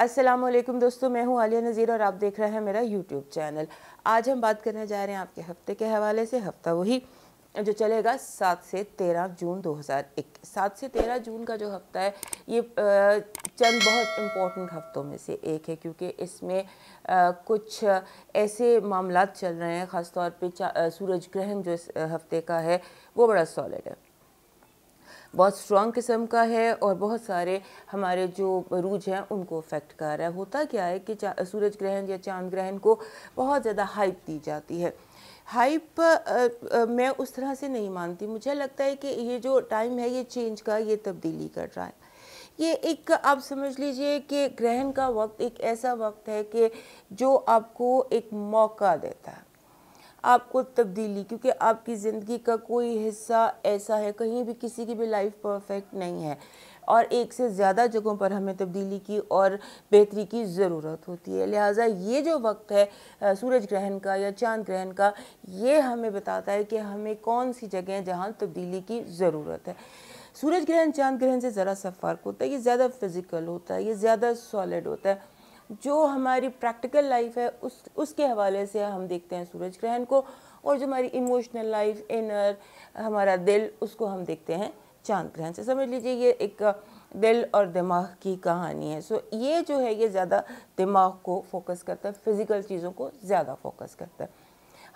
अस्सलाम वालेकुम दोस्तों मैं हूं आलिया नज़ीर और आप देख रहे हैं मेरा यूट्यूब चैनल आज हम बात करने जा रहे हैं आपके हफ्ते के हवाले से हफ्ता वही जो चलेगा सात से तेरह जून दो हज़ार एक सात से तेरह जून का जो हफ्ता है ये चंद बहुत इम्पोर्टेंट हफ्तों में से एक है क्योंकि इसमें कुछ ऐसे मामला चल रहे हैं ख़ासतौर पर सूरज ग्रहण जो इस हफ्ते का है वो बड़ा सॉलिड है बहुत स्ट्रॉन्ग किस्म का है और बहुत सारे हमारे जो रूज हैं उनको अफेक्ट कर रहा है होता क्या है कि सूरज ग्रहण या चांद ग्रहण को बहुत ज़्यादा हाइप दी जाती है हाइप आ, आ, मैं उस तरह से नहीं मानती मुझे लगता है कि ये जो टाइम है ये चेंज का ये तब्दीली कर रहा है ये एक आप समझ लीजिए कि ग्रहण का वक्त एक ऐसा वक्त है कि जो आपको एक मौका देता है आपको तब्दीली क्योंकि आपकी ज़िंदगी का कोई हिस्सा ऐसा है कहीं भी किसी की भी लाइफ परफेक्ट नहीं है और एक से ज़्यादा जगहों पर हमें तब्दीली की और बेहतरी की ज़रूरत होती है लिहाजा ये जो वक्त है सूरज ग्रहण का या चांद ग्रहण का ये हमें बताता है कि हमें कौन सी जगह है जहाँ तब्दीली की ज़रूरत है सूरज ग्रहण चांद ग्रहण से ज़रा सा फ़र्क होता है ये ज़्यादा फिज़िकल होता है ये ज़्यादा सॉलिड होता है जो हमारी प्रैक्टिकल लाइफ है उस उसके हवाले से हम देखते हैं सूरज ग्रहण को और जो हमारी इमोशनल लाइफ इनर हमारा दिल उसको हम देखते हैं चांद ग्रहण से समझ लीजिए ये एक दिल और दिमाग की कहानी है सो so, ये जो है ये ज़्यादा दिमाग को फोकस करता है फिज़िकल चीज़ों को ज़्यादा फोकस करता है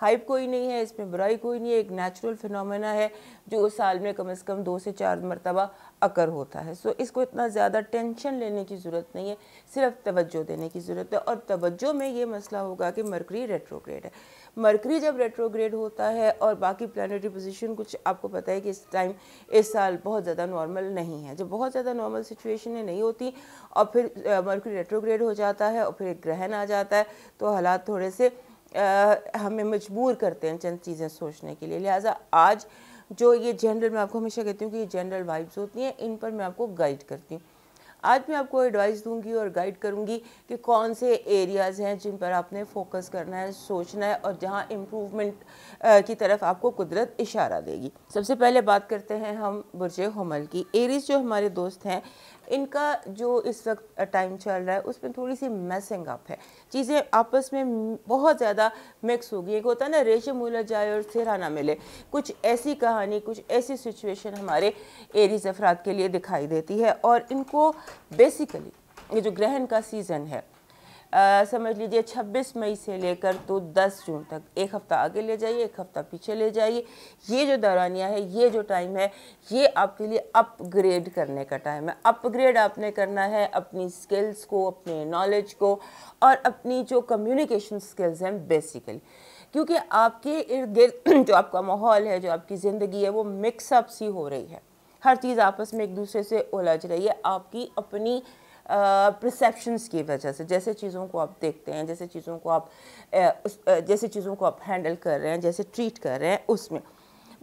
हाइप कोई नहीं है इसमें बुराई कोई नहीं है एक नेचुरल फिनोमेना है जो उस साल में कम से कम दो से चार मरतबा अकर होता है सो इसको इतना ज़्यादा टेंशन लेने की ज़रूरत नहीं है सिर्फ तवज्जो देने की ज़रूरत है और तवज्जो में ये मसला होगा कि मरकरी रेट्रोग्रेड है मरकरी जब रेट्रोग्रेड होता है और बाकी प्लानटरी पोजिशन कुछ आपको पता है कि इस टाइम इस साल बहुत ज़्यादा नॉर्मल नहीं है जब बहुत ज़्यादा नॉर्मल सिचुएशन नहीं होती और फिर मरकरी रेट्रोग्रेड हो जाता है और फिर एक ग्रहण आ जाता है तो हालात थोड़े से आ, हमें मजबूर करते हैं चंद चीज़ें सोचने के लिए लिहाजा आज जो ये जनरल मैं आपको हमेशा कहती हूँ कि ये जनरल वाइब्स होती हैं इन पर मैं आपको गाइड करती हूँ आज मैं आपको एडवाइस दूंगी और गाइड करूंगी कि कौन से एरियाज़ हैं जिन पर आपने फोकस करना है सोचना है और जहां इम्प्रूवमेंट की तरफ आपको कुदरत इशारा देगी सबसे पहले बात करते हैं हम बुरज हमल की एरीज जो हमारे दोस्त हैं इनका जो इस वक्त टाइम चल रहा है उसमें थोड़ी सी मैसिंग अप है चीज़ें आपस में बहुत ज़्यादा मिक्स हो गई एक होता है ना रेशम उलझ जाए और सिरा ना मिले कुछ ऐसी कहानी कुछ ऐसी सिचुएशन हमारे एरीज अफराद के लिए दिखाई देती है और इनको बेसिकली ये जो ग्रहण का सीज़न है आ, समझ लीजिए 26 मई से लेकर तो 10 जून तक एक हफ़्ता आगे ले जाइए एक हफ़्ता पीछे ले जाइए ये जो दौरानिया है ये जो टाइम है ये आपके लिए अपग्रेड करने का टाइम है अपग्रेड आपने करना है अपनी स्किल्स को अपने नॉलेज को और अपनी जो कम्युनिकेशन स्किल्स हैं बेसिकली क्योंकि आपके इर्द गिर्द जो आपका माहौल है जो आपकी ज़िंदगी है वो मिक्सअप सी हो रही है हर चीज़ आपस में एक दूसरे से उलझ रही है आपकी अपनी परसेप्शंस की वजह से जैसे चीज़ों को आप देखते हैं जैसे चीज़ों को आप जैसे चीज़ों को आप हैंडल कर रहे हैं जैसे ट्रीट कर रहे हैं उसमें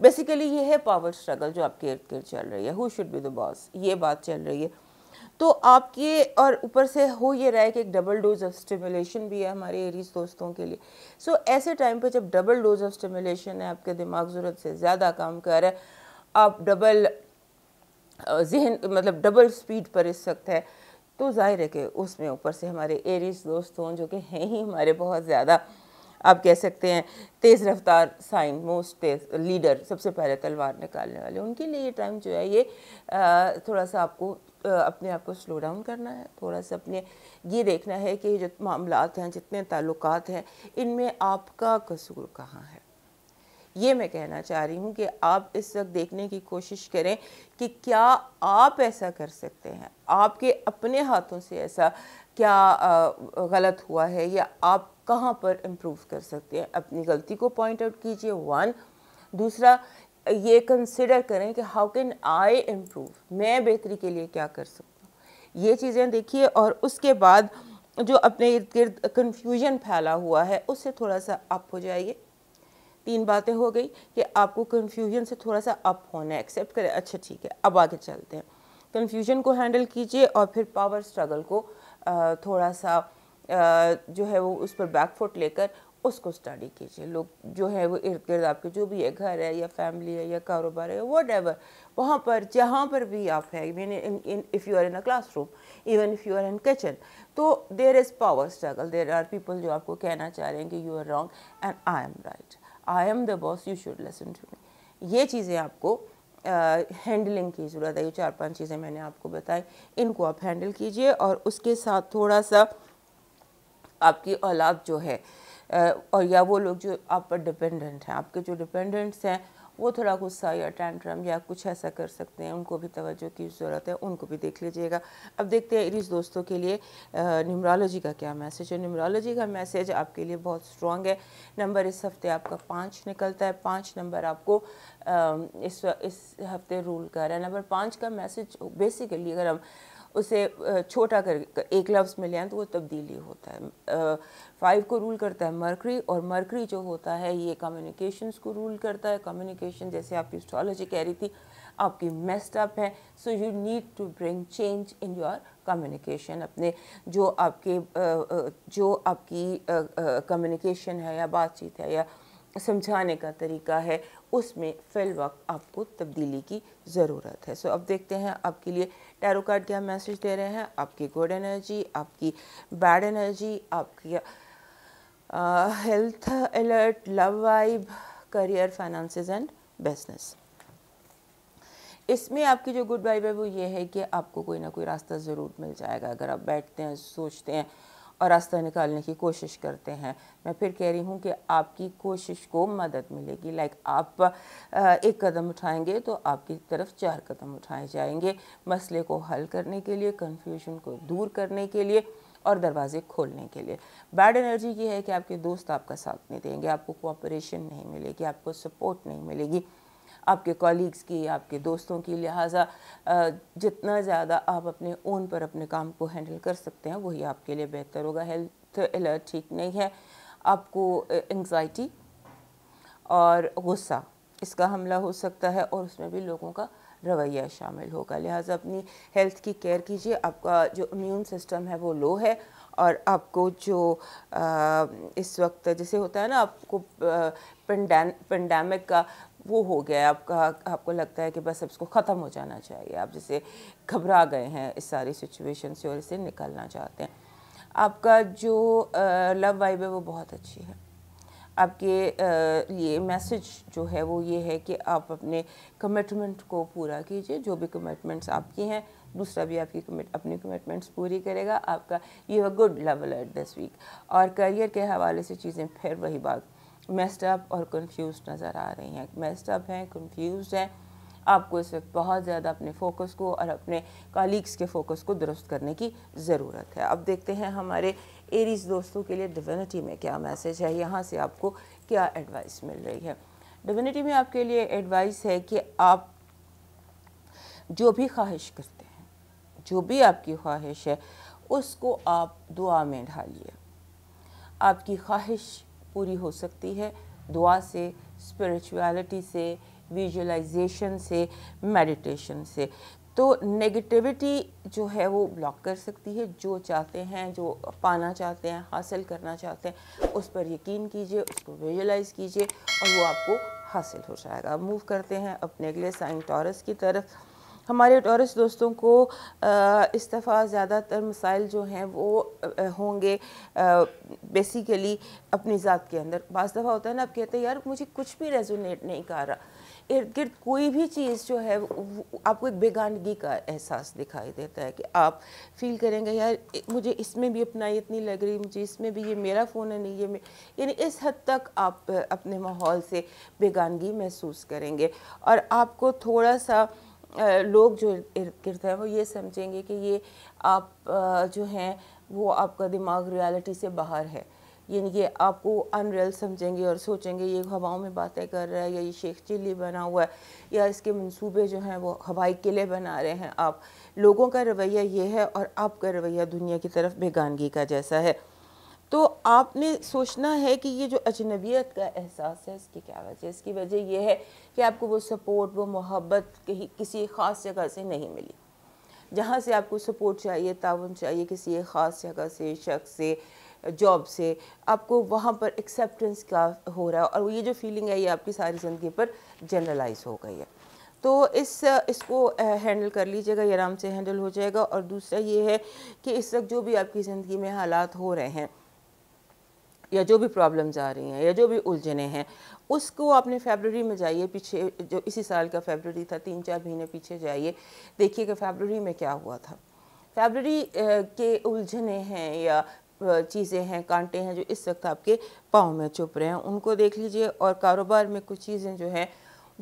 बेसिकली ये है पावर स्ट्रगल जो आपके इर्द गिर्द चल रही है who should be the boss ये बात चल रही है तो आपके और ऊपर से हो ये रहा है कि एक डबल डोज ऑफ स्टिमुलेशन भी है हमारे एरीज दोस्तों के लिए सो so, ऐसे टाइम पर जब डबल डोज ऑफ स्टिमुलेशन है आपके दिमाग ज़रूरत से ज़्यादा काम कर रहा है आप डबल जहन मतलब डबल स्पीड पर इस सकते हैं तो ज़ाहिर है कि उसमें ऊपर से हमारे एरिस दोस्त हों जो कि हैं ही हमारे बहुत ज़्यादा आप कह सकते हैं तेज़ रफ्तार साइन मोस्ट तेज लीडर सबसे पहले तलवार निकालने वाले उनके लिए ये टाइम जो है ये आ, थोड़ा सा आपको आ, अपने आप को स्लो डाउन करना है थोड़ा सा अपने ये देखना है कि जो मामला हैं जितने ताल्लुक हैं इनमें आपका कसूर कहाँ है ये मैं कहना चाह रही हूँ कि आप इस वक्त देखने की कोशिश करें कि क्या आप ऐसा कर सकते हैं आपके अपने हाथों से ऐसा क्या गलत हुआ है या आप कहाँ पर इम्प्रूव कर सकते हैं अपनी गलती को पॉइंट आउट कीजिए वन दूसरा ये कंसिडर करें कि हाउ कैन आई इम्प्रूव मैं बेहतरी के लिए क्या कर सकता हूँ ये चीज़ें देखिए और उसके बाद जो अपने इर्द गिर्द कन्फ्यूजन फैला हुआ है उससे थोड़ा सा अप हो जाइए तीन बातें हो गई कि आपको कन्फ्यूजन से थोड़ा सा अप होना है एक्सेप्ट करें अच्छा ठीक है अब आगे चलते हैं कन्फ्यूजन को हैंडल कीजिए और फिर पावर स्ट्रगल को थोड़ा सा जो है वो उस पर बैकफुट लेकर उसको स्टडी कीजिए लोग जो है वो इर्द गिर्द आपके जो भी है घर है या फैमिली है या कारोबार है वट एवर वहाँ पर जहाँ पर भी आप हैं in if you are in a classroom even if you are in kitchen तो there is power struggle there are people जो आपको कहना चाह रहे हैं कि you are wrong and I am right I am the boss you should listen to me ये चीज़ें आपको हैंडलिंग uh, की ज़रूरत है ये चार पांच चीज़ें मैंने आपको बताई इनको आप हैंडल कीजिए और उसके साथ थोड़ा सा आपकी औलाद जो है uh, और या वो लोग जो आप पर डिपेंडेंट हैं आपके जो डिपेंडेंट्स हैं वो थोड़ा गुस्सा या टेंट्रम या कुछ ऐसा कर सकते हैं उनको भी तवज्जो की ज़रूरत है उनको भी देख लीजिएगा अब देखते हैं इरीज दोस्तों के लिए न्यूमरोलॉजी का क्या मैसेज है न्यूमरोलॉजी का मैसेज आपके लिए बहुत स्ट्रॉन्ग है नंबर इस हफ्ते आपका पाँच निकलता है पाँच नंबर आपको आ, इस इस हफ्ते रूल कर रहा है नंबर पाँच का मैसेज बेसिकली अगर हम उसे छोटा कर एक लफ्ज़ में लें तो वो तब्दीली होता है फाइव को रूल करता है मरकरी और मरकरी जो होता है ये कम्युनिकेशंस को रूल करता है कम्युनिकेशन जैसे आपकी स्ट्रॉलोजी कह रही थी आपकी मेस्टअप है so you need to bring change in your communication अपने जो आपके जो आपकी कम्युनिकेशन है या बातचीत है या समझाने का तरीका है उसमें फिल वक्त आपको तब्दीली की ज़रूरत है सो so, अब देखते हैं आपके लिए टैरो कार्ड क्या मैसेज दे रहे हैं आपकी गुड एनर्जी आपकी बैड एनर्जी आपकी health alert love vibe career finances and business इसमें आपकी जो गुड वाइब है वो ये है कि आपको कोई ना कोई रास्ता ज़रूर मिल जाएगा अगर आप बैठते हैं सोचते हैं और रास्ता निकालने की कोशिश करते हैं मैं फिर कह रही हूँ कि आपकी कोशिश को मदद मिलेगी लाइक आप एक कदम उठाएंगे तो आपकी तरफ चार कदम उठाए जाएंगे मसले को हल करने के लिए कन्फ्यूजन को दूर करने के लिए और दरवाजे खोलने के लिए बैड एनर्जी ये है कि आपके दोस्त आपका साथ नहीं देंगे आपको कोऑपरेशन नहीं मिलेगी आपको सपोर्ट नहीं मिलेगी आपके कॉलीग्स की आपके दोस्तों की लिहाजा जितना ज़्यादा आप अपने ओन पर अपने काम को हैंडल कर सकते हैं वही आपके लिए बेहतर होगा हेल्थ अलर्ट ठीक नहीं है आपको एंग्ज़ाइटी और गुस्सा इसका हमला हो सकता है और उसमें भी लोगों का रवैया शामिल होगा लिहाजा अपनी हेल्थ की केयर कीजिए आपका जो इम्यून सिस्टम है वो लो है और आपको जो आ, इस वक्त जैसे होता है ना आपको पेंडेमिक का वो हो गया है आपका आपको लगता है कि बस अब इसको ख़त्म हो जाना चाहिए आप जैसे घबरा गए हैं इस सारी सिचुएशन से और इसे निकलना चाहते हैं आपका जो लव वाइब है वो बहुत अच्छी है आपके लिए मैसेज जो है वो ये है कि आप अपने कमिटमेंट को पूरा कीजिए जो भी कमिटमेंट्स आपकी हैं दूसरा भी आपकी कमिट अपनी कमिटमेंट्स पूरी करेगा आपका you a good level at this week और करियर के हवाले से चीज़ें फिर वही बात मेस्ड अप और कंफ्यूज नज़र आ रही हैं मेस्ड अप हैं कंफ्यूज हैं आपको इस वक्त बहुत ज़्यादा अपने फोकस को और अपने कॉलीग्स के फोकस को दुरुस्त करने की ज़रूरत है अब देखते हैं हमारे एरीज दोस्तों के लिए डिविनिटी में क्या मैसेज है यहाँ से आपको क्या एडवाइस मिल रही है डिविनिटी में आपके लिए एडवाइस है कि आप जो भी ख्वाहिश करते हैं जो भी आपकी ख्वाहिश है उसको आप दुआ में ढालिए आपकी ख्वाहिश पूरी हो सकती है दुआ से स्पिरिचुअलिटी से विजुअलाइजेशन से मेडिटेशन से तो नेगेटिविटी जो है वो ब्लॉक कर सकती है जो चाहते हैं जो पाना चाहते हैं हासिल करना चाहते हैं उस पर यकीन कीजिए उसको विजुलाइज कीजिए और वो आपको हासिल हो जाएगा मूव करते हैं अपने अगले साइन टॉरस की तरफ हमारे टॉरस दोस्तों को इस दफ़ा ज़्यादातर मसाइल जो हैं वो होंगे बेसिकली अपनी ज़ात के अंदर बस दफ़ा होता है ना आप कहते हैं यार मुझे कुछ भी रेजोनेट नहीं कर रहा इर्द गिर्द कोई भी चीज़ जो है आपको एक बेगानगी का एहसास दिखाई देता है कि आप फील करेंगे यार मुझे इसमें भी अपनाई इतनी लग रही मुझे इसमें भी ये मेरा फ़ोन है नहीं ये यानी इस हद तक आप अपने माहौल से बेगानगी महसूस करेंगे और आपको थोड़ा सा लोग जो इर्द गिर्द हैं वो ये समझेंगे कि ये आप जो हैं वो आपका दिमाग रियलिटी से बाहर है यानी कि आपको अनरियल समझेंगे और सोचेंगे ये हवाओं में बातें कर रहा है या ये शेख चिल्ली बना हुआ है या इसके मंसूबे जो हैं वो हवाई किले बना रहे हैं आप लोगों का रवैया ये है और आपका रवैया दुनिया की तरफ बेगानगी का जैसा है तो आपने सोचना है कि ये जो अजनबियत का एहसास है इसकी क्या वजह इसकी वजह यह है कि आपको वो सपोर्ट वो मोहब्बत कहीं किसी ख़ास जगह से नहीं मिली जहाँ से आपको सपोर्ट चाहिए ताउन चाहिए किसी एक ख़ास जगह से शख्स से जॉब से आपको वहाँ पर एक्सेप्टेंस का हो रहा है और ये जो फीलिंग है ये आपकी सारी ज़िंदगी पर जनरलाइज हो गई है तो इस इसको हैंडल कर लीजिएगा ये आराम से हैंडल हो जाएगा और दूसरा ये है कि इस वक्त जो भी आपकी ज़िंदगी में हालात हो रहे हैं या जो भी प्रॉब्लम्स आ रही हैं या जो भी उलझने हैं उसको आपने फेबररी में जाइए पीछे जो इसी साल का फेबररी था तीन चार महीने पीछे जाइए देखिए कि फेबररी में क्या हुआ था फेबररी के उलझने हैं या चीज़ें हैं कांटे हैं जो इस वक्त आपके पाँव में चुप रहे हैं उनको देख लीजिए और कारोबार में कुछ चीज़ें जो हैं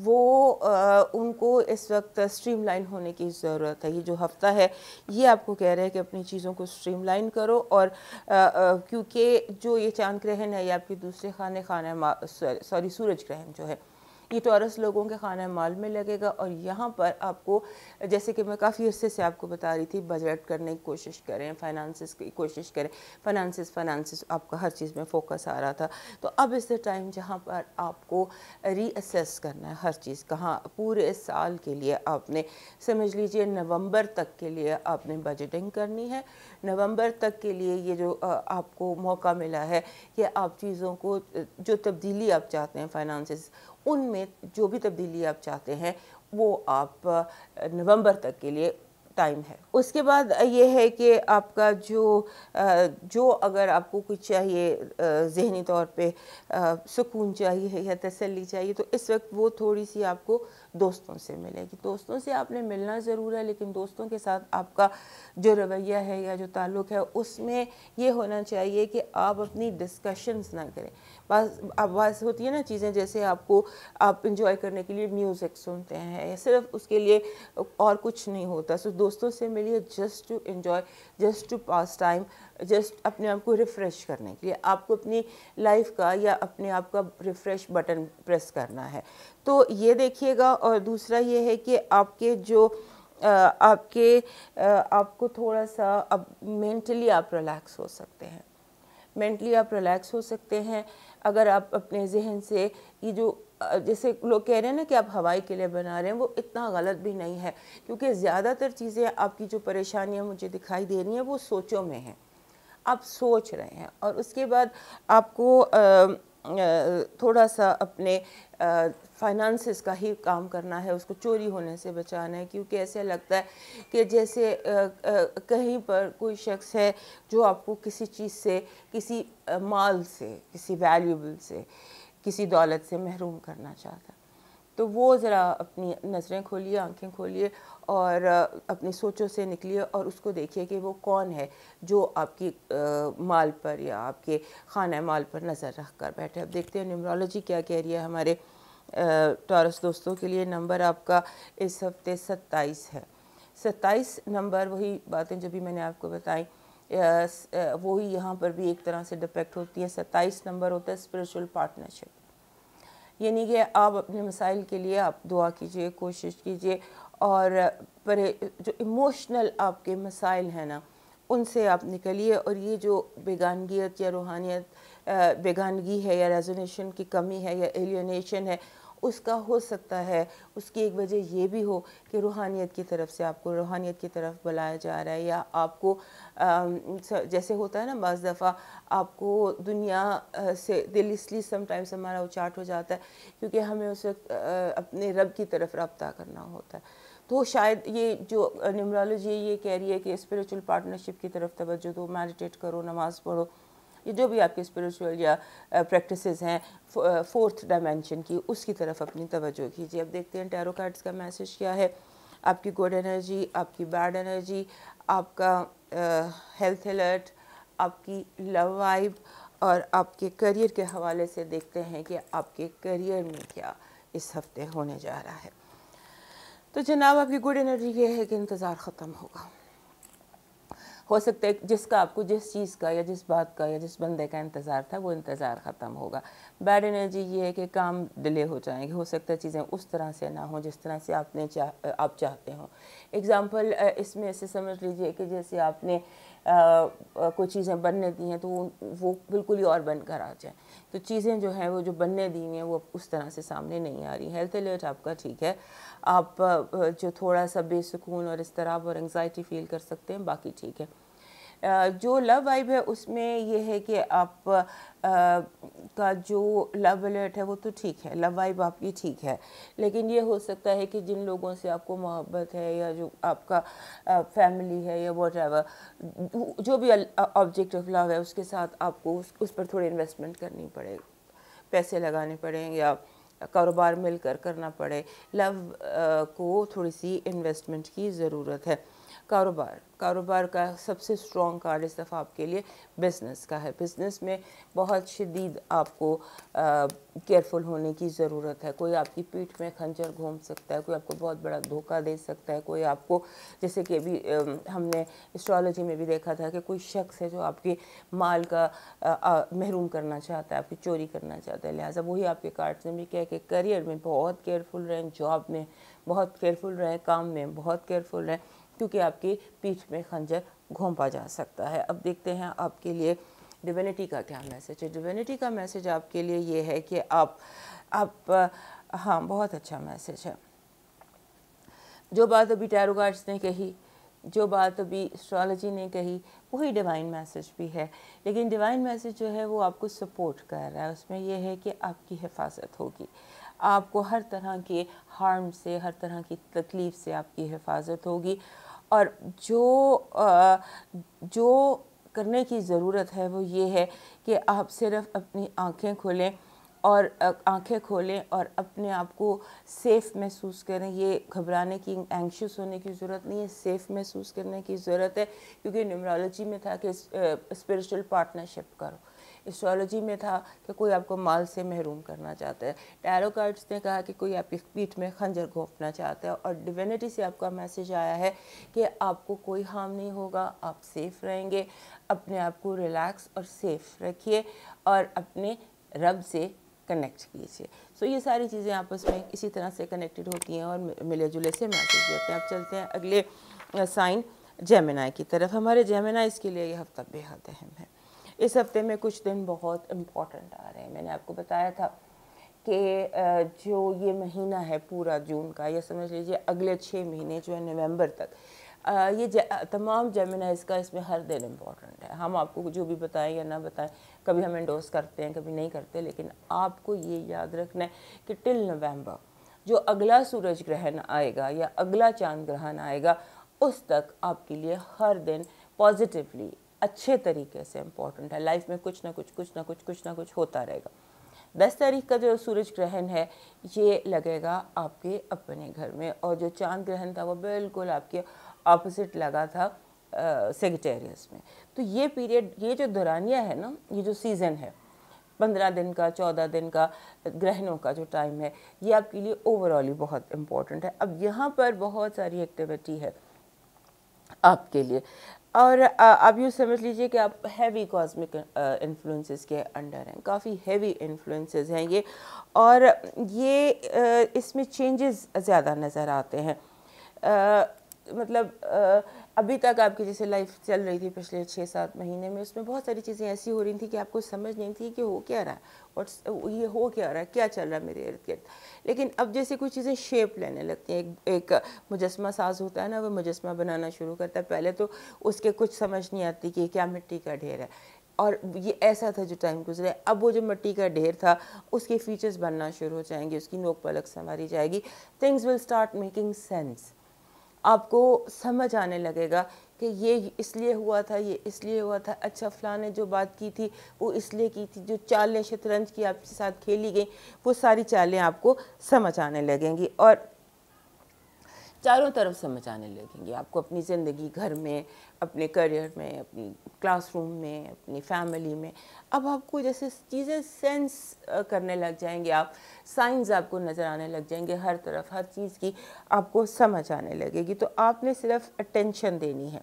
वो आ, उनको इस वक्त स्ट्रीमलाइन होने की ज़रूरत है ये जो हफ्ता है ये आपको कह रहे हैं कि अपनी चीज़ों को स्ट्रीमलाइन करो और क्योंकि जो ये चांद ग्रहण है ये आपके दूसरे खाने खाना सॉरी सूरज ग्रहण जो है ये तो अरस लोगों के खाना माल में लगेगा और यहाँ पर आपको जैसे कि मैं काफ़ी अर्से से आपको बता रही थी बजट करने की कोशिश करें फाइनेंसिस की कोशिश करें फाइनानसिस फाइनेंसिस आपका हर चीज़ में फोकस आ रहा था तो अब इस टाइम जहाँ पर आपको रीअसेस करना है हर चीज़ कहाँ पूरे साल के लिए आपने समझ लीजिए नवंबर तक के लिए आपने बजटिंग करनी है नवंबर तक के लिए ये जो आपको मौका मिला है कि आप चीज़ों को जो तब्दीली आप चाहते हैं फाइनेंसिस उनमें जो भी तब्दीली आप चाहते हैं वो आप नवंबर तक के लिए टाइम है उसके बाद ये है कि आपका जो जो अगर आपको कुछ चाहिए जहनी तौर पे सुकून चाहिए या तसल्ली चाहिए तो इस वक्त वो थोड़ी सी आपको दोस्तों से मिलेगी दोस्तों से आपने मिलना ज़रूर है लेकिन दोस्तों के साथ आपका जो रवैया है या जो ताल्लुक़ है उसमें ये होना चाहिए कि आप अपनी डिस्कशंस ना करें बस अब होती है ना चीज़ें जैसे आपको आप इंजॉय करने के लिए म्यूज़िक सुनते हैं सिर्फ उसके लिए और कुछ नहीं होता सो दोस्तों से मिलिए just to enjoy just to pass time just अपने आप को रिफ़्रेश करने के लिए आपको अपनी लाइफ का या अपने आप का रिफ़्रेश बटन प्रेस करना है तो ये देखिएगा और दूसरा ये है कि आपके जो आपके आपको थोड़ा सा अब मेंटली आप रिलैक्स हो सकते हैं मेंटली आप रिलैक्स हो सकते हैं अगर आप अपने जहन से ये जो जैसे लोग कह रहे हैं ना कि आप हवाई किले बना रहे हैं वो इतना गलत भी नहीं है क्योंकि ज़्यादातर चीज़ें आपकी जो परेशानियाँ मुझे दिखाई दे रही हैं वो सोचों में हैं आप सोच रहे हैं और उसके बाद आपको थोड़ा सा अपने फाइनेंसेस का ही काम करना है उसको चोरी होने से बचाना है क्योंकि ऐसे लगता है कि जैसे कहीं पर कोई शख्स है जो आपको किसी चीज़ से किसी माल से किसी वैल्यूबल से किसी दौलत से महरूम करना चाहता है तो वो ज़रा अपनी नज़रें खोलिए आंखें खोलिए और अपनी सोचों से निकलिए और उसको देखिए कि वो कौन है जो आपकी आ, माल पर या आपके खाना माल पर नज़र रख कर बैठे अब देखते हैं न्यूमरोलॉजी क्या कह रही है हमारे टॉरस दोस्तों के लिए नंबर आपका इस हफ्ते सत्ताईस है सत्ताईस नंबर वही बातें जो भी मैंने आपको बताई वही यहाँ पर भी एक तरह से डिपेक्ट होती है सत्ताईस नंबर होता है स्परिचुअल पार्टनरशिप यानी कि आप अपने मसाइल के लिए आप दुआ कीजिए कोशिश कीजिए और पर जो इमोशनल आपके मसाइल हैं ना उनसे आप निकलिए और ये जो बेगानगीत या रूहानियत बेगानगी है या रेजोनेशन की कमी है या एलियनेशन है उसका हो सकता है उसकी एक वजह ये भी हो कि रूहानियत की तरफ से आपको रूहानियत की तरफ बुलाया जा रहा है या आपको आ, जैसे होता है ना बज़ दफ़ा आपको दुनिया से दिल इसलिए समटाइम्स हमारा उचाट हो जाता है क्योंकि हमें उस वक्त अपने रब की तरफ रबता करना होता है तो शायद ये जो न्यूमरोलॉजी ये कह रही है कि स्पिरिचुअल पार्टनरशिप की तरफ तवज्जो दो मेडिटेट करो नमाज़ पढ़ो ये जो भी आपके स्पिरिचुअल या प्रैक्टिसेस हैं फोर्थ डायमेंशन की उसकी तरफ अपनी तवज्जो कीजिए अब देखते हैं टैरो कार्ड्स का मैसेज क्या है आपकी गुड एनर्जी आपकी बैड एनर्जी आपका हेल्थ अलर्ट आपकी लव वाइब और आपके करियर के हवाले से देखते हैं कि आपके करियर में क्या इस हफ्ते होने जा रहा है तो जनाब आपकी गुड एनर्जी ये है कि इंतज़ार ख़त्म होगा हो सकता है जिसका आपको जिस चीज़ का या जिस बात का या जिस बंदे का इंतज़ार था वो इंतज़ार ख़त्म होगा बैड एनर्जी ये है कि काम डिले हो जाएंगे हो सकता है चीज़ें उस तरह से ना हो जिस तरह से आपने चाह आप चाहते हो एग्ज़ाम्पल इसमें ऐसे समझ लीजिए कि जैसे आपने आ, आ, कुछ चीज़ें बनने दी हैं तो वो, वो बिल्कुल ही और बनकर आ जाए तो चीज़ें जो हैं वो जो बनने दी हुई हैं वो उस तरह से सामने नहीं आ रही हेल्थ अलर्ट आपका ठीक है आप जो थोड़ा सा बेसकून और इस तरह और एंगजाइटी फील कर सकते हैं बाकी ठीक है जो लव वाइब है उसमें ये है कि आप आ, का जो लव अलर्ट है वो तो ठीक है लव वाइब आपकी ठीक है लेकिन ये हो सकता है कि जिन लोगों से आपको मोहब्बत है या जो आपका आ, फैमिली है या वॉट जो भी ऑब्जेक्ट ऑफ लव है उसके साथ आपको उस, उस पर थोड़ी इन्वेस्टमेंट करनी पड़े पैसे लगाने पड़े या कारोबार मिलकर करना पड़े लव आ, को थोड़ी सी इन्वेस्टमेंट की ज़रूरत है कारोबार कारोबार का सबसे स्ट्रॉन्ग कार्ड इस दफ़ा आपके लिए बिज़नेस का है बिज़नेस में बहुत शदीद आपको केयरफुल होने की ज़रूरत है कोई आपकी पीठ में खंजर घूम सकता है कोई आपको बहुत बड़ा धोखा दे सकता है कोई आपको जैसे कि अभी हमने एस्ट्रोलॉजी में भी देखा था कि कोई शख्स है जो आपके माल का आ, आ, महरूम करना चाहता है आपकी चोरी करना चाहता है लिहाजा वही आपके कार्ड्स ने भी कह के करियर में बहुत केयरफुल रहें जॉब में बहुत केयरफुल रहें काम में बहुत केयरफुल रहें क्योंकि आपकी पीठ में खंजर घोंपा जा सकता है अब देखते हैं आपके लिए डिवेनिटी का क्या मैसेज है डिवेनिटी का मैसेज आपके लिए ये है कि आप आप हाँ बहुत अच्छा मैसेज है जो बात अभी टैरो गार्ड्स ने कही जो बात अभी एस्ट्रोलॉजी ने कही वही डिवाइन मैसेज भी है लेकिन डिवाइन मैसेज जो है वो आपको सपोर्ट कर रहा है उसमें यह है कि आपकी हिफाजत होगी आपको हर तरह के हार्म से हर तरह की तकलीफ़ से आपकी हिफाजत होगी और जो आ, जो करने की ज़रूरत है वो ये है कि आप सिर्फ अपनी आँखें खोलें और आंखें खोलें और अपने आप को सेफ़ महसूस करें ये घबराने की एंक्शस होने की ज़रूरत नहीं है सेफ़ महसूस करने की ज़रूरत है क्योंकि न्यूमरोलॉजी में था कि स्पिरिचुअल पार्टनरशिप करो एस्ट्रोलॉजी में था कि कोई आपको माल से महरूम करना चाहता है टैरो कार्ड्स ने कहा कि कोई आपकी पीठ में खंजर घोंपना चाहता है और डिवेनिटी से आपका मैसेज आया है कि आपको कोई हार्म नहीं होगा आप सेफ़ रहेंगे अपने आप को रिलैक्स और सेफ़ रखिए और अपने रब से कनेक्ट कीजिए सो so, ये सारी चीज़ें आपस में इसी तरह से कनेक्टेड होती हैं और मिले जुले से मैसेज देते हैं आप चलते हैं अगले साइन जेमिनाई की तरफ हमारे जेमिनाइज के लिए यह हफ्ता बेहद अहम है इस हफ्ते में कुछ दिन बहुत इम्पॉर्टेंट आ रहे हैं मैंने आपको बताया था कि जो ये महीना है पूरा जून का या समझ लीजिए अगले छः महीने जो है नवंबर तक ये तमाम जेमिनाइज का इसमें हर दिन इम्पॉर्टेंट है हम आपको जो भी बताएं या ना बताएं कभी हम इंडोस करते हैं कभी नहीं करते लेकिन आपको ये याद रखना है कि टिल नवंबर जो अगला सूरज ग्रहण आएगा या अगला चांद ग्रहण आएगा उस तक आपके लिए हर दिन पॉजिटिवली अच्छे तरीके से इम्पॉर्टेंट है लाइफ में कुछ ना कुछ कुछ ना कुछ कुछ ना कुछ होता रहेगा दस तारीख का जो सूरज ग्रहण है ये लगेगा आपके अपने घर में और जो चांद ग्रहण था वो बिल्कुल आपके ऑपोजिट लगा था सेगटेरियस में तो ये पीरियड ये जो दौरानिया है ना ये जो सीज़न है पंद्रह दिन का चौदह दिन का ग्रहणों का जो टाइम है ये आपके लिए ओवरऑल ही बहुत इम्पोर्टेंट है अब यहाँ पर बहुत सारी एक्टिविटी है आपके लिए और अब यूँ समझ लीजिए कि आप हैवी कॉस्मिक इन्फ्लुएंसेस के अंडर हैं काफ़ी हैवी इन्फ्लुएंसेस हैं ये और ये इसमें चेंजेस ज़्यादा नज़र आते हैं मतलब अभी तक आपकी जैसे लाइफ चल रही थी पिछले छः सात महीने में उसमें बहुत सारी चीज़ें ऐसी हो रही थी कि आपको समझ नहीं थी कि हो क्या रहा है और ये हो क्या रहा है क्या चल रहा है मेरे इर्द गिर्द लेकिन अब जैसे कुछ चीज़ें शेप लेने लगती हैं एक एक मुजस्मा साज होता है ना वो मुजस्मा बनाना शुरू करता है पहले तो उसके कुछ समझ नहीं आती कि क्या मिट्टी का ढेर है और ये ऐसा था जो टाइम गुजरे अब वो जो मिट्टी का ढेर था उसके फीचर्स बनना शुरू हो जाएंगे उसकी नोक पलक संवारी जाएगी things will start making sense आपको समझ आने लगेगा कि ये इसलिए हुआ था ये इसलिए हुआ था अच्छा फ़लाँ ने जो बात की थी वो इसलिए की थी जो चालें शतरंज की आपके साथ खेली गई वो सारी चालें आपको समझ आने लगेंगी और चारों तरफ समझ आने लगेंगी आपको अपनी ज़िंदगी घर में अपने करियर में अपनी क्लासरूम में अपनी फैमिली में अब आपको जैसे चीज़ें सेंस करने लग जाएंगे आप साइंस आपको नज़र आने लग जाएंगे हर तरफ हर चीज़ की आपको समझ आने लगेगी तो आपने सिर्फ अटेंशन देनी है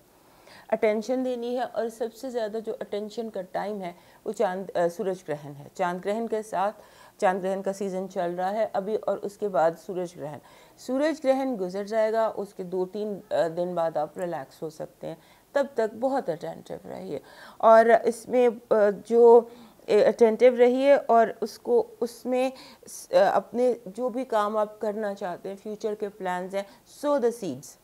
अटेंशन देनी है और सबसे ज़्यादा जो अटेंशन का टाइम है वो चांद सूरज ग्रहण है चांद ग्रहण के साथ चांद ग्रहण का सीज़न चल रहा है अभी और उसके बाद सूरज ग्रहण सूरज ग्रहण गुजर जाएगा उसके दो तीन दिन बाद आप रिलैक्स हो सकते हैं तब तक बहुत अटेंटिव रहिए और इसमें जो अटेंटिव रहिए और उसको उसमें अपने जो भी काम आप करना चाहते हैं फ्यूचर के प्लान्स हैं सो द सीड्स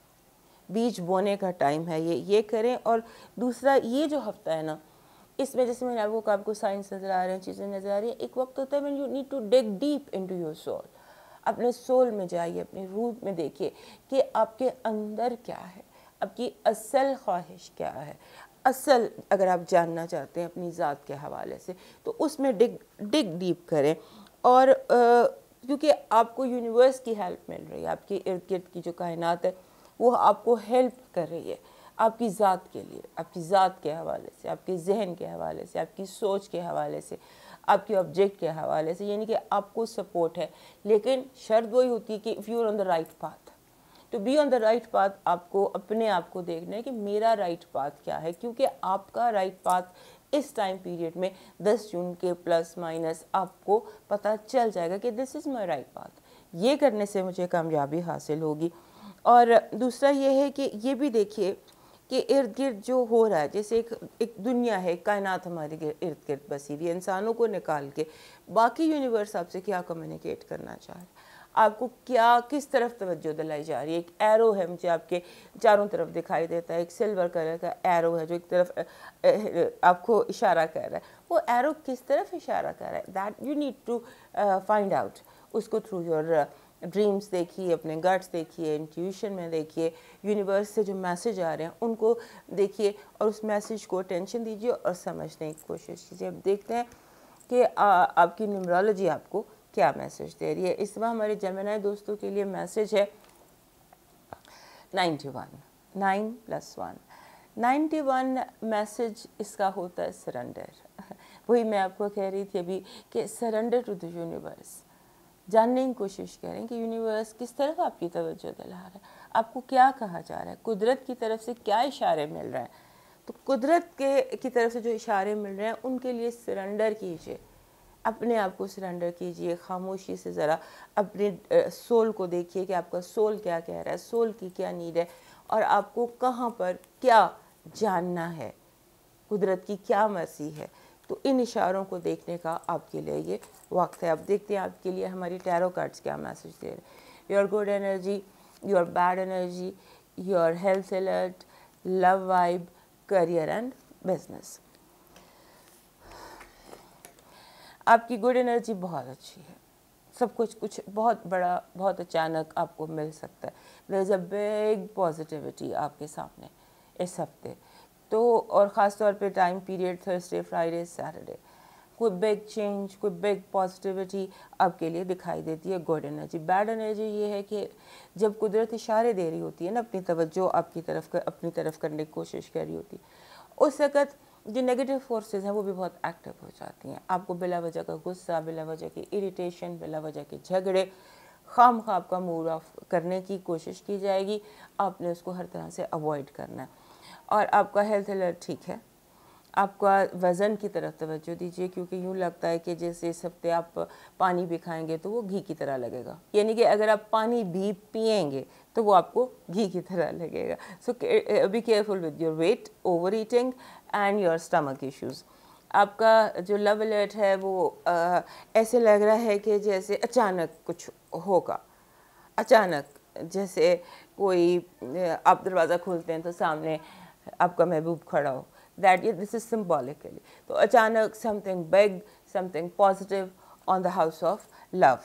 बीज बोने का टाइम है ये ये करें और दूसरा ये जो हफ्ता है ना इसमें जैसे मैंने आपको आपको साइंस नज़र आ रहे हैं चीज़ें नज़र आ रही हैं एक वक्त होता है मैं you need to dig deep into your soul अपने सोल में जाइए अपनी रूप में देखिए कि आपके अंदर क्या है आपकी असल ख्वाहिश क्या है असल अगर आप जानना चाहते हैं अपनी ज़ात के हवाले से तो उसमें डिग डिग डीप करें और क्योंकि आपको यूनिवर्स की हेल्प मिल रही है आपके इर्द गिर्द की जो कायनात है वो आपको हेल्प कर रही है आपकी ज़ात के लिए आपकी ज़ात के हवाले से आपके जहन के हवाले से आपकी सोच के हवाले से आपके ऑब्जेक्ट के हवाले से यानी कि आपको सपोर्ट है लेकिन शर्त वही होती है कि if you on the right path तो be on the right path आपको अपने आप को देखना है कि मेरा राइट right पाथ क्या है क्योंकि आपका राइट right पाथ इस टाइम पीरियड में 10 जून के प्लस माइनस आपको पता चल जाएगा कि this is my right path ये करने से मुझे कामयाबी हासिल होगी और दूसरा ये है कि ये भी देखिए कि इर्द गिर्द जो हो रहा है जैसे एक एक दुनिया है कायनात हमारे इर्द गिर्द बसी हुई इंसानों को निकाल के बाकी यूनिवर्स आपसे क्या कम्युनिकेट करना चाह रहा है आपको क्या किस तरफ तवज्जो दिलाई जा रही है एक एरो है मुझे आपके चारों तरफ दिखाई देता है एक सिल्वर कलर का एरो है जो एक तरफ आपको इशारा कर रहा है वो एरो किस तरफ इशारा कर रहा है that you need to find out उसको थ्रू योर ड्रीम्स देखिए अपने गट्स देखिए इंट्यूशन में देखिए यूनिवर्स से जो मैसेज आ रहे हैं उनको देखिए और उस मैसेज को टेंशन दीजिए और समझने की कोशिश कीजिए अब देखते हैं कि आ, आपकी न्यूमरोलॉजी आपको क्या मैसेज दे रही है इस बार हमारे जमेनाए दोस्तों के लिए मैसेज है ninety one nine plus one ninety one message इसका होता है सरेंडर वही मैं आपको कह रही थी अभी कि सरेंडर टू द यूनिवर्स जानने की कोशिश करें कि यूनिवर्स किस तरफ आपकी तवज्जो दिला रहा है आपको क्या कहा जा रहा है कुदरत की तरफ से क्या इशारे मिल रहे हैं तो कुदरत के की तरफ से जो इशारे मिल रहे हैं उनके लिए सरेंडर कीजिए अपने आप को सरेंडर कीजिए खामोशी से ज़रा अपने सोल को देखिए कि आपका सोल क्या कह रहा है सोल की क्या नीड है और आपको कहाँ पर क्या जानना है कुदरत की क्या मर्जी है तो इन इशारों को देखने का आपके लिए ये वक्त है अब देखते हैं आपके लिए हमारी टैरो कार्ड्स क्या मैसेज दे रहे your good energy your bad energy your health alert love vibe career and business आपकी गुड एनर्जी बहुत अच्छी है सब कुछ कुछ बहुत बड़ा बहुत अचानक आपको मिल सकता है there is a big positivity आपके सामने इस हफ्ते तो और ख़ास तौर पे time period Thursday Friday Saturday कोई बिग चेंज कोई बिग पॉजिटिविटी आपके लिए दिखाई देती है गुड एनर्जी बैड एनर्जी ये है कि जब कुदरत इशारे दे रही होती है ना अपनी तवज्जो आपकी तरफ कर, अपनी तरफ करने की कोशिश कर रही होती है उस वक़्त जो नेगेटिव फोर्सेस हैं वो भी बहुत एक्टिव हो जाती हैं आपको बिला वजह का गुस्सा बिला वजह की इरीटेशन बिला वजह के झगड़े खाम खाब का मूड ऑफ करने की कोशिश की जाएगी आपने उसको हर तरह से अवॉइड करना है और आपका हेल्थ अलर्ट ठीक है आपका वज़न की तरफ तवज्जो दीजिए क्योंकि यूँ लगता है कि जैसे इस हफ्ते आप पानी भी खाएंगे तो वो घी की तरह लगेगा यानी कि अगर आप पानी भी पियेंगे तो वो आपको घी की तरह लगेगा so be careful with your weight over eating and your stomach issues आपका जो लव अलर्ट है वो आ, uh, ऐसे लग रहा है कि जैसे अचानक कुछ होगा अचानक जैसे कोई uh, आप दरवाज़ा खोलते हैं तो सामने आपका महबूब खड़ा हो दैट ये दिस इज सिम्बॉलिकली तो अचानक something big something positive on the house of love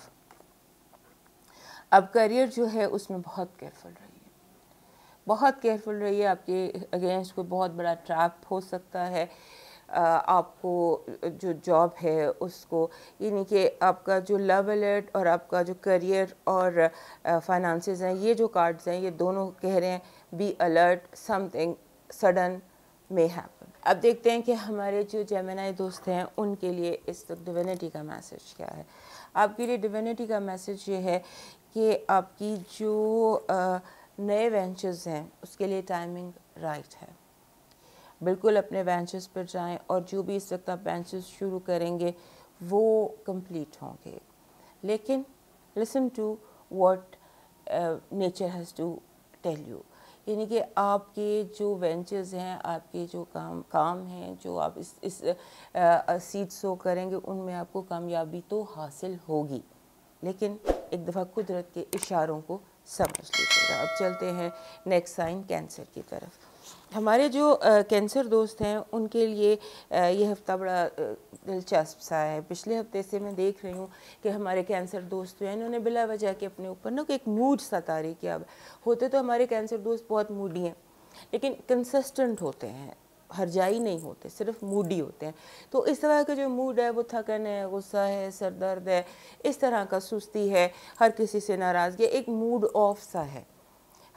अब करियर जो है उसमें बहुत केयरफुल रहिए बहुत केयरफुल रहिए आपके अगेंस्ट कोई बहुत बड़ा ट्रैप हो सकता है आपको जो जॉब है उसको यानी कि आपका जो लव अलर्ट और आपका जो करियर और फाइनेंसेस हैं ये जो कार्ड्स हैं ये दोनों कह रहे हैं be alert something sudden may happen अब देखते हैं कि हमारे जो जेमिनाई दोस्त हैं उनके लिए इस वक्त डिवेनिटी का मैसेज क्या है आपके लिए डिवेनिटी का मैसेज ये है कि आपकी जो नए वेंचर्स हैं उसके लिए टाइमिंग राइट है बिल्कुल अपने वेंचर्स पर जाएं और जो भी इस वक्त आप वेंचर्स शुरू करेंगे वो कंप्लीट होंगे लेकिन listen to what nature has to tell you यानी कि आपके जो वेंचर्स हैं आपके जो काम काम हैं जो आप इस इस सीट शो करेंगे उनमें आपको कामयाबी तो हासिल होगी लेकिन एक दफ़ा कुदरत के इशारों को समझ लीजिएगा अब चलते हैं नेक्स्ट साइन कैंसर की तरफ हमारे जो कैंसर दोस्त हैं उनके लिए ये हफ्ता बड़ा दिलचस्प सा है पिछले हफ्ते से मैं देख रही हूँ कि हमारे कैंसर दोस्त हैं इन्होंने बिला वजह के अपने ऊपर ना एक मूड सा तारी किया होते तो हमारे कैंसर दोस्त बहुत मूडी हैं लेकिन कंसिस्टेंट होते हैं हरजाई नहीं होते सिर्फ मूडी होते हैं तो इस तरह का जो मूड है वो थकन है गुस्सा है सर दर्द है इस तरह का सुस्ती है हर किसी से नाराज़गी एक मूड ऑफ सा है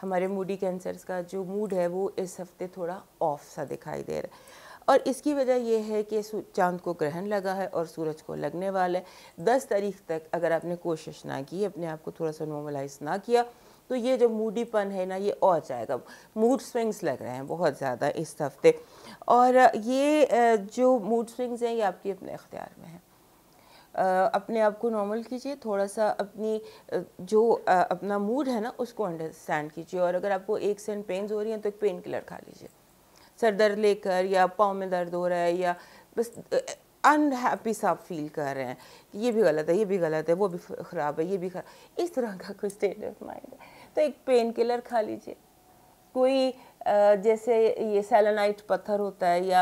हमारे मूडी कैंसर का जो मूड है वो इस हफ्ते थोड़ा ऑफ सा दिखाई दे रहा है और इसकी वजह यह है कि चांद को ग्रहण लगा है और सूरज को लगने वाला है दस तारीख तक अगर आपने कोशिश ना की अपने आप को थोड़ा सा नॉर्मलाइज ना किया तो ये जो मूडीपन है ना ये और जाएगा मूड स्विंग्स लग रहे हैं बहुत ज़्यादा इस हफ्ते और ये जो मूड स्विंग्स हैं ये आपके अपने अख्तियार में हैं अपने आप को नॉर्मल कीजिए थोड़ा सा अपनी जो अपना मूड है ना उसको अंडरस्टैंड कीजिए और अगर आपको एक सेंट पेंस हो रही हैं तो एक पेन किलर खा लीजिए सर दर्द लेकर या पाँव में दर्द हो रहा है या बस अनहैप्पी सा फील कर रहे हैं कि ये भी गलत है ये भी गलत है वो भी ख़राब है ये भी खराब इस तरह का कोई स्टेट ऑफ माइंड है तो एक पेन किलर खा लीजिए कोई जैसे ये सेलेनाइट पत्थर होता है या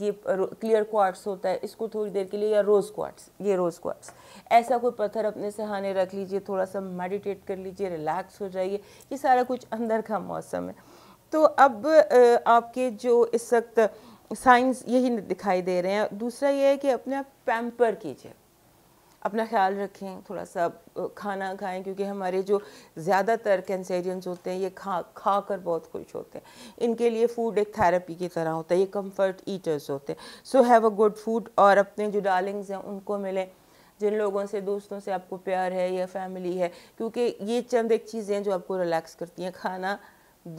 ये क्लियर क्वार्ट्स होता है इसको थोड़ी देर के लिए या रोज़ क्वार्ट्स ये रोज़ क्वार्ट्स ऐसा कोई पत्थर अपने सहाने रख लीजिए थोड़ा सा मेडिटेट कर लीजिए रिलैक्स हो जाइए ये सारा कुछ अंदर का मौसम है तो अब आपके जो इस वक्त साइंस यही दिखाई दे रहे हैं दूसरा ये है कि अपने आप पैम्पर कीजिए अपना ख्याल रखें थोड़ा सा खाना खाएं क्योंकि हमारे जो ज़्यादातर कैंसेरियंस होते हैं ये खा खा कर बहुत खुश होते हैं इनके लिए फूड एक थेरेपी की तरह होता है ये कंफर्ट ईटर्स होते हैं so have a good food और अपने जो डार्लिंग्स हैं उनको मिलें जिन लोगों से दोस्तों से आपको प्यार है या फैमिली है क्योंकि ये चंद एक चीज़ें जो आपको रिलैक्स करती हैं खाना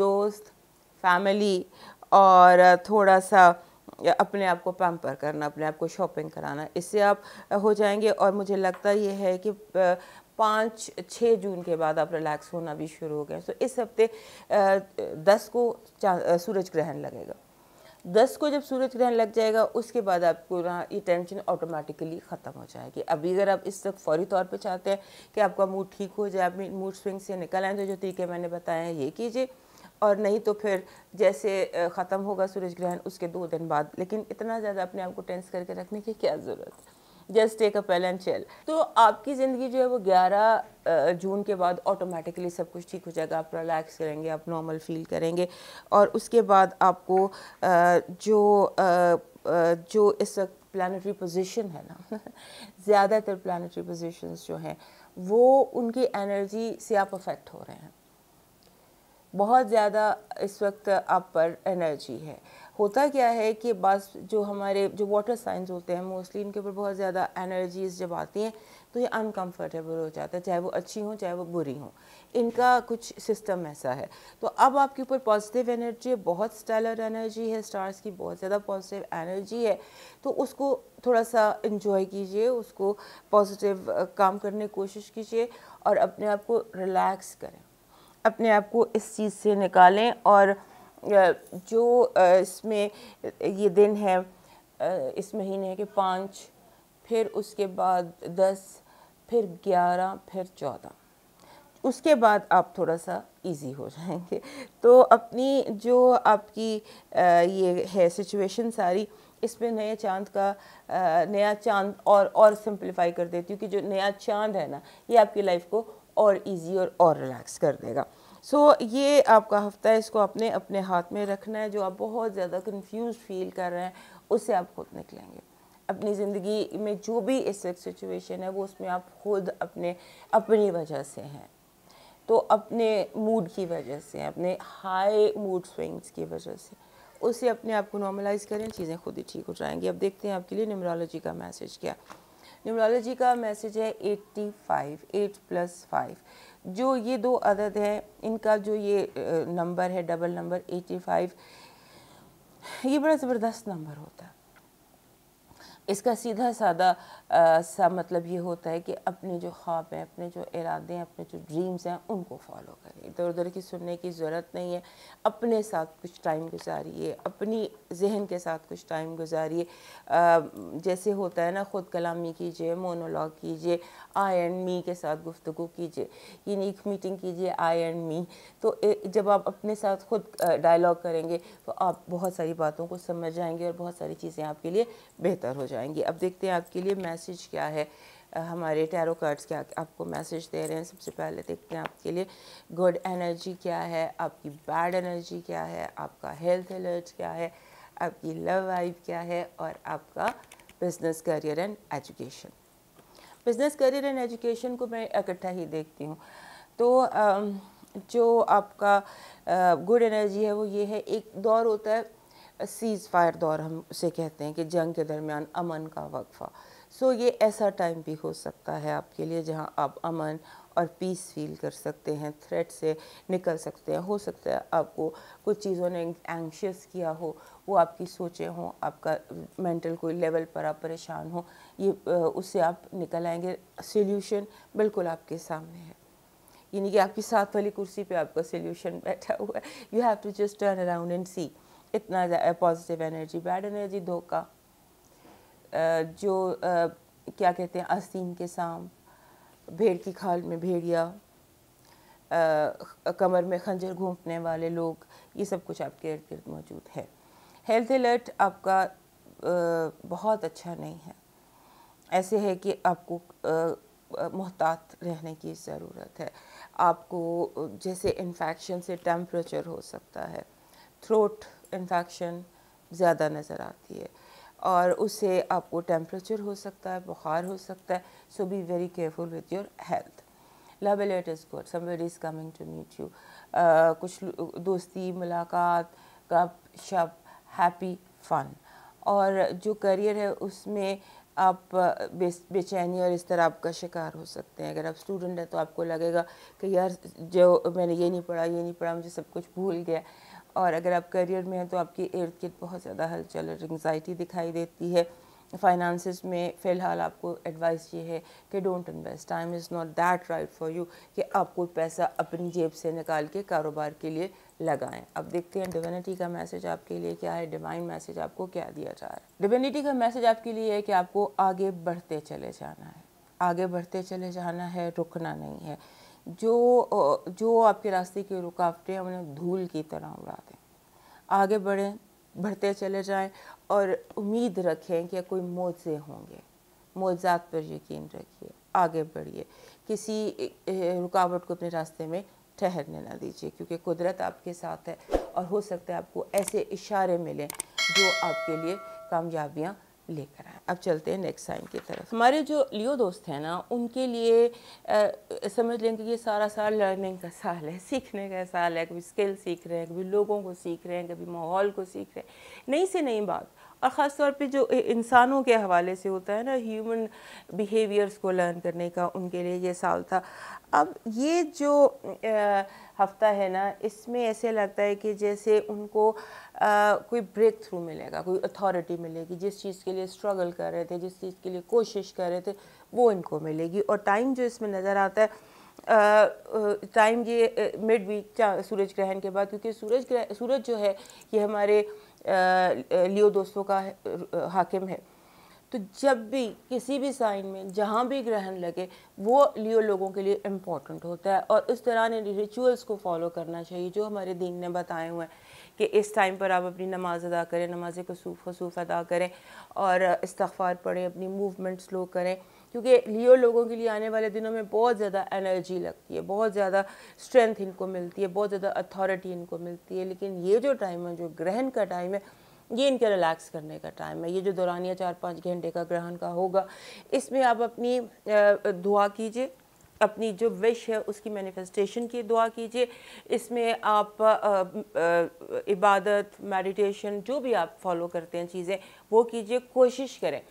दोस्त फैमिली और थोड़ा सा अपने आप को पैम्पर करना अपने आप को शॉपिंग कराना इससे आप हो जाएंगे और मुझे लगता ये है कि पाँच छः जून के बाद आप रिलैक्स होना भी शुरू हो गए तो इस हफ्ते दस को सूरज ग्रहण लगेगा दस को जब सूरज ग्रहण लग जाएगा उसके बाद आपको ना ये टेंशन ऑटोमेटिकली ख़त्म हो जाएगी अभी अगर आप इस वक्त फौरी तौर पे चाहते हैं कि आपका मूड ठीक हो जाए अपनी मूड स्विंग से निकल आए तो जो तरीके मैंने बताए हैं ये कीजिए और नहीं तो फिर जैसे ख़त्म होगा सूरज ग्रहण उसके दो दिन बाद लेकिन इतना ज़्यादा अपने आप को टेंस करके रखने की क्या ज़रूरत है just take a pill and chill तो आपकी ज़िंदगी जो है वो 11 जून के बाद ऑटोमेटिकली सब कुछ ठीक हो जाएगा आप रिलैक्स करेंगे आप नॉर्मल फील करेंगे और उसके बाद आपको जो जो इस वक्त प्लानटरी पोजिशन है ना ज़्यादातर प्लानटरी पोजिशन जो हैं वो उनकी एनर्जी से आप अफेक्ट हो रहे हैं बहुत ज़्यादा इस वक्त आप पर एनर्जी है होता क्या है कि बस जो हमारे जो वाटर साइंस होते हैं मोस्टली इनके ऊपर बहुत ज़्यादा एनर्जीज जब आती हैं तो ये अनकम्फर्टेबल हो जाता है चाहे वो अच्छी हो चाहे वो बुरी हो इनका कुछ सिस्टम ऐसा है तो अब आपके ऊपर पॉजिटिव एनर्जी है बहुत स्टेलर एनर्जी है स्टार्स की बहुत ज़्यादा पॉजिटिव एनर्जी है तो उसको थोड़ा सा इन्जॉय कीजिए उसको पॉजिटिव काम करने की कोशिश कीजिए और अपने आप को रिलैक्स करें अपने आप को इस चीज़ से निकालें और जो इसमें ये दिन है इस महीने के पाँच फिर उसके बाद दस फिर ग्यारह फिर चौदह उसके बाद आप थोड़ा सा इजी हो जाएंगे तो अपनी जो आपकी ये है सिचुएशन सारी इसमें नए चांद का नया चांद और और सिंप्लीफाई कर देती हूँ कि जो नया चांद है ना ये आपकी लाइफ को और ईजी और और रिलैक्स कर देगा सो so, ये आपका हफ्ता है इसको अपने अपने हाथ में रखना है जो आप बहुत ज़्यादा कंफ्यूज फील कर रहे हैं उससे आप खुद निकलेंगे अपनी ज़िंदगी में जो भी इस वक्त सिचुएशन है वो उसमें आप खुद अपने अपनी वजह से हैं तो अपने मूड की वजह से अपने हाई मूड स्विंग्स की वजह से उसे अपने आप को नॉर्मलाइज करें चीज़ें खुद ही ठीक हो जाएंगी अब देखते हैं आपके लिए न्यूमरोलॉजी का मैसेज क्या न्यूमरोलॉजी का मैसेज है 85 फाइव एट प्लस फाइव जो ये दो अदद हैं इनका जो ये नंबर है डबल नंबर 85 ये बड़ा ज़बरदस्त नंबर होता है इसका सीधा साधा सा मतलब ये होता है कि अपने जो ख्वाब हैं अपने जो इरादे हैं अपने जो ड्रीम्स हैं उनको फॉलो करें इधर उधर की सुनने की ज़रूरत नहीं है अपने साथ कुछ टाइम गुजारिए अपनी जहन के साथ कुछ टाइम गुजारिए जैसे होता है ना ख़ुद कलामी कीजिए मोनोलॉग कीजिए आई एंड मी के साथ गुफ्तु कीजिए यानी एक मीटिंग कीजिए आई एंड मी तो ए, जब आप अपने साथ ख़ुद डायलॉग करेंगे तो आप बहुत सारी बातों को समझ जाएँगे और बहुत सारी चीज़ें आपके लिए बेहतर हो जाएंगी जाएंगी अब देखते हैं आपके लिए मैसेज क्या है हमारे टैरो कार्ड्स क्या आपको मैसेज दे रहे हैं सबसे पहले देखते हैं आपके लिए गुड एनर्जी क्या है आपकी बैड एनर्जी क्या है आपका हेल्थ अलर्ट क्या है आपकी लव लाइफ क्या है और आपका business career and education business career and education को मैं इकट्ठा ही देखती हूँ तो जो आपका गुड एनर्जी है वो ये है एक दौर होता है सीज़ फायर दौर हम उसे कहते हैं कि जंग के दरमियान अमन का वक्फा सो ये ऐसा टाइम भी हो सकता है आपके लिए जहाँ आप अमन और पीस फील कर सकते हैं थ्रेट से निकल सकते हैं हो सकता है आपको कुछ चीज़ों ने एंशियस किया हो वो आपकी सोचें हों आपका मेंटल कोई लेवल पर आप परेशान हो ये उससे आप निकल आएंगे सोल्यूशन बिल्कुल आपके सामने है यानी कि आपकी साथ वाली कुर्सी पे आपका सोल्यूशन बैठा हुआ है you have to just turn around and see इतना पॉजिटिव एनर्जी बैड एनर्जी धोखा जो क्या कहते हैं असीम के साम भेड़ की खाल में भेड़िया कमर में खंजर घूमने वाले लोग ये सब कुछ आपके इर्द गिर्द मौजूद है हेल्थ अलर्ट आपका बहुत अच्छा नहीं है ऐसे है कि आपको मोहतात रहने की ज़रूरत है आपको जैसे इन्फेक्शन से टेम्परेचर हो सकता है थ्रोट इन्फेक्शन ज़्यादा नज़र आती है और उससे आपको टेम्परेचर हो सकता है बुखार हो सकता है so be very careful with your health love alert is good somebody is coming to meet you कुछ दोस्ती मुलाकात गप शप हैप्पी फन और जो करियर है उसमें आप uh, बेचैनी और इस तरह आपका शिकार हो सकते हैं अगर आप स्टूडेंट हैं तो आपको लगेगा कि यार जो मैंने ये नहीं पढ़ा ये नहीं पढ़ा मुझे सब कुछ भूल गया और अगर आप करियर में हैं तो आपकी इर्द गिर्द बहुत ज़्यादा हलचल और एंगजाइटी दिखाई देती है फाइनेंसिस में फ़िलहाल आपको एडवाइस ये है कि don't invest time is not that right for you कि आप कोई पैसा अपनी जेब से निकाल के कारोबार के लिए लगाएं अब देखते हैं डिविनिटी का मैसेज आपके लिए क्या है डिवाइन मैसेज आपको क्या दिया जा रहा है डिविनिटी का मैसेज आपके लिए है कि आपको आगे बढ़ते चले जाना है आगे बढ़ते चले जाना है रुकना नहीं है जो जो आपके रास्ते की रुकावटें उन्हें धूल की तरह उड़ा दें आगे बढ़ें बढ़ते चले जाएं और उम्मीद रखें कि कोई मोज़े होंगे मोजात पर यकीन रखिए आगे बढ़िए किसी रुकावट को अपने रास्ते में ठहरने ना दीजिए क्योंकि कुदरत आपके साथ है और हो सकता है आपको ऐसे इशारे मिलें जो आपके लिए कामयाबियाँ लेकर आए अब चलते हैं नेक्स्ट साइन की तरफ हमारे जो लियो दोस्त हैं ना उनके लिए आ, समझ लें कि ये सारा साल लर्निंग का साल है सीखने का साल है कभी स्किल सीख रहे हैं कभी लोगों को सीख रहे हैं कभी माहौल को सीख रहे हैं नई से नई बात और ख़ास तौर पे जो इंसानों के हवाले से होता है ना ह्यूमन बिहेवियर्स को लर्न करने का उनके लिए ये साल था अब ये जो आ, हफ्ता है ना इसमें ऐसे लगता है कि जैसे उनको कोई ब्रेक थ्रू मिलेगा कोई अथॉरिटी मिलेगी जिस चीज़ के लिए स्ट्रगल कर रहे थे जिस चीज़ के लिए कोशिश कर रहे थे वो इनको मिलेगी और टाइम जो इसमें नज़र आता है टाइम ये मिड वीक सूरज ग्रहण के बाद क्योंकि सूरज ग्रह सूरज जो है ये हमारे लियो दोस्तों का हाकिम है तो जब भी किसी भी साइन में जहाँ भी ग्रहण लगे वो लियो लोगों के लिए इम्पॉर्टेंट होता है और इस तरह ने रिचुअल्स को फॉलो करना चाहिए जो हमारे दीन ने बताए हुए हैं कि इस टाइम पर आप अपनी नमाज़ अदा करें नमाज कसूफ खसूफ अदा करें और इस्तफ़ार पढ़ें अपनी मूवमेंट स्लो करें क्योंकि लियो लोगों के लिए आने वाले दिनों में बहुत ज़्यादा एनर्जी लगती है बहुत ज़्यादा स्ट्रेंथ इनको मिलती है बहुत ज़्यादा अथॉरिटी इनको मिलती है लेकिन ये जो टाइम है जो ग्रहण का टाइम है ये इनके रिलैक्स करने का टाइम है ये जो दौरानिया चार पाँच घंटे का ग्रहण का होगा इसमें आप अपनी दुआ कीजिए अपनी जो विश है उसकी मैनिफेस्टेशन की दुआ कीजिए इसमें आप आ, आ, इबादत मेडिटेशन जो भी आप फॉलो करते हैं चीज़ें वो कीजिए कोशिश करें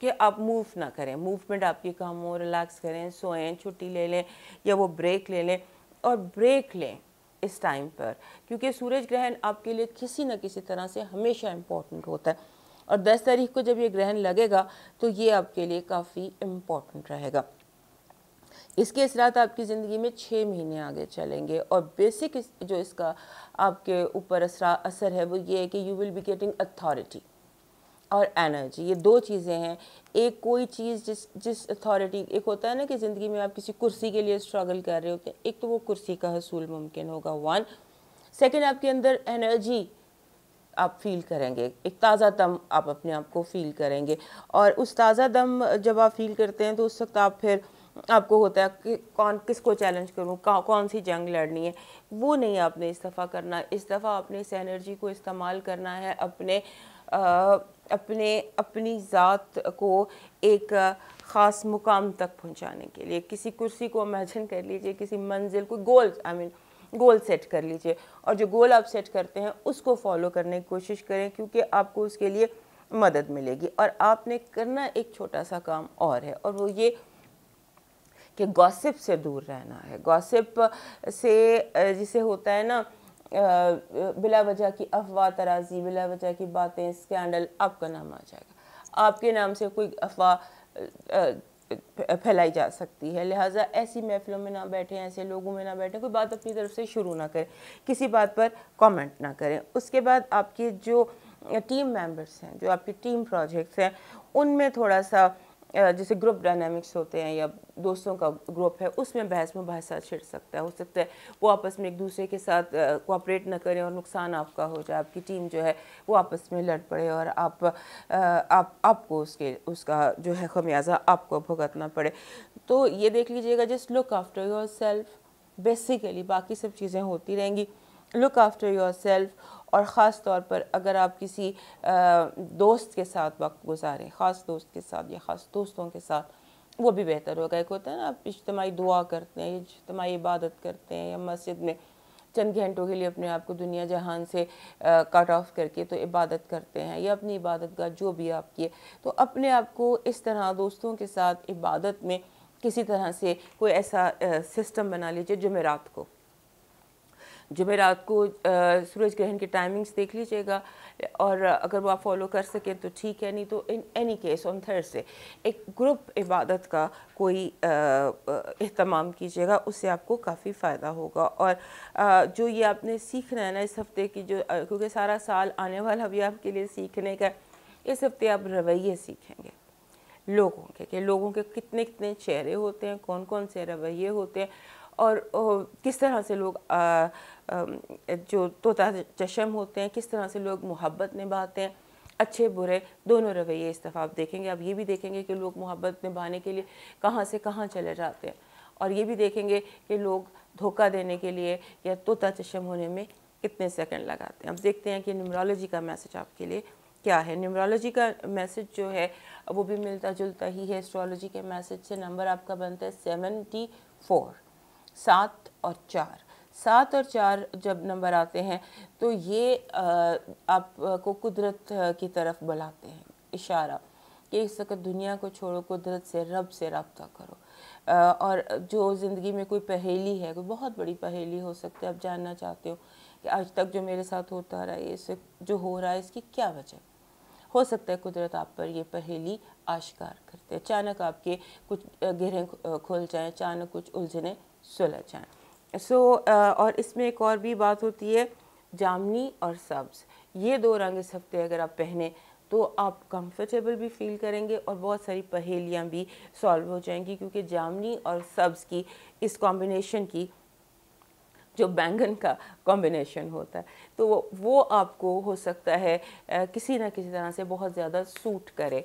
कि आप मूव ना करें मूवमेंट आपकी कम हो रिलैक्स करें सोएं छुट्टी ले लें या वो ब्रेक ले लें और ब्रेक लें इस टाइम पर क्योंकि सूरज ग्रहण आपके लिए किसी न किसी तरह से हमेशा इम्पोर्टेंट होता है और 10 तारीख को जब ये ग्रहण लगेगा तो ये आपके लिए काफ़ी इम्पोर्टेंट रहेगा इसके असरा आपकी ज़िंदगी में छः महीने आगे चलेंगे और बेसिक इस, जो इसका आपके ऊपर असरा असर है वो ये है कि you will be getting authority और एनर्जी ये दो चीज़ें हैं एक कोई चीज़ जिस जिस अथॉरिटी एक होता है ना कि ज़िंदगी में आप किसी कुर्सी के लिए स्ट्रगल कर रहे होते हैं एक तो वो कुर्सी का हसूल मुमकिन होगा वन सेकेंड आपके अंदर एनर्जी आप फील करेंगे एक ताज़ा दम आप अपने आप को फील करेंगे और उस ताज़ा दम जब आप फील करते हैं तो उस वक्त आप फिर आपको होता है कि कौन किसको चैलेंज करूँ कौन सी जंग लड़नी है वो नहीं आपने इस दफ़ा करना इस दफ़ा आपने इस एनर्जी को इस्तेमाल करना है अपने आ, अपने अपनी ज़ात को एक ख़ास मुकाम तक पहुँचाने के लिए किसी कुर्सी को इमेजन कर लीजिए किसी मंजिल को गोल आई मीन गोल सेट कर लीजिए और जो गोल आप सेट करते हैं उसको फॉलो करने की कोशिश करें क्योंकि आपको उसके लिए मदद मिलेगी और आपने करना एक छोटा सा काम और है और वो ये कि गॉसिप से दूर रहना है गॉसिप से जिसे होता है ना बिला वजह की अफवाह तराजी बिला वजह की बातें स्कैंडल आपका नाम आ जाएगा आपके नाम से कोई अफवाह फैलाई जा सकती है लिहाजा ऐसी महफिलों में ना बैठें ऐसे लोगों में ना बैठें कोई बात अपनी तरफ से शुरू ना करें किसी बात पर कमेंट ना करें उसके बाद आपके जो टीम मेंबर्स हैं जो आपकी टीम प्रोजेक्ट्स हैं उनमें थोड़ा सा जैसे ग्रुप डायनामिक्स होते हैं या दोस्तों का ग्रुप है उसमें बहस में बहस छिड़ सकता है हो सकता है वो आपस में एक दूसरे के साथ कोऑपरेट ना करें और नुकसान आपका हो जाए आपकी टीम जो है वो आपस में लड़ पड़े और आप आप आपको उसके उसका जो है खमियाजा आपको भुगतना पड़े तो ये देख लीजिएगा just look after yourself basically बाकी सब चीज़ें होती रहेंगी लुक आफ्टर योर सेल्फ और ख़ास तौर पर अगर आप किसी दोस्त के साथ वक्त गुजारें ख़ास दोस्त के साथ या ख़ास दोस्तों के साथ वो भी बेहतर होगा एक होता है ना आप इज्तमाही दुआ करते हैं इज्तमाही इबादत करते हैं या मस्जिद में चंद घंटों के लिए अपने आप को दुनिया जहान से कट ऑफ करके तो इबादत करते हैं या अपनी इबादत का जो भी आप किए तो अपने आप को इस तरह दोस्तों के साथ इबादत में किसी तरह से कोई ऐसा सिस्टम बना लीजिए जमेरात को जमेरात को सूरज ग्रहण की टाइमिंग्स देख लीजिएगा और अगर वो आप फॉलो कर सकें तो ठीक है नहीं तो in any case on Thursday एक ग्रुप इबादत का कोई अहतमाम कीजिएगा उससे आपको काफ़ी फ़ायदा होगा और आ, जो ये आपने सीखना है ना इस हफ़्ते की जो क्योंकि सारा साल आने वाला भी आपके लिए सीखने का इस हफ़्ते आप रवैये सीखेंगे लोगों के कि लोगों के कितने कितने चेहरे होते हैं कौन कौन से रवैये होते हैं और किस तरह से लोग आ, आ, जो तोता चशम होते हैं किस तरह से लोग मोहब्बत निभाते हैं अच्छे बुरे दोनों रवैये इस दफ़ा आप देखेंगे आप ये भी देखेंगे कि लोग मोहब्बत निभाने के लिए कहाँ से कहाँ चले जाते हैं और ये भी देखेंगे कि लोग धोखा देने के लिए या तोता चशम होने में कितने सेकंड लगाते हैं अब देखते हैं कि न्यूमरोलॉजी का मैसेज आपके लिए क्या है न्यूमरोलॉजी का मैसेज जो है वो भी मिलता जुलता ही है एस्ट्रोलॉजी के मैसेज से नंबर आपका बनता है सेवेंटी फोर सात और चार सात और चार जब नंबर आते हैं तो ये आपको कुदरत की तरफ बुलाते हैं इशारा कि इस वक्त दुनिया को छोड़ो कुदरत से रब से रबता करो और जो ज़िंदगी में कोई पहेली है कोई बहुत बड़ी पहेली हो सकती है आप जानना चाहते हो कि आज तक जो मेरे साथ होता रहा है इससे जो हो रहा है इसकी क्या वजह हो सकता है कुदरत आप पर ये पहेली आश्कार करते अचानक आपके कुछ गिरें खुल जाएँ अचानक कुछ उलझने सुलह जाए सो so, और इसमें एक और भी बात होती है जामनी और सब्ज़ ये दो रंग इस हफ्ते अगर आप पहने तो आप कंफर्टेबल भी फील करेंगे और बहुत सारी पहेलियाँ भी सॉल्व हो जाएंगी क्योंकि जामनी और सब्ज़ की इस कॉम्बिनेशन की जो बैंगन का कॉम्बिनेशन होता है तो वो आपको हो सकता है किसी ना किसी तरह से बहुत ज़्यादा सूट करे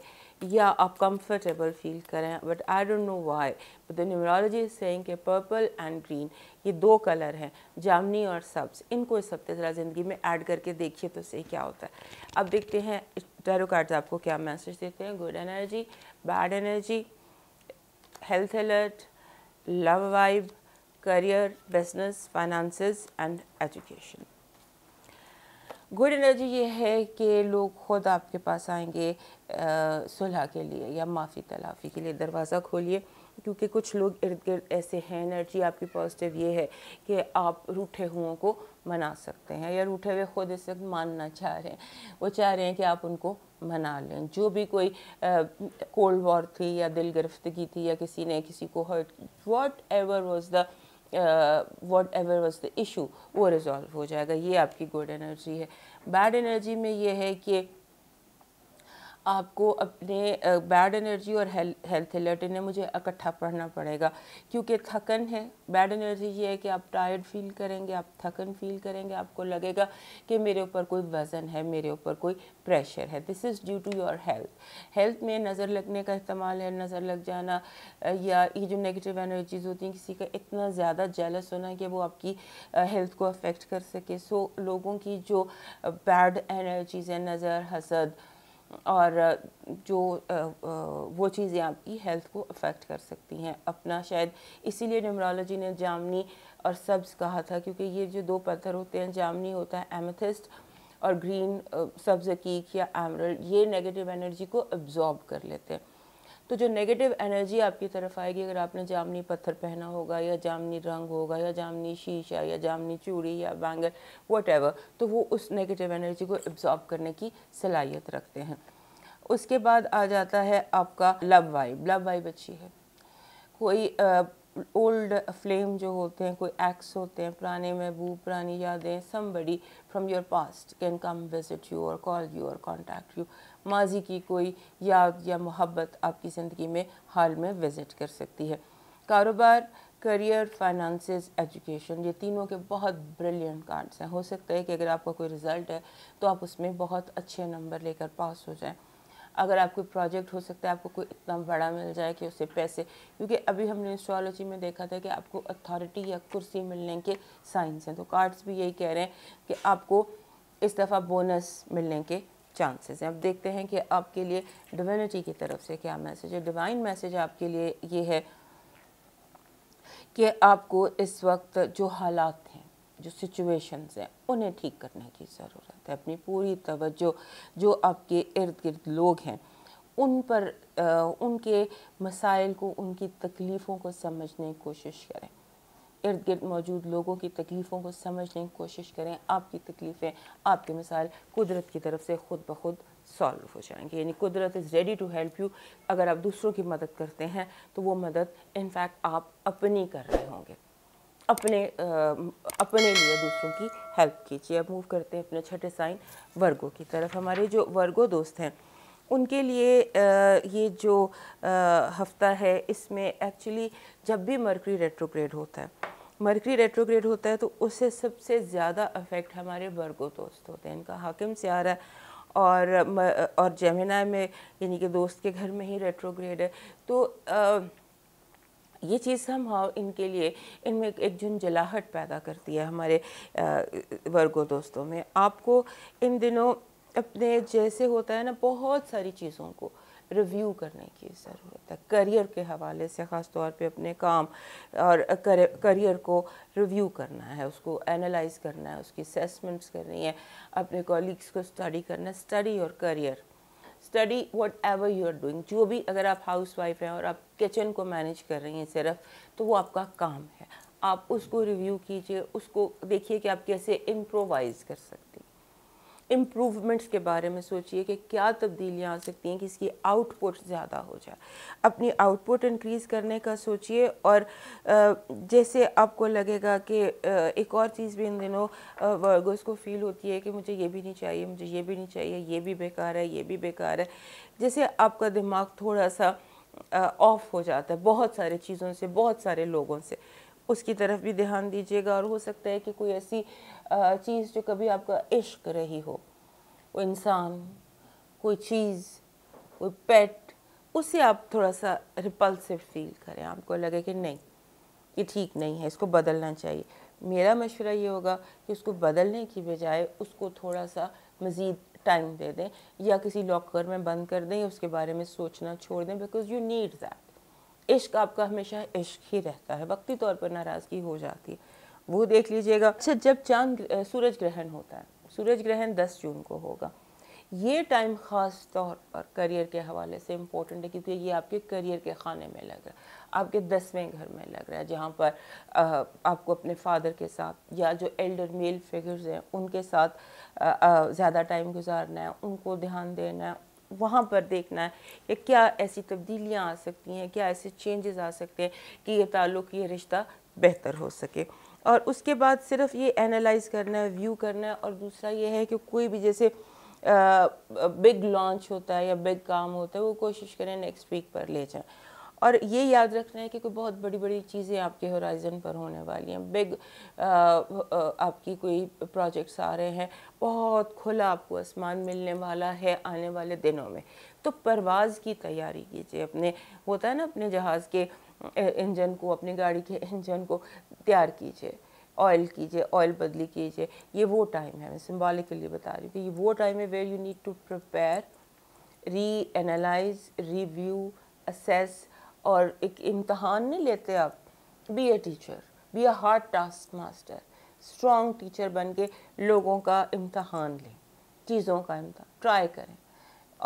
या आप कंफर्टेबल फील करें but I don't know why but the numerology is saying के पर्पल एंड ग्रीन ये दो कलर हैं जामनी और सब्स इनको इस हफ्ते ज़रा ज़िंदगी में ऐड करके देखिए तो सही क्या होता है अब देखते हैं टैरो कार्ड्स आपको क्या मैसेज देते हैं good energy bad energy health alert love vibe career business finances and education good energy ये है कि लोग खुद आपके पास आएंगे सुलह के लिए या माफ़ी तलाफ़ी के लिए दरवाज़ा खोलिए क्योंकि कुछ लोग इर्द गिर्द ऐसे हैं एनर्जी आपकी पॉजिटिव ये है कि आप रूठे हुओं को मना सकते हैं या रूठे हुए खुद इस वक्त मानना चाह रहे हैं वो चाह रहे हैं कि आप उनको मना लें जो भी कोई कोल्ड वॉर थी या दिल गिरफ्तगी थी या किसी ने किसी को hurt whatever was the whatever was the issue वो रिज़ॉल्व हो जाएगा ये आपकी गुड एनर्जी है बैड एनर्जी में ये है कि आपको अपने बैड एनर्जी और हेल्थ अलर्ट इन्हें मुझे इकट्ठा पढ़ना पड़ेगा क्योंकि थकन है बैड एनर्जी ये है कि आप टायर्ड फील करेंगे आप थकन फील करेंगे आपको लगेगा कि मेरे ऊपर कोई वज़न है मेरे ऊपर कोई प्रेशर है this is due to your health health में नज़र लगने का इस्तेमाल है नज़र लग जाना या ये जो नेगेटिव एनर्जीज़ होती हैं किसी का इतना ज़्यादा जेलस होना कि वो आपकी हेल्थ को अफेक्ट कर सके सो so, लोगों की जो बैड एनर्जीज़ हैं नज़र हसद और जो वो चीज़ें आपकी हेल्थ को अफेक्ट कर सकती हैं अपना शायद इसीलिए न्यूमरोलॉजी ने जामनी और सब्ज़ कहा था क्योंकि ये जो दो पत्थर होते हैं जामनी होता है एमथिस्ट और ग्रीन सब्ज़ अकीक या एमरल्ड ये नेगेटिव एनर्जी को अब्जॉर्ब कर लेते हैं तो जो नेगेटिव एनर्जी आपकी तरफ आएगी अगर आपने जामनी पत्थर पहना होगा या जामनी रंग होगा या जामनी शीशा या जामनी चूड़ी या बैंगल वट तो वो उस नेगेटिव एनर्जी को एब्जॉर्ब करने की सलाहियत रखते हैं उसके बाद आ जाता है आपका लव वाइब लव वाइब अच्छी है कोई ओल्ड फ्लेम जो होते हैं कोई एक्स होते हैं पुराने महबूब पुरानी यादें somebody from your past can come visit you और कॉल यू और कॉन्टैक्ट यू माजी की कोई याद या मोहब्बत आपकी ज़िंदगी में हाल में विज़िट कर सकती है कारोबार करियर फाइनेंसेस एजुकेशन ये तीनों के बहुत ब्रिलियंट कार्ड्स हैं हो सकता है कि अगर आपका कोई रिज़ल्ट है तो आप उसमें बहुत अच्छे नंबर लेकर पास हो जाएं अगर आपको प्रोजेक्ट हो सकता है आपको कोई इतना बड़ा मिल जाए कि उससे पैसे क्योंकि अभी हमने एस्ट्रोलॉजी में देखा था कि आपको अथॉरिटी या कुर्सी मिलने के साइंस हैं तो कार्ड्स भी यही कह रहे हैं कि आपको इस दफ़ा बोनस मिलने के चांसेस हैं अब देखते हैं कि आपके लिए डिवेनिटी की तरफ से क्या मैसेज है डिवाइन मैसेज आपके लिए ये है कि आपको इस वक्त जो हालात हैं जो सिचुएशंस हैं उन्हें ठीक करने की ज़रूरत है अपनी पूरी तवज्जो जो आपके इर्द गिर्द लोग हैं उन पर आ, उनके मसाइल को उनकी तकलीफ़ों को समझने की कोशिश करें इर्द गिर्द मौजूद लोगों की तकलीफ़ों को समझने की कोशिश करें आपकी तकलीफ़ें आपके मिसाल कुदरत की तरफ से ख़ुद ब खुद सॉल्व हो जाएंगे यानी कुदरत is ready to help you अगर आप दूसरों की मदद करते हैं तो वो मदद इनफैक्ट आप अपनी कर रहे होंगे अपने आ, अपने लिए दूसरों की हेल्प कीजिए अब मूव करते हैं अपने छठे साइन वर्गों की तरफ हमारे जो वर्गो दोस्त हैं उनके लिए आ, ये जो आ, हफ्ता है इसमें एक्चुअली जब भी मर्करी रेट्रोग्रेड होता है मरकरी रेट्रोग्रेड होता है तो उससे सबसे ज़्यादा अफेक्ट हमारे वर्गो दोस्त होते हैं इनका हाकिम से आ रहा है और और जेमिना में यानी कि दोस्त के घर में ही रेट्रोग्रेड है तो आ, ये चीज़ हम हाँ इनके लिए इनमें एक झुंझलाहट पैदा करती है हमारे वर्गो दोस्तों में आपको इन दिनों अपने जैसे होता है ना बहुत सारी चीज़ों को रिव्यू करने की ज़रूरत है करियर के हवाले से ख़ास तौर पे अपने काम और करियर को रिव्यू करना है उसको एनालाइज करना है उसकी असेसमेंट्स करनी है अपने कॉलीग्स को स्टडी करना है स्टडी और career study whatever you are doing जो भी अगर आप हाउस वाइफ हैं और आप किचन को मैनेज कर रही हैं सिर्फ तो वो आपका काम है आप उसको रिव्यू कीजिए उसको देखिए कि आप कैसे इम्प्रोवाइज़ कर सकती हैं इम्प्रूवमेंट्स के बारे में सोचिए कि क्या तब्दीलियाँ आ सकती हैं कि इसकी आउटपुट ज़्यादा हो जाए अपनी आउटपुट इंक्रीज़ करने का सोचिए और जैसे आपको लगेगा कि एक और चीज़ भी इन दिनों वर्गोस को फील होती है कि मुझे ये भी नहीं चाहिए मुझे ये भी नहीं चाहिए ये भी बेकार है ये भी बेकार है जैसे आपका दिमाग थोड़ा सा ऑफ हो जाता है बहुत सारे चीज़ों से बहुत सारे लोगों से उसकी तरफ भी ध्यान दीजिएगा और हो सकता है कि कोई ऐसी चीज़ जो कभी आपका इश्क रही हो वो इंसान कोई चीज़ कोई पेट उसे आप थोड़ा सा रिपल्सिव फील करें आपको लगे कि नहीं ये ठीक नहीं है इसको बदलना चाहिए मेरा मशवरा ये होगा कि उसको बदलने की बजाय उसको थोड़ा सा मज़ीद टाइम दे दें या किसी लॉकर में बंद कर दें या उसके बारे में सोचना छोड़ दें बिकॉज यू नीड दैट इश्क आपका हमेशा इश्क ही रहता है वक्ती तौर पर नाराज़गी हो जाती है वो देख लीजिएगा अच्छा जब चांद सूरज ग्रहण होता है सूरज ग्रहण 10 जून को होगा ये टाइम ख़ास तौर पर करियर के हवाले से इम्पोर्टेंट है क्योंकि ये आपके करियर के खाने में लग रहा है आपके दसवें घर में लग रहा है जहाँ पर आ, आपको अपने फादर के साथ या जो एल्डर मेल फिगर्स हैं उनके साथ ज़्यादा टाइम गुजारना है उनको ध्यान देना है वहाँ पर देखना है कि क्या ऐसी तब्दीलियाँ आ सकती हैं क्या ऐसे चेंजेस आ सकते हैं कि ये ताल्लुक़ ये रिश्ता बेहतर हो सके और उसके बाद सिर्फ ये एनालाइज करना है व्यू करना है और दूसरा ये है कि कोई भी जैसे बिग लॉन्च होता है या बिग काम होता है वो कोशिश करें नेक्स्ट वीक पर ले जाएं और ये याद रखना है कि कोई बहुत बड़ी बड़ी चीज़ें आपके होराइजन पर होने वाली हैं बिग आपकी कोई प्रोजेक्ट्स आ रहे हैं बहुत खुला आपको आसमान मिलने वाला है आने वाले दिनों में तो परवाज़ की तैयारी कीजिए अपने होता है ना अपने जहाज़ के इंजन को अपनी गाड़ी के इंजन को तैयार कीजिए ऑयल कीजिए ऑयल बदली कीजिए ये वो टाइम है मैं सिम्बॉलिकली बता रही हूँ कि ये वो टाइम है where you need to prepare reanalyse review assess और एक इम्तहान नहीं लेते आप be a teacher be a hard taskmaster strong teacher बन के लोगों का इम्तहान लें चीज़ों का इम्तहान ट्राई करें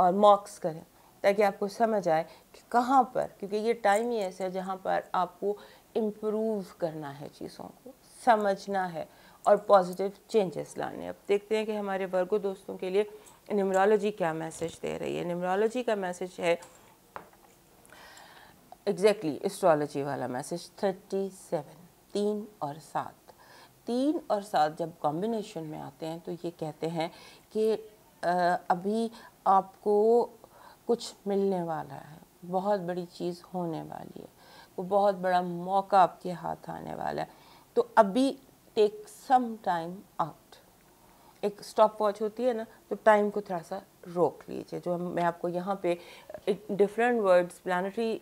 और मॉक्स करें ताकि आपको समझ आए कि कहाँ पर क्योंकि ये टाइम ही ऐसा है जहाँ पर आपको इम्प्रूव करना है चीज़ों को समझना है और पॉजिटिव चेंजेस लाने अब देखते हैं कि हमारे वर्गो दोस्तों के लिए न्यूमरोलॉजी क्या मैसेज दे रही है न्यूमरोलॉजी का मैसेज है एग्जैक्टली exactly, एस्ट्रोलॉजी वाला मैसेज थर्टी सेवन तीन और सात तीन और सात जब कॉम्बिनेशन में आते हैं तो ये कहते हैं कि अभी आपको कुछ मिलने वाला है बहुत बड़ी चीज़ होने वाली है वो बहुत बड़ा मौका आपके हाथ आने वाला है तो अभी टेक सम टाइम आउट एक स्टॉप वॉच होती है ना तो टाइम को थोड़ा सा रोक लीजिए जो हम मैं आपको यहाँ पे डिफरेंट वर्ड्स प्लानटरी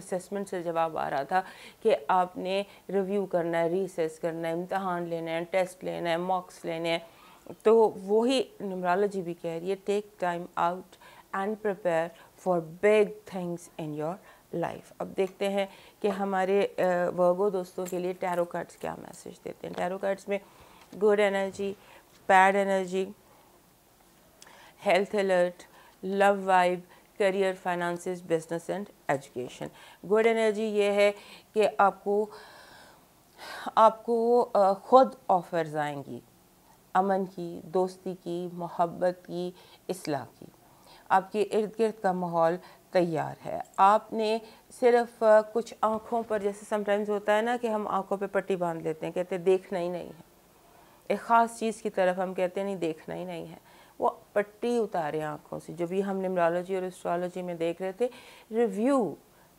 असेसमेंट से जवाब आ रहा था कि आपने रिव्यू करना है रीसेस करना है इम्तहान लेना है टेस्ट लेना है मॉक्स लेने हैं तो वही न्यूमरोलॉजी भी कह रही है take time out and prepare for big things in your life अब देखते हैं कि हमारे वर्गो दोस्तों के लिए टैरो कार्ड्स क्या मैसेज देते हैं टैरो कार्ड्स में good energy bad energy health alert love vibe career finances business and education good energy ये है कि आपको आपको ख़ुद ऑफर्स आएंगी अमन की दोस्ती की मोहब्बत की इसलाह की आपके इर्द गिर्द का माहौल तैयार है आपने सिर्फ कुछ आँखों पर जैसे समटाइम्स होता है ना कि हम आँखों पे पट्टी बांध लेते हैं कहते हैं देखना ही नहीं है एक ख़ास चीज़ की तरफ हम कहते हैं नहीं देखना ही नहीं है वो पट्टी उतारे आँखों से जो भी हम निमरोलॉजी और एस्ट्रोलॉजी में देख रहे थे रिव्यू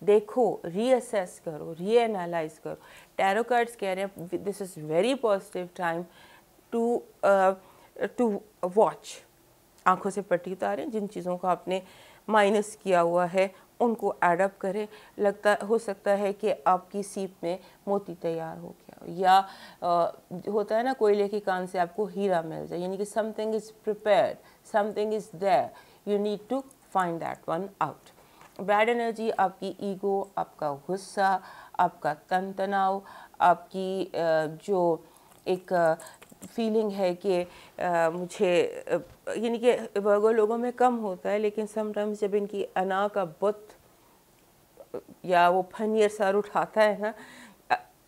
देखो रीअसेस करो रीएनालाइज करो टैरो कार्ड्स कह रहे हैं this is very positive time to to watch आंखों से पट्टी उतारें जिन चीज़ों को आपने माइनस किया हुआ है उनको एडअप करें लगता हो सकता है कि आपकी सीप में मोती तैयार हो गया या आ, होता है ना कोयले के कान से आपको हीरा मिल जाए यानी कि something is prepare something is there you need to find that one out bad energy आपकी ईगो आपका गुस्सा आपका तन तनाव आपकी जो एक फीलिंग है कि आ, मुझे यानी कि वर्गो लोगों में कम होता है लेकिन समटाइम्स जब इनकी अना का बुत या वो फनियर सर उठाता है ना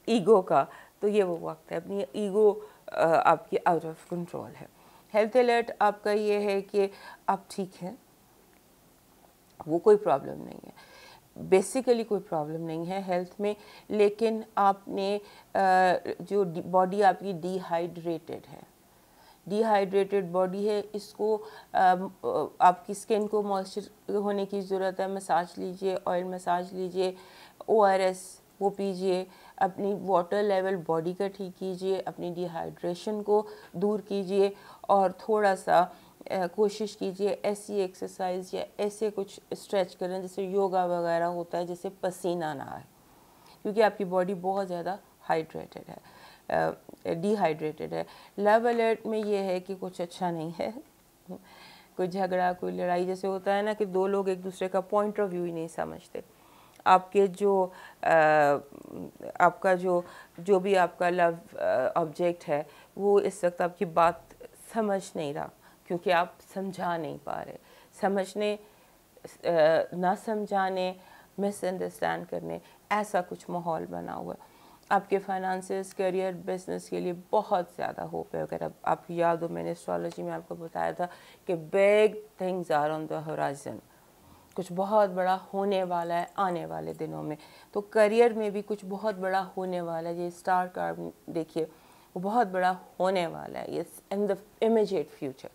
ईगो का तो ये वो वक्त है अपनी ईगो आपकी आउट ऑफ कंट्रोल है हेल्थ अलर्ट आपका ये है कि आप ठीक हैं वो कोई प्रॉब्लम नहीं है बेसिकली कोई प्रॉब्लम नहीं है हेल्थ में लेकिन आपने जो बॉडी आपकी डिहाइड्रेटेड है डिहाइड्रेटेड बॉडी है इसको आपकी स्किन को मॉइस्चर होने की ज़रूरत है मसाज लीजिए ऑयल मसाज लीजिए ओ वो पीजिए अपनी वाटर लेवल बॉडी का ठीक कीजिए अपनी डिहाइड्रेशन को दूर कीजिए और थोड़ा सा कोशिश कीजिए ऐसी एक्सरसाइज या ऐसे कुछ स्ट्रेच करें जैसे योगा वगैरह होता है जैसे पसीना ना आए क्योंकि आपकी बॉडी बहुत ज़्यादा हाइड्रेटेड है डिहाइड्रेटेड है लव अलर्ट में ये है कि कुछ अच्छा नहीं है कोई झगड़ा कोई लड़ाई जैसे होता है ना कि दो लोग एक दूसरे का पॉइंट ऑफ व्यू ही नहीं समझते आपके जो आ, आपका जो जो भी आपका लव ऑब्जेक्ट है वो इस वक्त आपकी बात समझ नहीं रहा क्योंकि आप समझा नहीं पा रहे समझने ना समझाने मिसअंडरस्टैंड करने ऐसा कुछ माहौल बना हुआ है आपके फाइनेंसेस करियर बिजनेस के लिए बहुत ज़्यादा होप है अगर आप, याद हो मैंने एस्ट्रोलॉजी में आपको बताया था कि big things are on the horizon कुछ बहुत बड़ा होने वाला है आने वाले दिनों में तो करियर में भी कुछ बहुत बड़ा होने वाला है ये स्टार कार्ड देखिए वो बहुत बड़ा होने वाला है ये इन द इमीजिएट फ्यूचर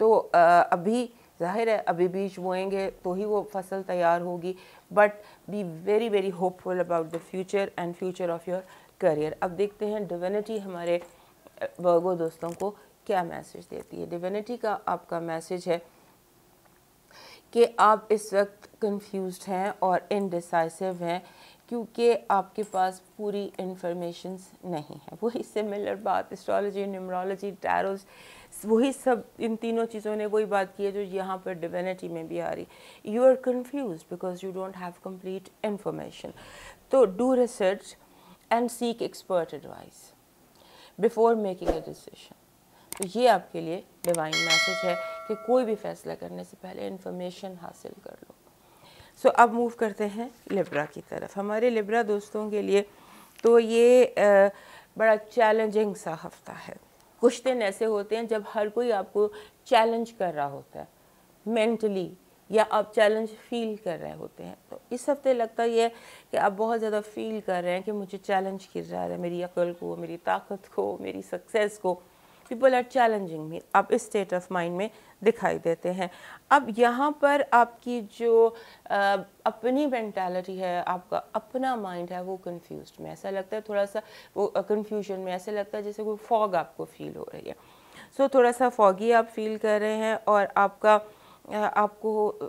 तो अभी ज़ाहिर है अभी बीज बोएंगे तो ही वो फसल तैयार होगी but be very very hopeful about the future and future of your career अब देखते हैं डिवेनिटी हमारे वर्गो दोस्तों को क्या मैसेज देती है डिवेनिटी का आपका मैसेज है कि आप इस वक्त कंफ्यूज हैं और इनडिसाइसिव हैं क्योंकि आपके पास पूरी इन्फॉर्मेशन नहीं है वही सिमिलर बात एस्ट्रोलॉजी न्यूमरोलॉजी टैरोज वही सब इन तीनों चीज़ों ने वही बात की है जो यहाँ पर डिविनिटी में भी आ रही you are confuse because you don't have complete information तो do research and seek expert advice before making a decision तो ये आपके लिए डिवाइन मैसेज है कि कोई भी फैसला करने से पहले इन्फॉर्मेशन हासिल कर लो सो so, अब मूव करते हैं लिब्रा की तरफ हमारे लिब्रा दोस्तों के लिए तो ये आ, बड़ा चैलेंजिंग सा हफ्ता है कुछ दिन ऐसे होते हैं जब हर कोई आपको चैलेंज कर रहा होता है मेंटली या आप चैलेंज फील कर रहे होते हैं तो इस हफ्ते लगता यह है कि आप बहुत ज़्यादा फील कर रहे हैं कि मुझे चैलेंज गिर रहा है मेरी अकल को मेरी ताकत को मेरी सक्सेस को पीपल आर चैलेंजिंग मी आप इस स्टेट ऑफ माइंड में दिखाई देते हैं अब यहाँ पर आपकी जो आ, अपनी मैंटेलिटी है आपका अपना माइंड है वो कन्फ्यूज में ऐसा लगता है थोड़ा सा वो कन्फ्यूजन में ऐसा लगता है जैसे कोई फॉग आपको फील हो रही है सो so, थोड़ा सा फॉगी आप फील कर रहे हैं और आपका आपको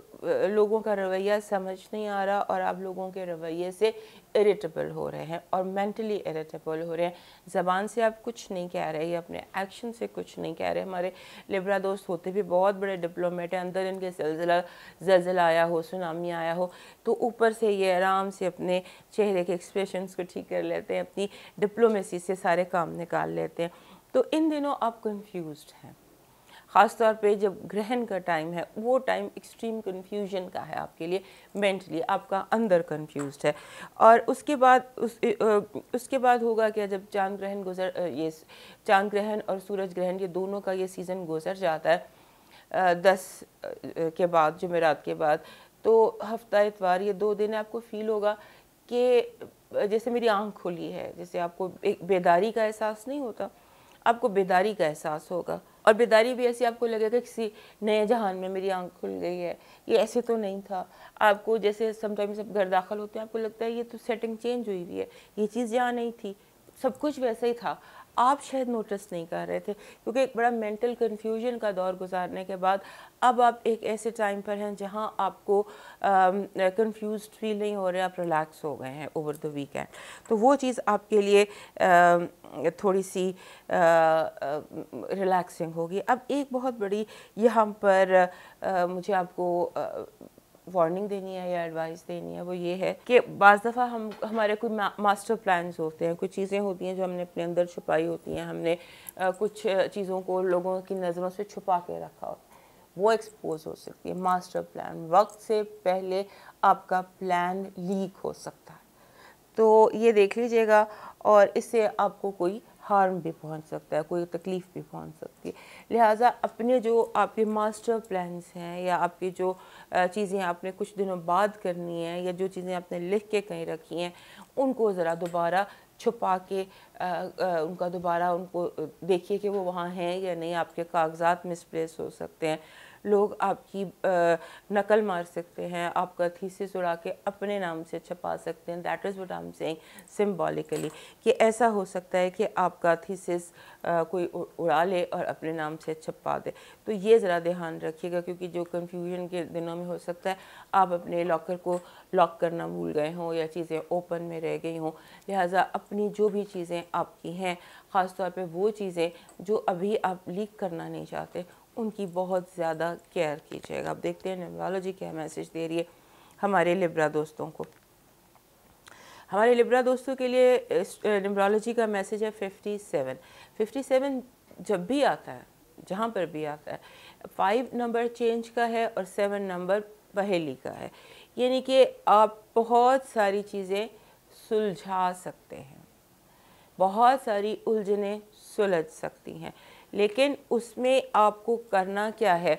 लोगों का रवैया समझ नहीं आ रहा और आप लोगों के रवैये से इरिटेबल हो रहे हैं और मेंटली इरिटेबल हो रहे हैं ज़बान से आप कुछ नहीं कह रहे अपने एक्शन से कुछ नहीं कह रहे हमारे लिब्रा दोस्त होते भी बहुत बड़े डिप्लोमेट हैं अंदर इनके सिलसिला जलजिला आया हो सुनामी आया हो तो ऊपर से ये आराम से अपने चेहरे के एक्सप्रेशन को ठीक कर लेते हैं अपनी डिप्लोमेसी से सारे काम निकाल लेते हैं तो इन दिनों आप कन्फ्यूज़ हैं ख़ास तौर पे जब ग्रहण का टाइम है वो टाइम एक्सट्रीम कन्फ्यूजन का है आपके लिए मेंटली आपका अंदर कंफ्यूज है और उसके बाद उस उसके बाद होगा क्या जब चांद ग्रहण गुजर ये चांद ग्रहण और सूरज ग्रहण ये दोनों का ये सीज़न गुजर जाता है दस के बाद जमेरात के बाद तो हफ्ता इतवार ये दो दिन आपको फील होगा कि जैसे मेरी आंख खुली है जैसे आपको एक बेदारी का एहसास नहीं होता आपको बेदारी का एहसास होगा और बेदारी भी ऐसी आपको लगेगा कि किसी नए जहान में मेरी आंख खुल गई है ये ऐसे तो नहीं था आपको जैसे समटाइम्स आप घर दाखिल होते हैं आपको लगता है ये तो सेटिंग चेंज हुई हुई है ये चीज़ यहाँ नहीं थी सब कुछ वैसा ही था आप शायद नोटिस नहीं कर रहे थे क्योंकि एक बड़ा मेंटल कन्फ्यूजन का दौर गुजारने के बाद अब आप एक ऐसे टाइम पर हैं जहाँ आपको कंफ्यूज फील नहीं हो रहे आप रिलैक्स हो गए हैं ओवर द वीकेंड तो वो चीज़ आपके लिए uh, थोड़ी सी रिलैक्सिंग होगी अब एक बहुत बड़ी यहाँ पर आ, मुझे आपको वार्निंग देनी है या एडवाइस देनी है वो ये है कि बज़ दफ़ा हम हमारे कोई मास्टर प्लान्स होते हैं कुछ चीज़ें होती हैं जो हमने अपने अंदर छुपाई होती हैं हमने आ, कुछ चीज़ों को लोगों की नज़रों से छुपा के रखा होता है वो एक्सपोज हो सकती है मास्टर प्लान वक्त से पहले आपका प्लान लीक हो सकता है तो ये देख लीजिएगा और इससे आपको कोई हार्म भी पहुंच सकता है कोई तकलीफ़ भी पहुंच सकती है लिहाजा अपने जो आपके मास्टर प्लान्स हैं या आपकी जो चीज़ें आपने कुछ दिनों बाद करनी है या जो चीज़ें आपने लिख के कहीं रखी हैं उनको ज़रा दोबारा छुपा के आ, आ, उनका दोबारा उनको देखिए कि वो वहाँ हैं या नहीं आपके कागजात मिसप्लेस हो सकते हैं लोग आपकी नकल मार सकते हैं आपका थीसिस उड़ा के अपने नाम से छपा सकते हैं that is what I am saying symbolically कि ऐसा हो सकता है कि आपका थीसिस कोई उड़ा ले और अपने नाम से छपा दे तो ये ज़रा ध्यान रखिएगा क्योंकि जो कन्फ्यूजन के दिनों में हो सकता है आप अपने लॉकर को लॉक करना भूल गए हों या चीज़ें ओपन में रह गई हों लिहाजा अपनी जो भी चीज़ें आपकी हैं ख़ासतौर पर वो चीज़ें जो अभी आप लीक करना नहीं चाहते उनकी बहुत ज़्यादा केयर कीजिएगा अब देखते हैं न्यूमरोलॉजी क्या मैसेज दे रही है हमारे लिब्रा दोस्तों को हमारे लिब्रा दोस्तों के लिए न्यूमरोलॉजी का मैसेज है फिफ्टी सेवन फिफ्टी सेवन जब भी आता है जहाँ पर भी आता है फाइव नंबर चेंज का है और सेवन नंबर पहेली का है यानी कि आप बहुत सारी चीज़ें सुलझा सकते हैं बहुत सारी उलझने सुलझ सकती हैं लेकिन उसमें आपको करना क्या है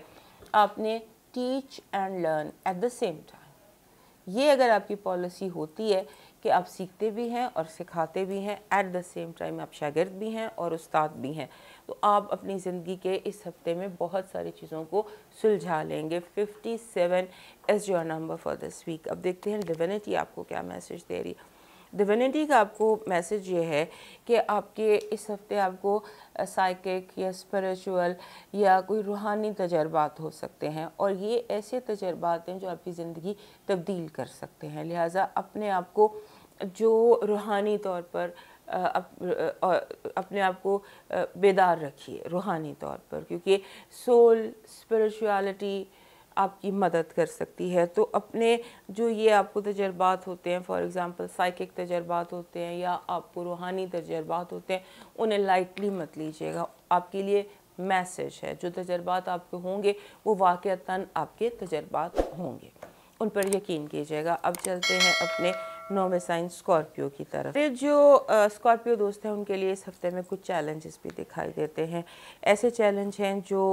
आपने teach and learn at the same time ये अगर आपकी पॉलिसी होती है कि आप सीखते भी हैं और सिखाते भी हैं एट द सेम टाइम आप शागिर्द भी हैं और उस्ताद भी हैं तो आप अपनी ज़िंदगी के इस हफ्ते में बहुत सारी चीज़ों को सुलझा लेंगे 57 is your number for this week अब देखते हैं डिविनिटी आपको क्या मैसेज दे रही है डिविनिटी का आपको मैसेज ये है कि आपके इस हफ्ते आपको साइकिक या स्पिरिचुअल या कोई रूहानी तजर्बात हो सकते हैं और ये ऐसे तजर्बात हैं जो आपकी ज़िंदगी तब्दील कर सकते हैं लिहाजा अपने आप को जो रूहानी तौर पर अपने आप को बेदार रखिए रूहानी तौर पर क्योंकि सोल स्परिचुअलिटी आपकी मदद कर सकती है तो अपने जो ये आपको तजर्बात होते हैं फॉर एग्ज़ाम्पल साइकिक तजर्बात होते हैं या आपको रूहानी तजर्बात होते हैं उन्हें लाइटली मत लीजिएगा आपके लिए मैसेज है जो तजर्बात आपके होंगे वो वाक़ता आपके तजर्बात होंगे उन पर यकीन कीजिएगा अब चलते हैं अपने नौवे साइन स्कॉर्पियो की तरफ फिर जो स्कॉर्पियो दोस्त हैं उनके लिए इस हफ्ते में कुछ चैलेंजेस भी दिखाई देते हैं ऐसे चैलेंज हैं जो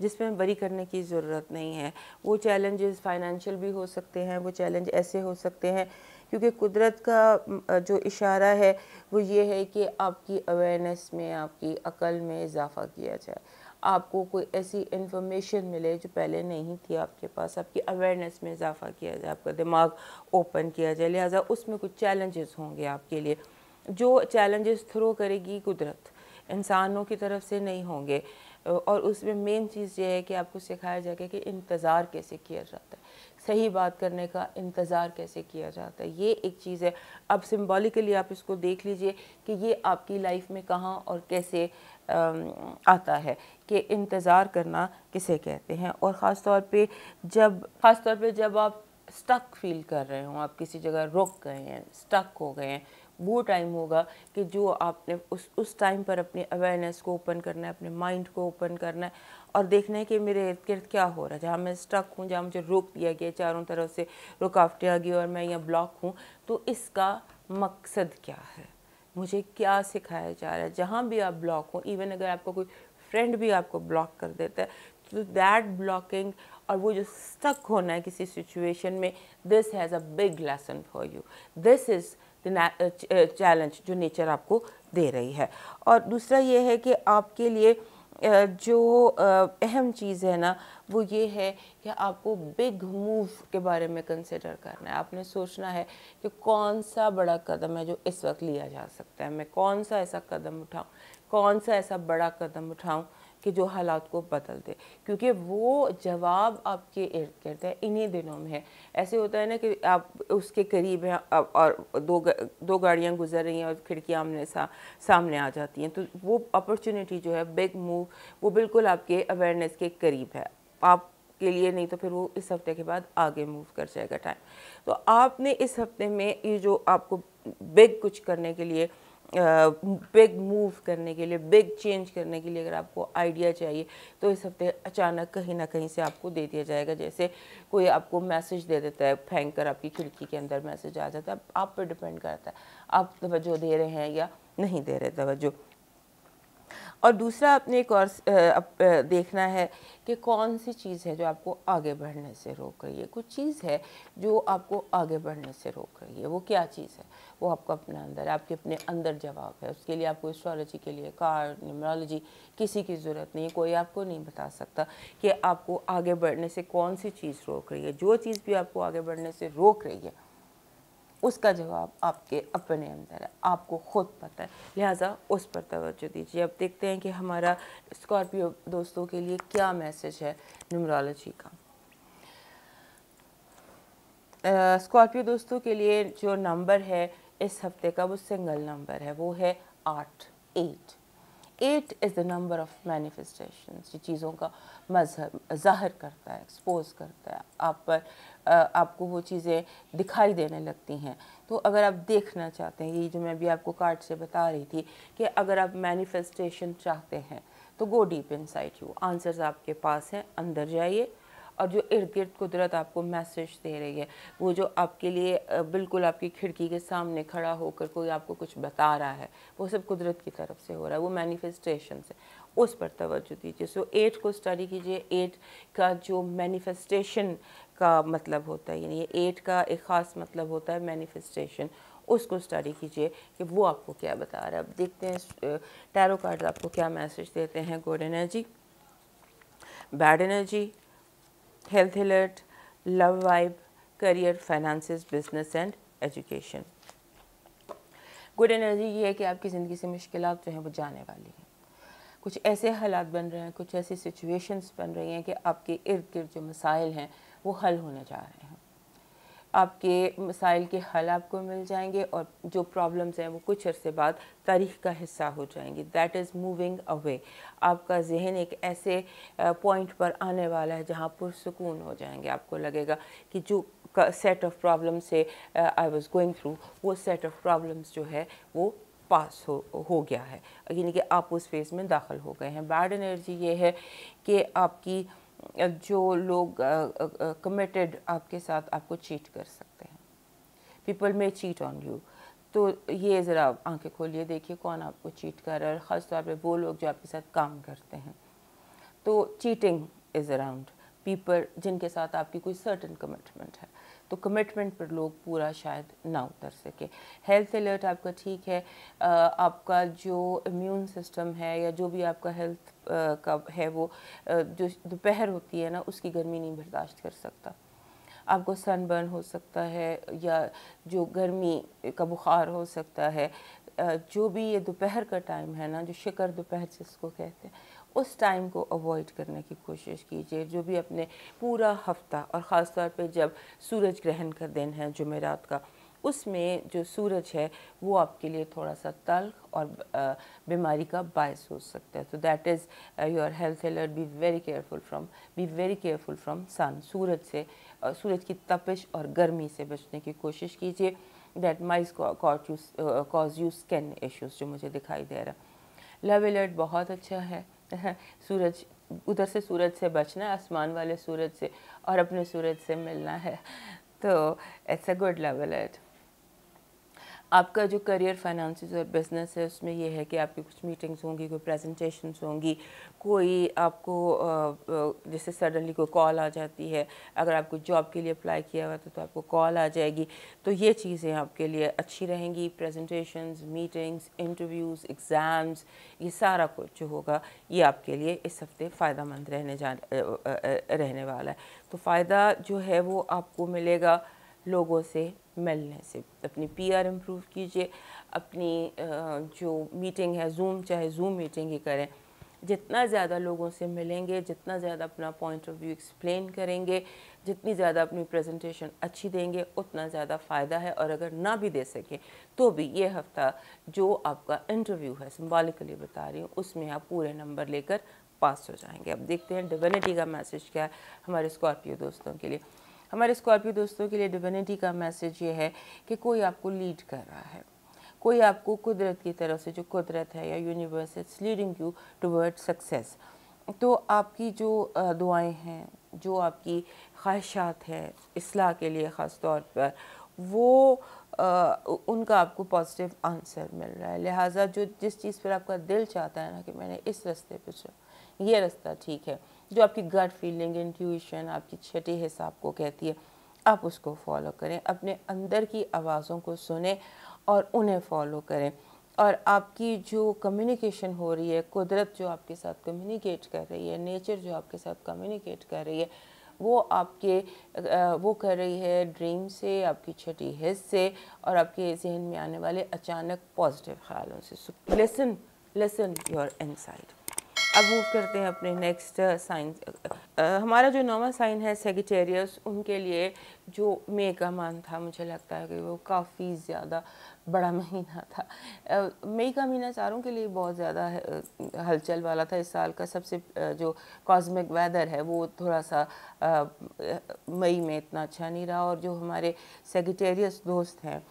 जिसमें बरी करने की ज़रूरत नहीं है वो चैलेंजेस फाइनेंशियल भी हो सकते हैं वो चैलेंज ऐसे हो सकते हैं क्योंकि कुदरत का जो इशारा है वो ये है कि आपकी अवेयरनेस में आपकी अकल में इजाफ़ा किया जाए आपको कोई ऐसी इन्फॉर्मेशन मिले जो पहले नहीं थी आपके पास आपकी अवेयरनेस में इजाफा किया जाए आपका दिमाग ओपन किया जाए लिहाजा उसमें कुछ चैलेंजेस होंगे आपके लिए जो चैलेंजेस थ्रो करेगी कुदरत इंसानों की तरफ से नहीं होंगे और उसमें मेन चीज़ ये है कि आपको सिखाया जाएगा कि इंतज़ार कैसे किया जाता है सही बात करने का इंतज़ार कैसे किया जाता है ये एक चीज़ है अब सिम्बॉलिकली आप इसको देख लीजिए कि ये आपकी लाइफ में कहाँ और कैसे आता है कि इंतज़ार करना किसे कहते हैं और ख़ास तौर पे जब ख़ास तौर पे जब आप स्टक फील कर रहे हों आप किसी जगह रुक गए हैं स्टक हो गए हैं वो टाइम होगा कि जो आपने उस उस टाइम पर अपनी अवेयरनेस को ओपन करना है अपने माइंड को ओपन करना है और देखना है कि मेरे इर्द गिर्द क्या हो रहा है जहाँ मैं स्टक हूँ जहाँ मुझे रोक दिया गया चारों तरफ से रुकावटें आ गई और मैं यहाँ ब्लॉक हूँ तो इसका मकसद क्या है मुझे क्या सिखाया जा रहा है जहाँ भी आप ब्लॉक हो इवन अगर आपका कोई फ्रेंड भी आपको ब्लॉक कर देता है तो दैट ब्लॉकिंग और वो जो स्टक होना है किसी सिचुएशन में this has a big lesson for you this is the challenge जो नेचर आपको दे रही है और दूसरा ये है कि आपके लिए जो अहम चीज़ है ना वो ये है कि आपको बिग मूव के बारे में कंसिडर करना है आपने सोचना है कि कौन सा बड़ा कदम है जो इस वक्त लिया जा सकता है मैं कौन सा ऐसा कदम उठाऊँ कौन सा ऐसा बड़ा कदम उठाऊँ कि जो हालात को बदल दे क्योंकि वो जवाब आपके इर्द गिर्द है इन्हीं दिनों में है ऐसे होता है ना कि आप उसके करीब हैं और दो दो गाड़ियाँ गुजर रही हैं और खिड़कियाँ आमने सा, सामने आ जाती हैं तो वो अपॉर्चुनिटी जो है बिग मूव वो बिल्कुल आपके अवेयरनेस के करीब है आप के लिए नहीं तो फिर वो इस हफ्ते के बाद आगे मूव कर जाएगा टाइम तो आपने इस हफ्ते में ये जो आपको बिग कुछ करने के लिए बिग मूव करने के लिए बिग चेंज करने के लिए अगर आपको आइडिया चाहिए तो इस हफ्ते अचानक कहीं ना कहीं से आपको दे दिया जाएगा जैसे कोई आपको मैसेज दे देता है फेंक कर आपकी खिड़की के अंदर मैसेज आ जाता है आप पर डिपेंड करता है आप तवज्जो दे रहे हैं या नहीं दे रहे तवज्जो और दूसरा आपने एक और देखना है कि कौन सी चीज़ है जो आपको आगे बढ़ने से रोक रही है कुछ चीज़ है जो आपको आगे बढ़ने से रोक रही है वो क्या चीज़ है वो आपका अपना अंदर आपके अपने अंदर जवाब है उसके लिए आपको एस्ट्रोलॉजी के लिए कार न्यूमरोलॉजी किसी की ज़रूरत नहीं कोई आपको नहीं बता सकता कि आपको आगे बढ़ने से कौन सी चीज़ रोक रही है जो चीज़ भी आपको आगे बढ़ने से रोक रही है उसका जवाब आपके अपने अंदर है आपको खुद पता है लिहाजा उस पर तवज्जो दीजिए अब देखते हैं कि हमारा स्कॉर्पियो दोस्तों के लिए क्या मैसेज है न्यूमरोलॉजी का स्कॉर्पियो uh, दोस्तों के लिए जो नंबर है इस हफ्ते का वो सिंगल नंबर है वो है आठ eight eight is the number of manifestation ये चीज़ों का मजहब जाहिर करता है एक्सपोज करता है आप पर आपको वो चीज़ें दिखाई देने लगती हैं तो अगर आप देखना चाहते हैं ये जो मैं भी आपको कार्ड से बता रही थी कि अगर आप मैनिफेस्टेशन चाहते हैं तो go deep inside you answers आपके पास हैं अंदर जाइए और जो इर्द गिर्द कुदरत आपको मैसेज दे रही है वो जो आपके लिए बिल्कुल आपकी खिड़की के सामने खड़ा होकर कोई आपको कुछ बता रहा है वो सब कुदरत की तरफ से हो रहा है वो मैनिफेस्टेशन से उस पर तोज्जो दीजिए सो एट को स्टडी कीजिए एट का जो मैनिफेस्टेशन का मतलब होता है यानी एट का एक ख़ास मतलब होता है मैनिफेस्टेशन उसको स्टडी कीजिए कि वो आपको क्या बता रहा है अब देखते हैं टैरो uh, कार्ड आपको क्या मैसेज देते हैं good energy bad energy health alert love vibe career finance business and education good energy ये है कि आपकी ज़िंदगी से मुश्किल जो हैं वो जाने वाली हैं कुछ ऐसे हालात बन रहे हैं कुछ ऐसी सिचुएशंस बन रही हैं कि आपके इर्द गिर्द जो मसाइल हैं वो हल होने जा रहे हैं आपके मसाइल के हल आपको मिल जाएंगे और जो प्रॉब्लम्स हैं वो कुछ अरसे बाद तारीख का हिस्सा हो जाएंगी दैट इज़ मूविंग अवे आपका जहन एक ऐसे पॉइंट पर आने वाला है जहाँ पुरसकून हो जाएंगे आपको लगेगा कि जो सेट ऑफ़ प्रॉब्लम्स से आई वॉज़ गोइंग थ्रू वो सेट ऑफ़ प्रॉब्लम्स जो है वो पास हो हो गया है यानी कि आप उस फेज़ में दाखिल हो गए हैं बैड एनर्जी ये है कि आपकी जो लोग कमिटेड आपके साथ आपको चीट कर सकते हैं people may cheat on you तो ये ज़रा आंखें खोलिए देखिए कौन आपको चीट कर रहा है और ख़ास तौर पर वो लोग जो आपके साथ काम करते हैं तो चीटिंग इज़ अराउंड पीपल जिनके साथ आपकी कोई सर्टन कमिटमेंट है तो कमिटमेंट पर लोग पूरा शायद ना उतर सके हेल्थ अलर्ट आपका ठीक है आपका जो इम्यून सिस्टम है या जो भी आपका हेल्थ का है वो जो दोपहर होती है ना उसकी गर्मी नहीं बर्दाश्त कर सकता आपको सनबर्न हो सकता है या जो गर्मी का बुखार हो सकता है जो भी ये दोपहर का टाइम है ना जो शिकर दोपहर जिसको कहते हैं उस टाइम को अवॉइड करने की कोशिश कीजिए जो भी अपने पूरा हफ्ता और ख़ास तौर पर जब सूरज ग्रहण का दिन है जुमेरात का उसमें जो सूरज है वो आपके लिए थोड़ा सा तल्ख और बीमारी का बायस हो सकता है तो that is your health alert be very careful from be very careful from sun सूरज से सूरज की तपिश और गर्मी से बचने की कोशिश कीजिए that may cause you skin issues जो मुझे दिखाई दे रहा लव एलर्ट बहुत अच्छा है सूरज उधर से सूरज से बचना आसमान वाले सूरज से और अपने सूरज से मिलना है तो it's a good level it आपका जो करियर फाइनेंस और बिज़नेस है उसमें यह है कि आपकी कुछ मीटिंग्स होंगी कोई प्रेजेंटेशंस होंगी कोई आपको जैसे सडनली कोई कॉल आ जाती है अगर आपको जॉब के लिए अप्लाई किया हुआ था तो आपको कॉल आ जाएगी तो ये चीज़ें आपके लिए अच्छी रहेंगी प्रेजेंटेशंस मीटिंग्स इंटरव्यूज़ एग्ज़ाम्स ये सारा कुछ जो होगा ये आपके लिए इस हफ्ते फ़ायदा मंद रहने जा रहने वाला है तो फ़ायदा जो है वो आपको मिलेगा लोगों से मिलने से अपनी पीआर इम्प्रूव कीजिए अपनी जो मीटिंग है जूम चाहे जूम मीटिंग ही करें जितना ज़्यादा लोगों से मिलेंगे जितना ज़्यादा अपना पॉइंट ऑफ व्यू एक्सप्लेन करेंगे जितनी ज़्यादा अपनी प्रेजेंटेशन अच्छी देंगे उतना ज़्यादा फ़ायदा है और अगर ना भी दे सकें तो भी ये हफ्ता जो आपका इंटरव्यू है सिम्बॉलिकली बता रही हूँ उसमें आप पूरे नंबर लेकर पास हो जाएंगे अब देखते हैं डिविनिटी का मैसेज क्या है हमारे स्कॉर्पियो दोस्तों के लिए हमारे स्कॉर्पियो दोस्तों के लिए डिविनिटी का मैसेज ये है कि कोई आपको लीड कर रहा है कोई आपको कुदरत की तरफ से जो कुदरत है या universe it's leading you toward success तो आपकी जो दुआएं हैं जो आपकी ख्वाहिशात हैं असलाह के लिए ख़ास तौर पर वो आ, उनका आपको पॉजिटिव आंसर मिल रहा है लिहाजा जो जिस चीज़ पर आपका दिल चाहता है ना कि मैंने इस रास्ते पर चलो ये रास्ता ठीक है जो आपकी गट फीलिंग इंट्यूशन आपकी छठी हिस्सा आपको कहती है आप उसको फॉलो करें अपने अंदर की आवाज़ों को सुने और उन्हें फॉलो करें और आपकी जो कम्युनिकेशन हो रही है कुदरत जो आपके साथ कम्युनिकेट कर रही है नेचर जो आपके साथ कम्युनिकेट कर रही है वो आपके वो कर रही है ड्रीम से आपकी छठी हिस्स से और आपके जहन में आने वाले अचानक पॉजिटिव ख्यालों से लेसन लेसन योर इनसाइड अब मूव करते हैं अपने next sign uh, uh, uh, हमारा जो नौवा साइन है सेगिटेरियस उनके लिए जो मे का मान था मुझे लगता है कि वो काफ़ी ज़्यादा बड़ा महीना था मई का महीना चारों के लिए बहुत ज़्यादा हलचल वाला था इस साल का सबसे जो कॉस्मिक वेदर है वो थोड़ा सा मई में इतना अच्छा नहीं रहा और जो हमारे सेगिटेरियस दोस्त हैं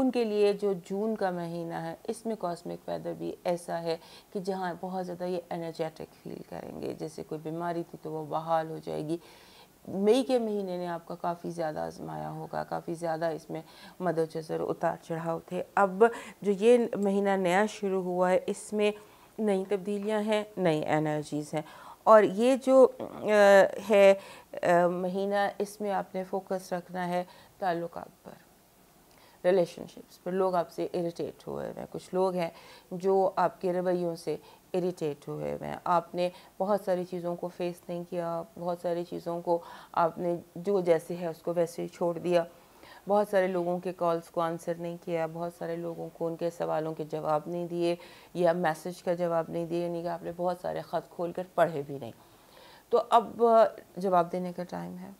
उनके लिए जो जून का महीना है इसमें कॉस्मिक वेदर भी ऐसा है कि जहाँ बहुत ज़्यादा ये एनर्जेटिक फील करेंगे जैसे कोई बीमारी थी तो वो बहाल हो जाएगी मई के महीने ने आपका काफ़ी ज़्यादा आजमाया होगा काफ़ी ज़्यादा इसमें मदोचर उतार चढ़ाव थे अब जो ये महीना नया शुरू हुआ है इसमें नई तब्दीलियाँ हैं नई एनर्जीज़ हैं और ये जो आ, है आ, महीना इसमें आपने फोकस रखना है ताल्लुकात पर रिलेशनशिप्स पर लोग आपसे इरिटेट हुए हैं कुछ लोग हैं जो आपके रवैयों से इरिटेट हुए हुए हैं आपने बहुत सारी चीज़ों को फेस नहीं किया बहुत सारी चीज़ों को आपने जो जैसे है उसको वैसे ही छोड़ दिया बहुत सारे लोगों के कॉल्स को आंसर नहीं किया बहुत सारे लोगों को उनके सवालों के जवाब नहीं दिए या मैसेज का जवाब नहीं दिए यानी कि आपने बहुत सारे ख़त खोल कर पढ़े भी नहीं तो अब जवाब देने का टाइम है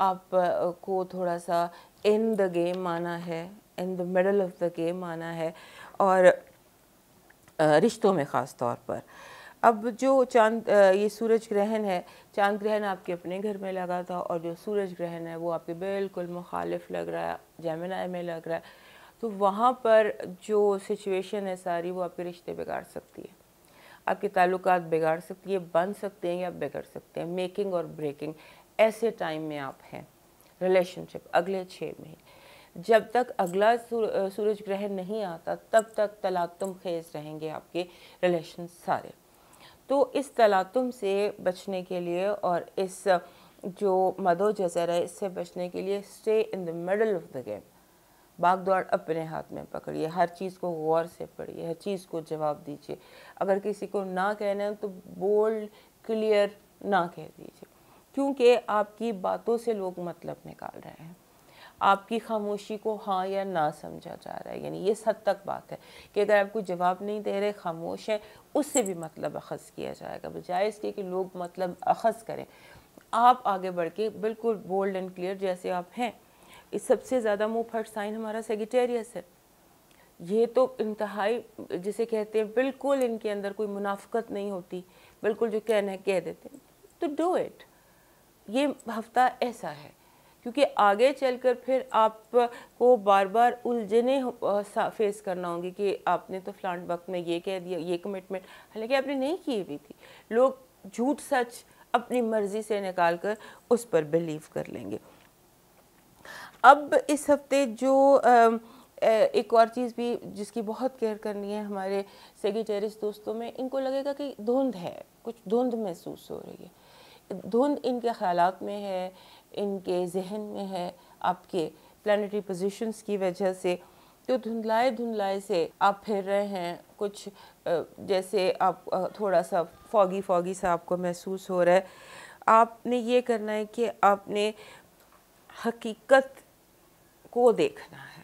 आप को थोड़ा सा इन द गेम आना है in the middle of the game आना है और रिश्तों में ख़ास तौर पर अब जो चांद ये सूरज ग्रहण है चांद ग्रहण आपके अपने घर में लगा था और जो सूरज ग्रहण है वो आपके बिल्कुल मुखालिफ लग रहा है जैमिना में लग रहा है तो वहाँ पर जो सिचुएशन है सारी वो आपके रिश्ते बिगाड़ सकती है आपके ताल्लुक बिगाड़ सकती है बन सकते हैं या बिगड़ सकते हैं मेकिंग और ब्रेकिंग ऐसे टाइम में आप हैं रिलेशनशिप अगले छः महीने जब तक अगला सूर, सूरज ग्रहण नहीं आता तब तक तलातुम खेज रहेंगे आपके रिलेशन सारे तो इस तलातुम से बचने के लिए और इस जो मदो जजर है इससे बचने के लिए stay in the middle of the game बाग दौड़ अपने हाथ में पकड़िए हर चीज़ को गौर से पढ़िए हर चीज़ को जवाब दीजिए अगर किसी को ना कहना है तो बोल्ड क्लियर ना कह दीजिए क्योंकि आपकी बातों से लोग मतलब निकाल रहे हैं आपकी खामोशी को हाँ या ना समझा जा रहा है यानी ये हद तक बात है कि अगर आपको जवाब नहीं दे रहे खामोश है उससे भी मतलब अखज़ किया जाएगा बजाय इसके कि लोग मतलब अखज़ करें आप आगे बढ़ के बिल्कुल बोल्ड एंड क्लियर जैसे आप हैं इस सबसे ज़्यादा मुँह फट साइन हमारा सेगिटेरियस है ये तो इंतहाई जिसे कहते हैं बिल्कुल इनके अंदर कोई मुनाफ़त नहीं होती बिल्कुल जो कहना है कह देते हैं तो डू इट ये हफ्ता ऐसा है क्योंकि आगे चलकर फिर आपको बार बार उलझने फेस करना होंगे कि आपने तो फ्लांट वक्त में ये कह दिया ये कमिटमेंट हालांकि आपने नहीं की हुई थी लोग झूठ सच अपनी मर्ज़ी से निकाल कर उस पर बिलीव कर लेंगे अब इस हफ्ते जो एक और चीज़ भी जिसकी बहुत केयर करनी है हमारे सेगेटेरिस दोस्तों में इनको लगेगा कि धुंध है कुछ धुंध महसूस हो रही है धुंध इनके ख्याल में है इनके जहन में है आपके प्लानटरी पोजिशंस की वजह से तो धुंधलाए धुंधलाए से आप फिर रहे हैं कुछ जैसे आप थोड़ा सा फॉगी फॉगी सा आपको महसूस हो रहा है आपने ये करना है कि आपने हकीकत को देखना है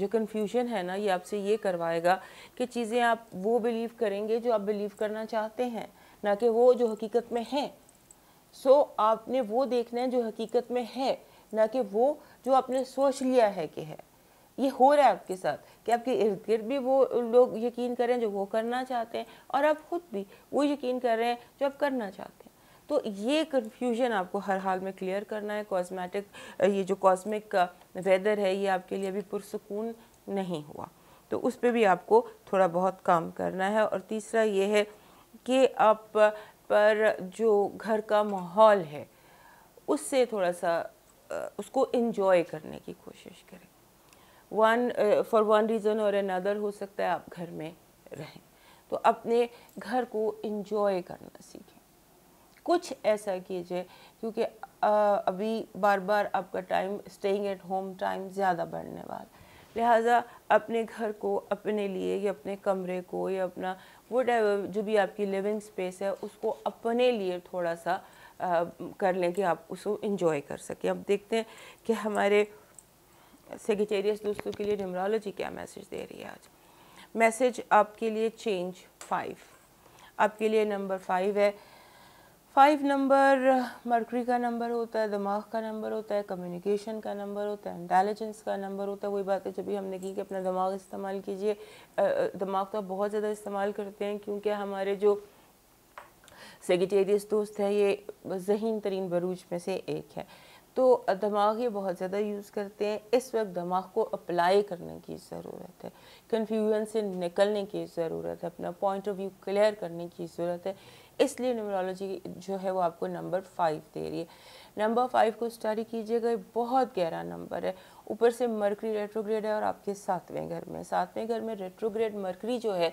जो कन्फ्यूजन है ना ये आपसे ये करवाएगा कि चीज़ें आप वो बिलीव करेंगे जो आप बिलीव करना चाहते हैं ना कि वो जो हकीकत में है सो so, आपने वो देखना है जो हकीकत में है ना कि वो जो आपने सोच लिया है कि है ये हो रहा है आपके साथ कि आपके इर्द गिर्द भी वो लोग यकीन करें जो वो करना चाहते हैं और आप खुद भी वो यकीन कर रहे हैं जो आप करना चाहते हैं तो ये कन्फ्यूजन आपको हर हाल में क्लियर करना है कॉस्मेटिक ये जो कॉस्मिक वेदर uh, है ये आपके लिए अभी पुरसकून नहीं हुआ तो उस पर भी आपको थोड़ा बहुत काम करना है और तीसरा ये है कि आप पर जो घर का माहौल है उससे थोड़ा सा उसको इन्जॉय करने की कोशिश करें वन फॉर वन रीज़न और अनदर हो सकता है आप घर में रहें तो अपने घर को इन्जॉय करना सीखें कुछ ऐसा कीजिए क्योंकि अभी बार बार आपका time staying at home time ज़्यादा बढ़ने वाला लिहाजा अपने घर को अपने लिए या अपने कमरे को या अपना वो जो भी आपकी लिविंग स्पेस है उसको अपने लिए थोड़ा सा आ, कर लें कि आप उसको इंजॉय कर सकें अब देखते हैं कि हमारे सेगेटेरियस दोस्तों के लिए न्यूमरोलॉजी क्या मैसेज दे रही है आज मैसेज आपके लिए चेंज फाइव आपके लिए नंबर फाइव है फाइव नंबर मरकरी का नंबर होता है दिमाग का नंबर होता है कम्युनिकेशन का नंबर होता है इंटेलिजेंस का नंबर होता है वही बात है जब भी हमने की कि अपना दिमाग इस्तेमाल कीजिए दिमाग तो आप बहुत ज़्यादा इस्तेमाल करते हैं क्योंकि हमारे जो सेगटेरियस दोस्त है ये जहीन तरीन बरूज में से एक है तो दिमाग ये बहुत ज़्यादा यूज़ करते हैं इस वक्त दिमाग को अप्लाई करने की ज़रूरत है कन्फ्यूजन से निकलने की ज़रूरत है अपना पॉइंट ऑफ व्यू क्लियर करने की ज़रूरत है इसलिए न्यूमरोलॉजी जो है वो आपको नंबर फाइव दे रही है नंबर फाइव को स्टडी कीजिएगा बहुत गहरा नंबर है ऊपर से मरकरी रेट्रोग्रेड है और आपके सातवें घर में सातवें घर में रेट्रोग्रेड मरकरी जो है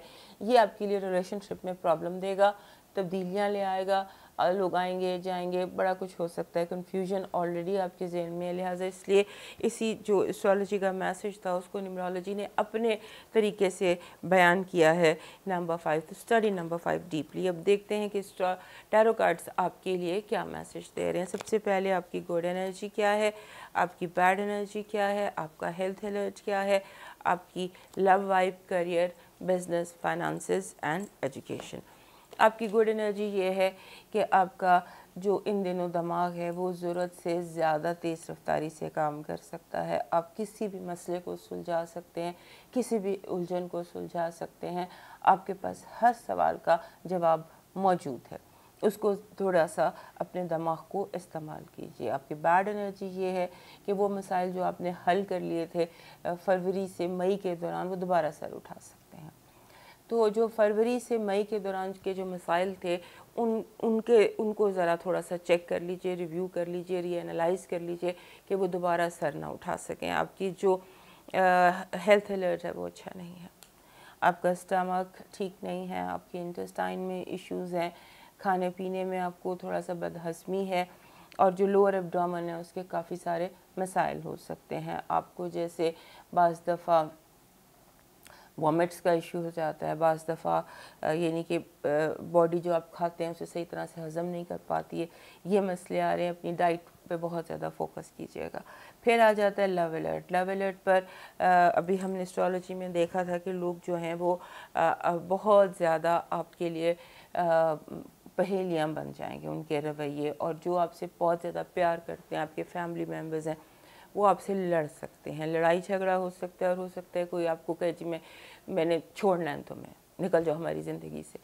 ये आपके लिए रिलेशनशिप में प्रॉब्लम देगा तब्दीलियाँ ले आएगा लोग आएंगे जाएंगे बड़ा कुछ हो सकता है कन्फ्यूजन ऑलरेडी आपके जहन में लिहाजा इसलिए इसी जो एस्ट्रोलॉजी का मैसेज था उसको न्यूमरोलॉजी ने अपने तरीके से बयान किया है नंबर फाइव तो स्टडी नंबर फाइव डीपली अब देखते हैं कि टैरो कार्ड्स आपके लिए क्या मैसेज दे रहे हैं सबसे पहले आपकी गुड एनर्जी क्या है आपकी बैड एनर्जी क्या है आपका हेल्थ एलर्ट क्या है आपकी love wife career business finances and education आपकी गुड एनर्जी ये है कि आपका जो इन दिनों दिमाग है वो ज़रूरत से ज़्यादा तेज़ रफ्तारी से काम कर सकता है आप किसी भी मसले को सुलझा सकते हैं किसी भी उलझन को सुलझा सकते हैं आपके पास हर सवाल का जवाब मौजूद है उसको थोड़ा सा अपने दिमाग को इस्तेमाल कीजिए आपकी बैड एनर्जी ये है कि वो मसाइल जो आपने हल कर लिए थे फरवरी से मई के दौरान वो दोबारा सर उठा सकते तो जो फरवरी से मई के दौरान के जो मसाइल थे उन उनके उनको ज़रा थोड़ा सा चेक कर लीजिए रिव्यू कर लीजिए रीएनालाइज कर लीजिए कि वो दोबारा सर ना उठा सकें आपकी जो हेल्थ अलर्ट है वो अच्छा नहीं है आपका स्टमक ठीक नहीं है आपके इंटेस्टाइन में इश्यूज़ हैं खाने पीने में आपको थोड़ा सा बदहसमी है और जो लोअर एबडामन है उसके काफ़ी सारे मसाइल हो सकते हैं आपको जैसे बज़ दफ़ा वॉमिट्स का इशू हो जाता है बज़ दफ़ा यानी कि बॉडी जो आप खाते हैं उसे सही तरह से हज़म नहीं कर पाती है ये मसले आ रहे हैं अपनी डाइट पे बहुत ज़्यादा फोकस कीजिएगा फिर आ जाता है लव अलर्ट लव अलर्ट पर आ, अभी हमने एस्ट्रोलॉजी में देखा था कि लोग जो हैं वो आ, बहुत ज़्यादा आपके लिए पहेलियाँ बन जाएंगे उनके रवैये और जो आपसे बहुत ज़्यादा प्यार करते हैं आपके फैमिली मेम्बर्स हैं वो आपसे लड़ सकते हैं लड़ाई झगड़ा हो सकता है और हो सकता है कोई आपको कहे जी मैं मैंने छोड़ना है तुम्हें निकल जाओ हमारी ज़िंदगी से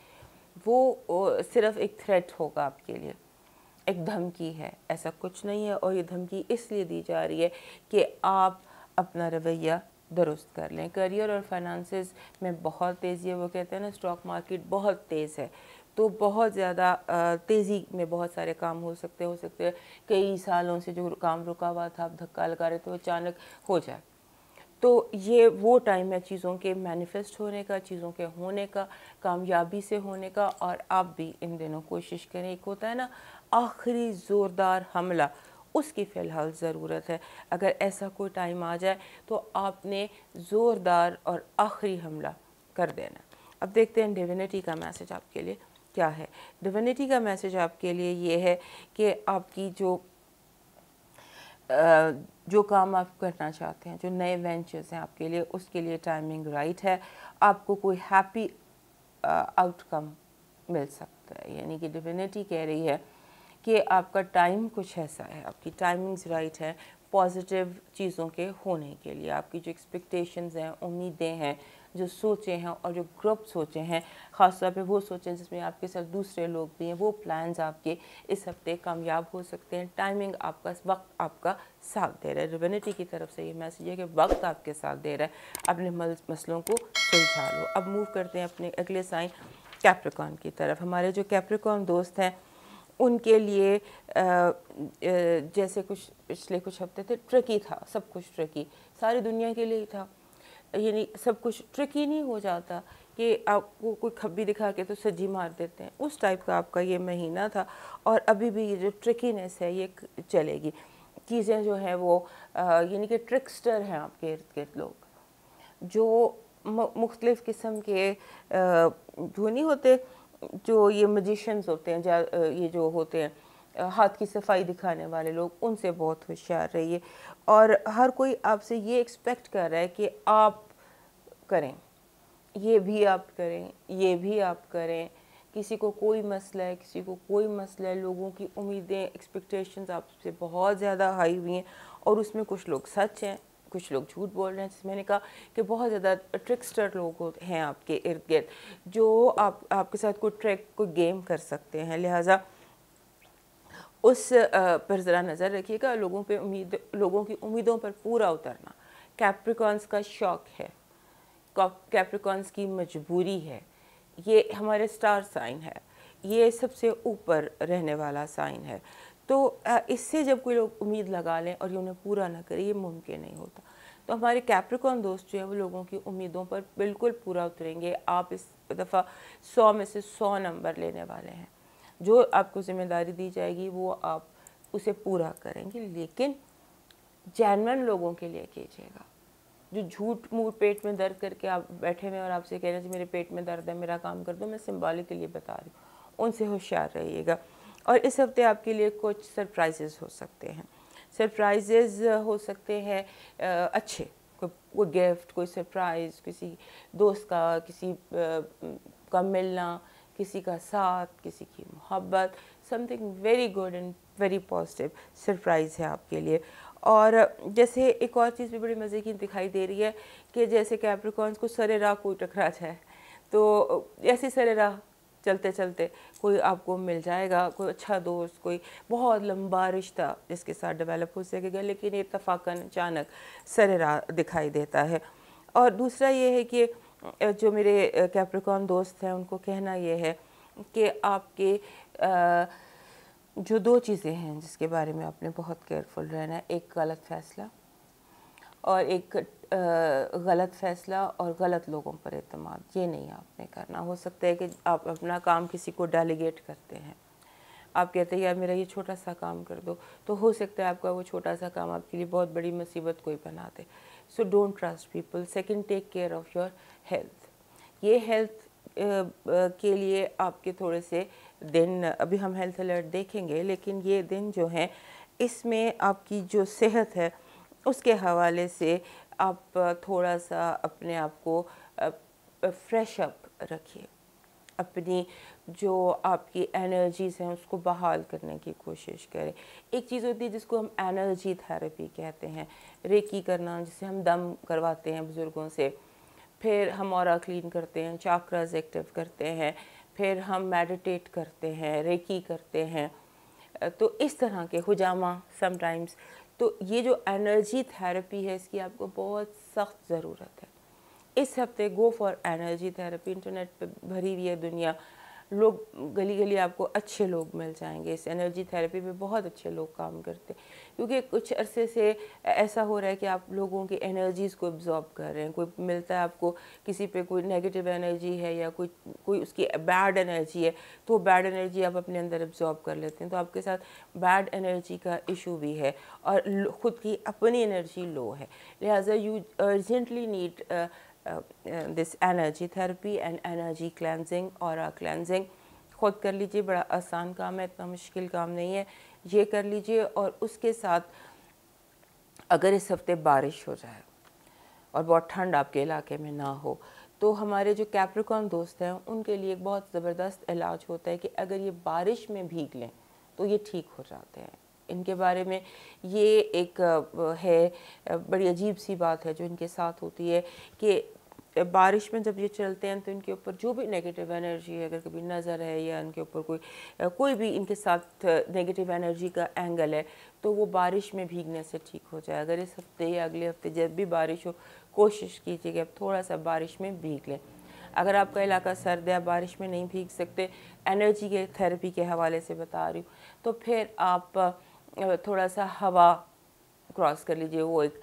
वो सिर्फ एक थ्रेट होगा आपके लिए एक धमकी है ऐसा कुछ नहीं है और ये धमकी इसलिए दी जा रही है कि आप अपना रवैया दुरुस्त कर लें करियर और फाइनेंसेस में बहुत तेज़ी है वो कहते हैं ना स्टॉक मार्केट बहुत तेज़ है तो बहुत ज़्यादा तेज़ी में बहुत सारे काम हो सकते हो सकते कई सालों से जो काम रुका हुआ था आप धक्का लगा रहे थे वो तो अचानक हो जाए तो ये वो टाइम है चीज़ों के मैनिफेस्ट होने का चीज़ों के होने का कामयाबी से होने का और आप भी इन दिनों कोशिश करें एक होता है ना आखिरी ज़ोरदार हमला उसकी फ़िलहाल ज़रूरत है अगर ऐसा कोई टाइम आ जाए तो आपने ज़ोरदार और आखिरी हमला कर देना अब देखते हैं डिविनिटी का मैसेज आपके लिए क्या है डिविनिटी का मैसेज आपके लिए ये है कि आपकी जो जो काम आप करना चाहते हैं जो नए वेंचर्स हैं आपके लिए उसके लिए टाइमिंग राइट है आपको कोई हैप्पी आउटकम मिल सकता है यानी कि डिविनिटी कह रही है कि आपका टाइम कुछ ऐसा है आपकी टाइमिंग्स राइट है पॉजिटिव चीज़ों के होने के लिए आपकी जो एक्सपेक्टेशंस हैं उम्मीदें हैं जो सोचे हैं और जो ग्रुप सोचे हैं ख़ासतौर पे वो सोचें जिसमें आपके साथ दूसरे लोग भी हैं वो प्लान्स आपके इस हफ्ते कामयाब हो सकते हैं टाइमिंग आपका वक्त आपका साथ दे रहा है रिवेनिटी की तरफ से ये मैसेज है कि वक्त आपके साथ दे रहा है अपने मसलों को सुलझा लो अब मूव करते हैं अपने अगले साइन कैप्रिकॉन की तरफ हमारे जो कैप्रिकॉन दोस्त हैं उनके लिए जैसे कुछ पिछले कुछ हफ्ते थे ट्रकी था सब कुछ ट्रकी सारी दुनिया के लिए ही था यानी सब कुछ ट्रिकी नहीं हो जाता कि आपको कोई खब्बी दिखा के तो सज्जी मार देते हैं उस टाइप का आपका ये महीना था और अभी भी ये जो ट्रिकीनेस है ये चलेगी चीज़ें जो हैं वो यानी कि ट्रिक्स्टर हैं आपके इर्द गिर्द लोग जो मुख्तलिफ़ किस्म के जो नहीं होते जो ये मजिशंस होते हैं जा ये जो होते हैं हाथ की सफाई दिखाने वाले लोग उनसे बहुत होशियार रहिए और हर कोई आपसे ये एक्सपेक्ट कर रहा है कि आप करें ये भी आप करें ये भी आप करें किसी को कोई मसला है किसी को कोई मसला है लोगों की उम्मीदें एक्सपेक्टेशंस आपसे बहुत ज़्यादा हाई हुई हैं और उसमें कुछ लोग सच हैं कुछ लोग झूठ बोल रहे हैं जिसमें मैंने कहा कि बहुत ज़्यादा ट्रिक्स्टर लोग हैं आपके इर्द गिर्द जो आप आपके साथ कोई ट्रैक कोई गेम कर सकते हैं लिहाजा उस पर ज़रा नज़र रखिएगा लोगों पे उम्मीद लोगों की उम्मीदों पर पूरा उतरना कैप्रिकॉन्स का शौक है कैप्रिकॉन्स की मजबूरी है ये हमारे स्टार साइन है ये सबसे ऊपर रहने वाला साइन है तो इससे जब कोई लोग उम्मीद लगा लें और ये उन्हें पूरा ना करें ये मुमकिन नहीं होता तो हमारे कैप्रिकॉन दोस्त जो है वो लोगों की उम्मीदों पर बिल्कुल पूरा उतरेंगे आप इस दफ़ा सौ में से सौ नंबर लेने वाले हैं जो आपको ज़िम्मेदारी दी जाएगी वो आप उसे पूरा करेंगे लेकिन जैनवन लोगों के लिए कीजिएगा जो झूठ मुँह पेट में दर्द करके आप बैठे हुए और आपसे कह रहे हैं मेरे पेट में दर्द है मेरा काम कर दो मैं सिम्बॉलिक के लिए बता रही हूँ उनसे होशियार रहिएगा और इस हफ्ते आपके लिए कुछ सरप्राइजेज हो सकते हैं सरप्राइजेज हो सकते हैं अच्छे कोई कोई गिफ्ट कोई सरप्राइज़ किसी दोस्त का किसी का मिलना किसी का साथ किसी की मोहब्बत something very good and very positive surprise है आपके लिए और जैसे एक और चीज़ भी बड़ी मज़े की दिखाई दे रही है कि जैसे कैप्रिकॉन्स को राह कोई टकरा जाए तो ऐसी राह चलते चलते कोई आपको मिल जाएगा कोई अच्छा दोस्त कोई बहुत लंबा रिश्ता जिसके साथ डेवलप हो सकेगा लेकिन इतफाक़न अचानक राह दिखाई देता है और दूसरा ये है कि जो मेरे कैप्रिकॉन दोस्त हैं उनको कहना ये है कि आपके आ, जो दो चीज़ें हैं जिसके बारे में आपने बहुत केयरफुल रहना है एक गलत फ़ैसला और एक गलत फ़ैसला और गलत लोगों पर अतमाद ये नहीं आपने करना हो सकता है कि आप अपना काम किसी को डेलीगेट करते हैं आप कहते हैं यार मेरा ये छोटा सा काम कर दो तो हो सकता है आपका वो छोटा सा काम आपके लिए बहुत बड़ी मुसीबत कोई बना दे so don't trust people second take care of your health ये हेल्थ के लिए आपके थोड़े से दिन अभी हम हेल्थ अलर्ट देखेंगे लेकिन ये दिन जो हैं इसमें आपकी जो सेहत है उसके हवाले से आप थोड़ा सा अपने आप को फ्रेश अप रखिए अपनी जो आपकी एनर्जीज हैं उसको बहाल करने की कोशिश करें एक चीज़ होती है जिसको हम एनर्जी थेरेपी कहते हैं रेकी करना जिसे हम दम करवाते हैं बुज़ुर्गों से फिर हम और क्लीन करते हैं चाक्राज एक्टिव करते हैं फिर हम मेडिटेट करते हैं रेकी करते हैं तो इस तरह के हुजामा समटाइम्स तो ये जो एनर्जी थेरेपी है इसकी आपको बहुत सख्त ज़रूरत है इस हफ्ते go for energy therapy internet पर भरी हुई है दुनिया लोग गली गली आपको अच्छे लोग मिल जाएंगे इस एनर्जी थेरेपी में बहुत अच्छे लोग काम करते हैं क्योंकि कुछ अरसे से ऐसा हो रहा है कि आप लोगों की एनर्जीज़ को एब्जॉर्ब कर रहे हैं कोई मिलता है आपको किसी पे कोई नेगेटिव एनर्जी है या कोई कोई उसकी बैड एनर्जी है तो बैड एनर्जी आप अपने अंदर एब्जॉर्ब कर लेते हैं तो आपके साथ बैड एनर्जी का इशू भी है और ख़ुद की अपनी एनर्जी लो है लिहाजा you urgently need this energy therapy and energy cleansing और क्लेंजिंग ख़ुद कर लीजिए बड़ा आसान काम है इतना मुश्किल काम नहीं है ये कर लीजिए और उसके साथ अगर इस हफ्ते बारिश हो जाए और बहुत ठंड आपके इलाके में ना हो तो हमारे जो कैप्रिकॉन दोस्त हैं उनके लिए एक बहुत ज़बरदस्त इलाज होता है कि अगर ये बारिश में भीग लें तो ये ठीक हो जाते हैं इनके बारे में ये एक है बड़ी अजीब सी बात है जो इनके साथ होती है कि बारिश में जब ये चलते हैं तो इनके ऊपर जो भी नेगेटिव एनर्जी है अगर कभी नज़र है या इनके ऊपर कोई कोई भी इनके साथ नेगेटिव एनर्जी का एंगल है तो वो बारिश में भीगने से ठीक हो जाए अगर इस हफ्ते या अगले हफ्ते जब भी बारिश हो कोशिश कीजिए कि आप थोड़ा सा बारिश में भीग लें अगर आपका इलाका सर्द है बारिश में नहीं भीग सकते एनर्जी के थेरेपी के हवाले से बता रही हूँ तो फिर आप थोड़ा सा हवा क्रॉस कर लीजिए वो एक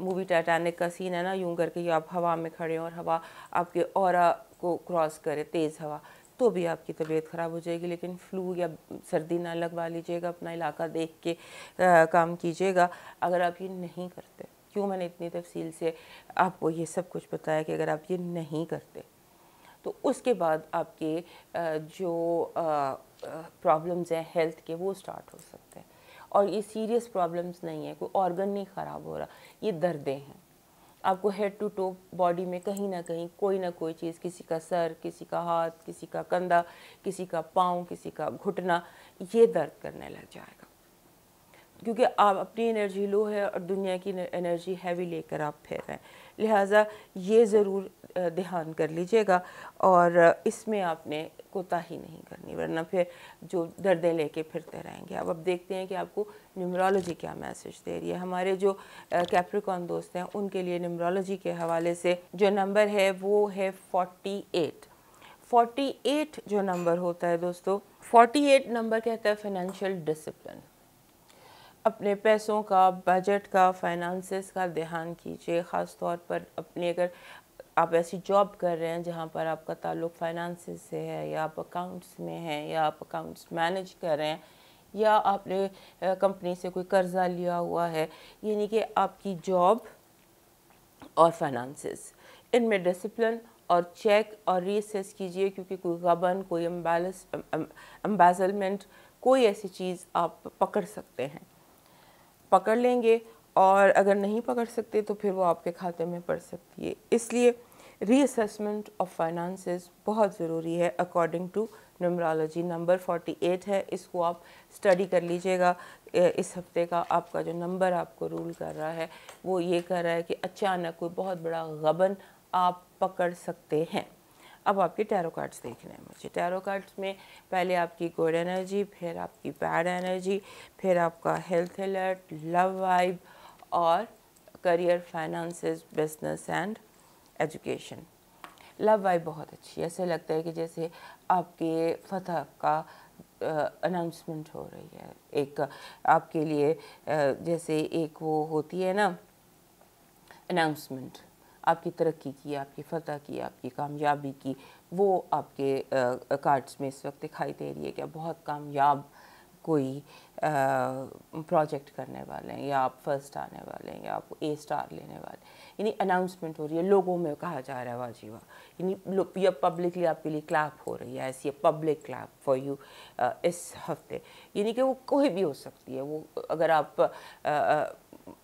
मूवी टाइटैनिक का सीन है ना यूं करके आप हवा में खड़े हो और हवा आपके और को क्रॉस करे तेज़ हवा तो भी आपकी तबीयत ख़राब हो जाएगी लेकिन फ्लू या सर्दी ना लगवा लीजिएगा अपना इलाका देख के आ, काम कीजिएगा अगर आप ये नहीं करते क्यों मैंने इतनी तफसील से आपको ये सब कुछ बताया कि अगर आप ये नहीं करते तो उसके बाद आपके जो प्रॉब्लम्स हैं हेल्थ के वो स्टार्ट हो सकते हैं और ये सीरियस प्रॉब्लम्स नहीं है कोई ऑर्गन नहीं ख़राब हो रहा ये दर्दें हैं आपको हेड टू टो बॉडी में कहीं ना कहीं कोई ना कोई चीज़ किसी का सर किसी का हाथ किसी का कंधा किसी का पाँव किसी का घुटना ये दर्द करने लग जाएगा क्योंकि आप अपनी एनर्जी लो है और दुनिया की एनर्जी हैवी लेकर आप फिर रहे हैं लिहाजा ये ज़रूर ध्यान कर लीजिएगा और इसमें आपने कोताही नहीं करनी वरना फिर जो दर्दें लेके फिरते रहेंगे अब अब देखते हैं कि आपको न्यूमरोलॉजी क्या मैसेज दे रही है हमारे जो कैप्रिकॉन दोस्त हैं उनके लिए न्यूमरोलॉजी के हवाले से जो नंबर है वो है फोर्टी एट फोर्टी एट जो नंबर होता है दोस्तों फोर्टी एट नंबर कहता है फाइनेंशियल डिसिप्लिन अपने पैसों का बजट का फाइनेंसेस का ध्यान कीजिए ख़ास तौर पर अपने अगर आप ऐसी जॉब कर रहे हैं जहाँ पर आपका ताल्लुक फाइनेंसेस से है या आप अकाउंट्स में हैं या आप अकाउंट्स मैनेज कर रहे हैं या आपने कंपनी से कोई कर्ज़ा लिया हुआ है यानी कि आपकी जॉब और फाइनेंसेस इनमें डिसिप्लिन और चेक और रीसेस कीजिए क्योंकि कोई गबन कोई एम्बेलस एम्बेजलमेंट कोई ऐसी चीज़ आप पकड़ सकते हैं पकड़ लेंगे और अगर नहीं पकड़ सकते तो फिर वो आपके खाते में पड़ सकती है इसलिए रीअसेसमेंट ऑफ फाइनेंसेस बहुत ज़रूरी है अकॉर्डिंग टू न्यूमरोलॉजी नंबर 48 है इसको आप स्टडी कर लीजिएगा इस हफ्ते का आपका जो नंबर आपको रूल कर रहा है वो ये कर रहा है कि अचानक कोई बहुत बड़ा गबन आप पकड़ सकते हैं अब आपके टैरो कार्ड्स देखने हैं मुझे टैरो कार्ड्स में पहले आपकी गुड एनर्जी फिर आपकी बैड एनर्जी फिर आपका हेल्थ अलर्ट लव वाइब और career finances business and education love vibe बहुत अच्छी है ऐसे लगता है कि जैसे आपके फतह का अनाउंसमेंट हो रही है एक आपके लिए जैसे एक वो होती है ना अनाउंसमेंट आपकी तरक्की की आपकी फतह की आपकी कामयाबी की वो आपके कार्ड्स में इस वक्त दिखाई दे रही है क्या बहुत कामयाब कोई प्रोजेक्ट करने वाले हैं या आप फर्स्ट आने वाले हैं या आप ए स्टार लेने वाले यानी अनाउंसमेंट हो रही है लोगों में कहा जा रहा है वाजिवा यानी या पब्लिकली आपके लिए क्लैप हो रही है ऐसी पब्लिक क्लैप फॉर यू इस हफ्ते यानी कि वो कोई भी हो सकती है वो अगर आप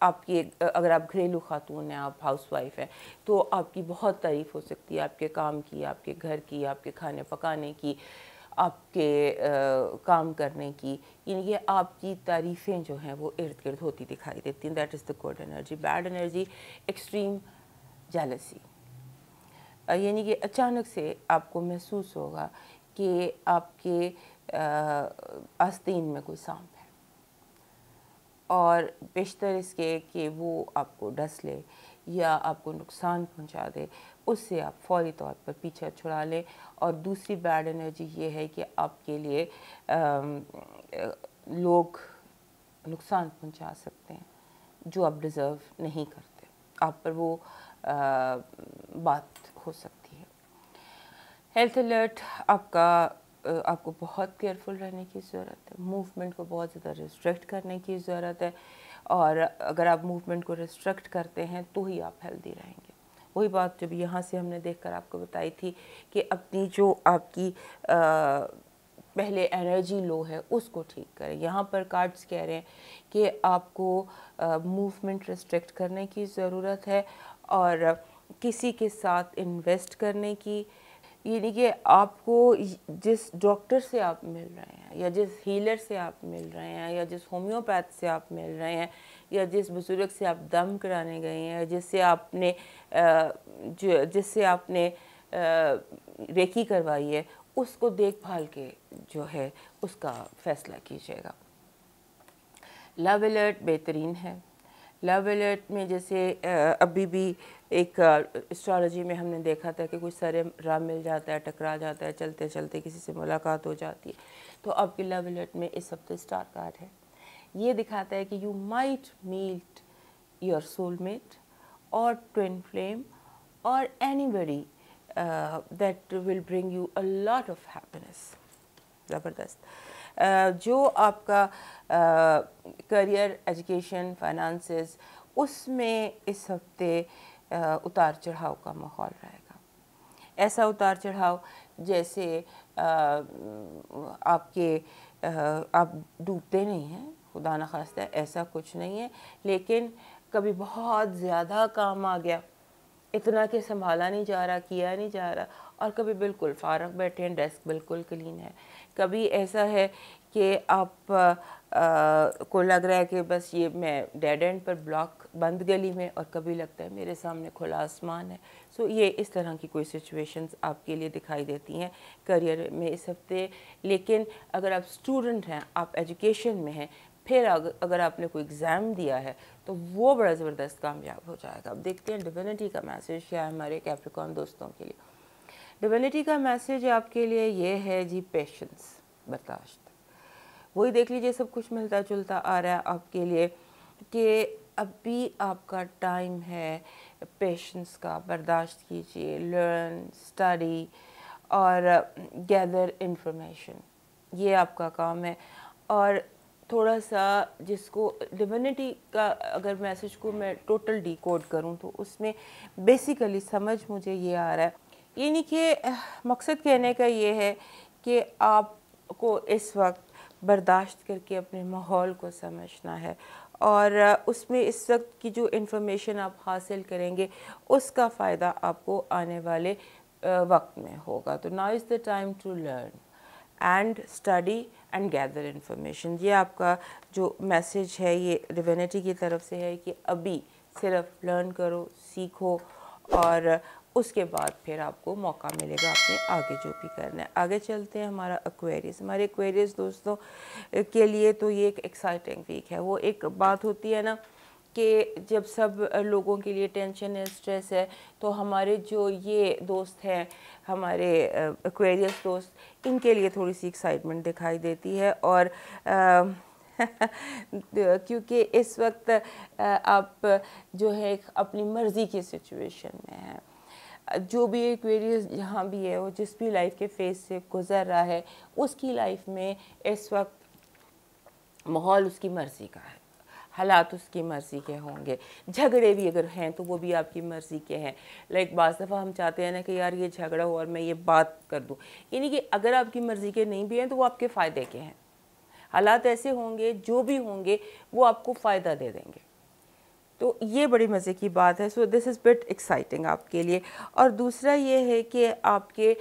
आपकी अगर आप घरेलू खातून हैं आप हाउस वाइफ हैं तो आपकी बहुत तारीफ़ हो सकती है आपके काम की आपके घर की आपके खाने पकाने की आपके आ, काम करने की यानी कि आपकी तारीफ़ें जो हैं वो इर्द गिर्द होती दिखाई देती हैं that is the good energy bad energy extreme jealousy यानी कि अचानक से आपको महसूस होगा कि आपके आ, आस्तीन में कोई सांप है और बेशतर इसके कि वो आपको डस ले या आपको नुकसान पहुंचा दे उससे आप फौरी तौर पर पीछे छुड़ा लें और दूसरी बैड एनर्जी ये है कि आपके लिए आ, लोग नुकसान पहुंचा सकते हैं जो आप डिज़र्व नहीं करते आप पर वो आ, बात हो सकती है हेल्थ अलर्ट आपका आपको बहुत केयरफुल रहने की ज़रूरत है मूवमेंट को बहुत ज़्यादा रिस्ट्रिक्ट करने की ज़रूरत है और अगर आप मूवमेंट को रिस्ट्रिक्ट करते हैं तो ही आप हेल्दी रहेंगे वही बात जब यहाँ से हमने देखकर आपको बताई थी कि अपनी जो आपकी आ, पहले एनर्जी लो है उसको ठीक करें यहाँ पर कार्ड्स कह रहे हैं कि आपको मूवमेंट रिस्ट्रिक्ट करने की ज़रूरत है और किसी के साथ इन्वेस्ट करने की यानी कि आपको जिस डॉक्टर से आप मिल रहे हैं या जिस हीलर से आप मिल रहे हैं या जिस होम्योपैथ से आप मिल रहे हैं या जिस बुज़ुर्ग से आप दम कराने गए हैं या जिससे आपने जो जिससे आपने रेकी करवाई है उसको देखभाल के जो है उसका फ़ैसला कीजिएगा लव अलर्ट बेहतरीन है लव अलर्ट में जैसे अभी भी एक एस्ट्रोलॉजी में हमने देखा था कि कुछ सारे राह मिल जाता है टकरा जाता है चलते चलते किसी से मुलाकात हो जाती है तो आपके लव अलर्ट में इस हफ्ते स्टार कार्ड है ये दिखाता है कि you might meet your soulmate और ट्विन फ्लेम और anybody that will bring you a lot of happiness ज़बरदस्त जो आपका करियर एजुकेशन फाइनेंसेस उसमें इस हफ्ते uh, उतार चढ़ाव का माहौल रहेगा ऐसा उतार चढ़ाव जैसे uh, आपके uh, आप डूबते नहीं हैं खुदा न खास्ता ऐसा कुछ नहीं है लेकिन कभी बहुत ज़्यादा काम आ गया इतना कि संभाला नहीं जा रहा किया नहीं जा रहा और कभी बिल्कुल फारग बैठे हैं डेस्क बिल्कुल क्लीन है कभी ऐसा है कि आप आ, आ, को लग रहा है कि बस ये मैं डेड एंड पर ब्लॉक बंद गली में और कभी लगता है मेरे सामने खुला आसमान है सो ये इस तरह की कोई सिचुएशंस आपके लिए दिखाई देती हैं करियर में इस हफ्ते लेकिन अगर आप स्टूडेंट हैं आप एजुकेशन में हैं फिर अगर, आपने कोई एग्ज़ाम दिया है तो वो बड़ा ज़बरदस्त कामयाब हो जाएगा अब देखते हैं डिविनिटी का मैसेज क्या है हमारे कैप्रिकॉन दोस्तों के लिए डिविनिटी का मैसेज आपके लिए ये है जी पेशेंस बर्दाश्त वही देख लीजिए सब कुछ मिलता जुलता आ रहा है आपके लिए कि अभी आपका टाइम है पेशेंस का बर्दाश्त कीजिए लर्न स्टडी और गैदर इंफॉर्मेशन ये आपका काम है और थोड़ा सा जिसको डिविनिटी का अगर मैसेज को मैं टोटल डिकोड करूं तो उसमें बेसिकली समझ मुझे ये आ रहा है यानी कि मकसद कहने का ये है कि आपको इस वक्त बर्दाश्त करके अपने माहौल को समझना है और उसमें इस वक्त की जो इन्फॉर्मेशन आप हासिल करेंगे उसका फ़ायदा आपको आने वाले वक्त में होगा तो now is the time to learn and study and gather information ये आपका जो मैसेज है ये डिवेनिटी की तरफ से है कि अभी सिर्फ लर्न करो सीखो और उसके बाद फिर आपको मौका मिलेगा आपने आगे जो भी करना है आगे चलते हैं हमारा एक्वेरियस हमारे एक्वेरियस दोस्तों के लिए तो ये एक एक्साइटिंग वीक है वो एक बात होती है ना कि जब सब लोगों के लिए टेंशन है स्ट्रेस है तो हमारे जो ये दोस्त हैं हमारे एक्वेरियस दोस्त इनके लिए थोड़ी सी एक्साइटमेंट दिखाई देती है और आ, क्योंकि इस वक्त आप जो है अपनी मर्ज़ी की सिचुएशन में हैं जो भी एक्वेरियस जहाँ भी है वो जिस भी लाइफ के फेज से गुज़र रहा है उसकी लाइफ में इस वक्त माहौल उसकी मर्ज़ी का है हालात उसकी मर्ज़ी के होंगे झगड़े भी अगर हैं तो वो भी आपकी मर्ज़ी के हैं लाइक बज़ दफ़ा हम चाहते हैं ना कि यार ये झगड़ा हो और मैं ये बात कर दूँ यानी कि अगर आपकी मर्ज़ी के नहीं भी हैं तो वो आपके फ़ायदे के हैं हालात ऐसे होंगे जो भी होंगे वो आपको फ़ायदा दे देंगे तो ये बड़ी मज़े की बात है so this is bit exciting आपके लिए और दूसरा ये है कि आपके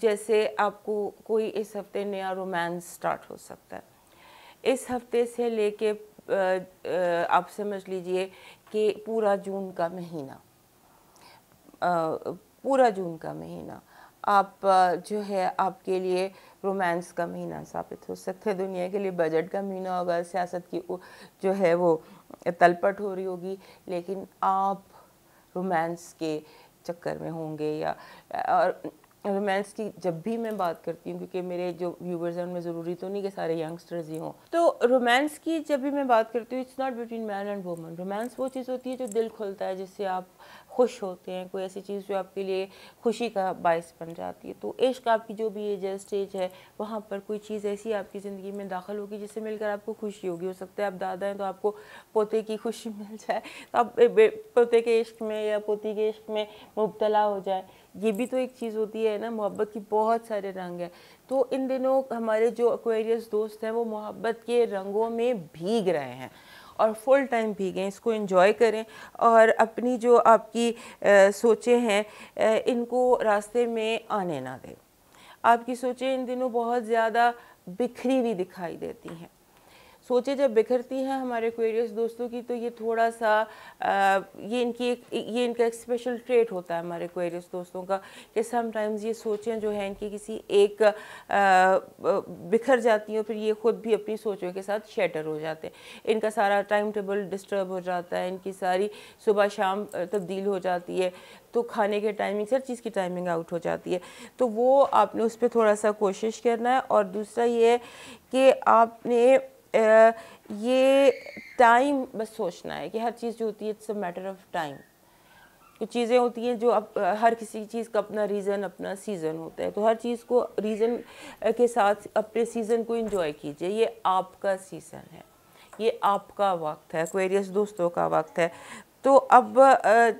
जैसे आपको कोई इस हफ़्ते नया रोमांस स्टार्ट हो सकता है इस हफ़्ते से लेके आप समझ लीजिए कि पूरा जून का महीना पूरा जून का महीना आप जो है आपके लिए रोमांस का महीना साबित हो सकता है दुनिया के लिए बजट का महीना होगा सियासत की जो है वो तलपट हो रही होगी लेकिन आप रोमांस के चक्कर में होंगे या और रोमांस की जब भी मैं बात करती हूँ क्योंकि मेरे जो व्यूवर्स हैं उनमें ज़रूरी तो नहीं कि सारे यंगस्टर्स ही हों तो रोमांस की जब भी मैं बात करती हूँ it's not between man and woman romance वो चीज़ होती है जो दिल खुलता है जिससे आप खुश होते हैं कोई ऐसी चीज़ जो आपके लिए खुशी का बायस बन जाती है तो इश्क आपकी जो भी एज है स्टेज है वहाँ पर कोई चीज़ ऐसी आपकी ज़िंदगी में दाखिल होगी जिससे मिलकर आपको खुशी होगी हो सकता है आप दादा हैं तो आपको पोते की खुशी मिल जाए तो आप पोते के इश्क में या पोती के इश्क में मुबतला हो जाए ये भी तो एक चीज़ होती है ना मोहब्बत की बहुत सारे रंग हैं तो इन दिनों हमारे जो एक्वेरियस दोस्त हैं वो मोहब्बत के रंगों में भीग रहे हैं और फुल टाइम भीगें इसको इन्जॉय करें और अपनी जो आपकी सोचें हैं इनको रास्ते में आने ना दें आपकी सोचें इन दिनों बहुत ज़्यादा बिखरी हुई दिखाई देती हैं सोचें जब बिखरती हैं हमारे क्वेरियस दोस्तों की तो ये थोड़ा सा आ, ये इनकी एक ये इनका एक स्पेशल ट्रेट होता है हमारे क्वेरियस दोस्तों का कि समटाइम्स ये सोचें जो है इनकी किसी एक आ, बिखर जाती हैं फिर ये खुद भी अपनी सोचों के साथ शेटर हो जाते हैं इनका सारा टाइम टेबल डिस्टर्ब हो जाता है इनकी सारी सुबह शाम तब्दील हो जाती है तो खाने के टाइमिंग हर चीज़ की टाइमिंग आउट हो जाती है तो वो आपने उस पर थोड़ा सा कोशिश करना है और दूसरा ये कि आपने ये टाइम बस सोचना है कि हर चीज़ जो होती है it's a matter of time कुछ चीज़ें होती हैं जो अब हर किसी चीज़ का अपना रीज़न अपना सीज़न होता है तो हर चीज़ को रीज़न के साथ अपने सीज़न को इन्जॉय कीजिए ये आपका सीज़न है ये आपका वक्त है क्वेरियस दोस्तों का वक्त है तो अब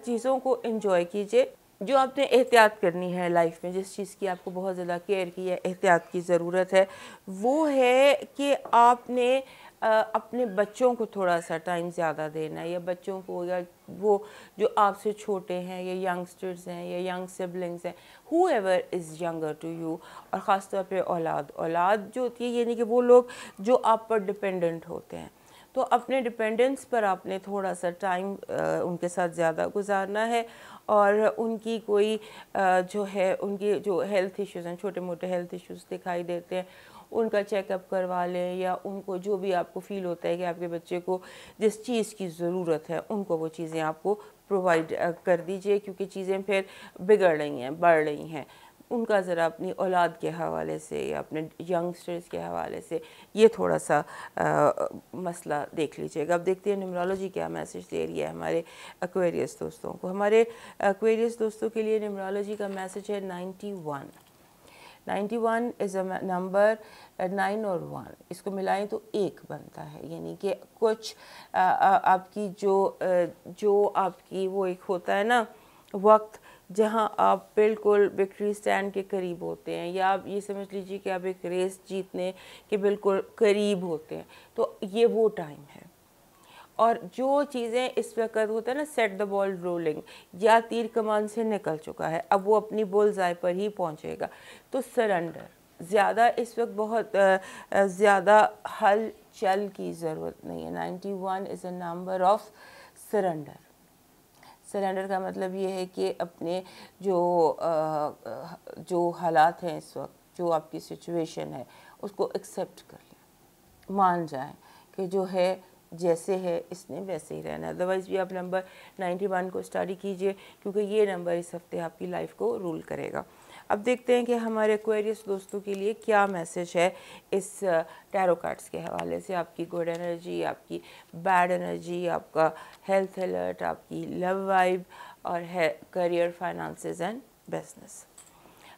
चीज़ों को इन्जॉय कीजिए जो आपने एहतियात करनी है लाइफ में जिस चीज़ की आपको बहुत ज़्यादा केयर की है एहतियात की ज़रूरत है वो है कि आपने अपने बच्चों को थोड़ा सा टाइम ज़्यादा देना या बच्चों को या वो जो आपसे छोटे हैं या यंगस्टर्स हैं या यंग सिबलिंग्स हैं whoever is younger to you और ख़ास तौर पर औलाद औलाद जो होती है यानी कि वो लोग जो आप पर डिपेंडेंट होते हैं तो अपने डिपेंडेंस पर आपने थोड़ा सा टाइम उनके साथ ज़्यादा गुजारना है और उनकी कोई जो है उनकी जो हेल्थ इश्यूज़ हैं छोटे मोटे हेल्थ इश्यूज़ दिखाई देते हैं उनका चेकअप करवा लें या उनको जो भी आपको फ़ील होता है कि आपके बच्चे को जिस चीज़ की ज़रूरत है उनको वो चीज़ें आपको प्रोवाइड कर दीजिए क्योंकि चीज़ें फिर बिगड़ रही हैं बढ़ रही हैं उनका ज़रा अपनी औलाद के हवाले से या अपने यंगस्टर्स के हवाले से ये थोड़ा सा आ, मसला देख लीजिएगा अब देखते हैं न्यूमरोलॉजी क्या मैसेज दे रही है हमारे एक्वेरियस दोस्तों को हमारे एक्वेरियस दोस्तों के लिए न्यूमरोलॉजी का मैसेज है ninety one one is a number nine और वन इसको मिलाएं तो एक बनता है यानी कि कुछ आ, आ, आपकी जो आ, जो आपकी वो एक होता है ना वक्त जहां आप बिल्कुल विक्ट्री स्टैंड के करीब होते हैं या आप ये समझ लीजिए कि आप एक रेस जीतने के बिल्कुल करीब होते हैं तो ये वो टाइम है और जो चीज़ें इस वक्त होता है ना सेट द बॉल रोलिंग या तीर कमान से निकल चुका है अब वो अपनी बोल जाए पर ही पहुंचेगा तो सरेंडर ज़्यादा इस वक्त बहुत ज़्यादा हल चल की ज़रूरत नहीं है ninety one is a number of surrender surrender का मतलब ये है कि अपने जो जो हालात हैं इस वक्त जो आपकी सिचुएशन है उसको एक्सेप्ट कर लें मान जाए कि जो है जैसे है इसने वैसे ही रहना अदरवाइज़ भी आप नंबर 91 को स्टडी कीजिए क्योंकि ये नंबर इस हफ्ते आपकी लाइफ को रूल करेगा अब देखते हैं कि हमारे एक्वेरियस दोस्तों के लिए क्या मैसेज है इस टैरो कार्ड्स के हवाले से आपकी गुड एनर्जी आपकी बैड एनर्जी आपका हेल्थ अलर्ट आपकी लव वाइब और है करियर फाइनेंसेस एंड बिजनेस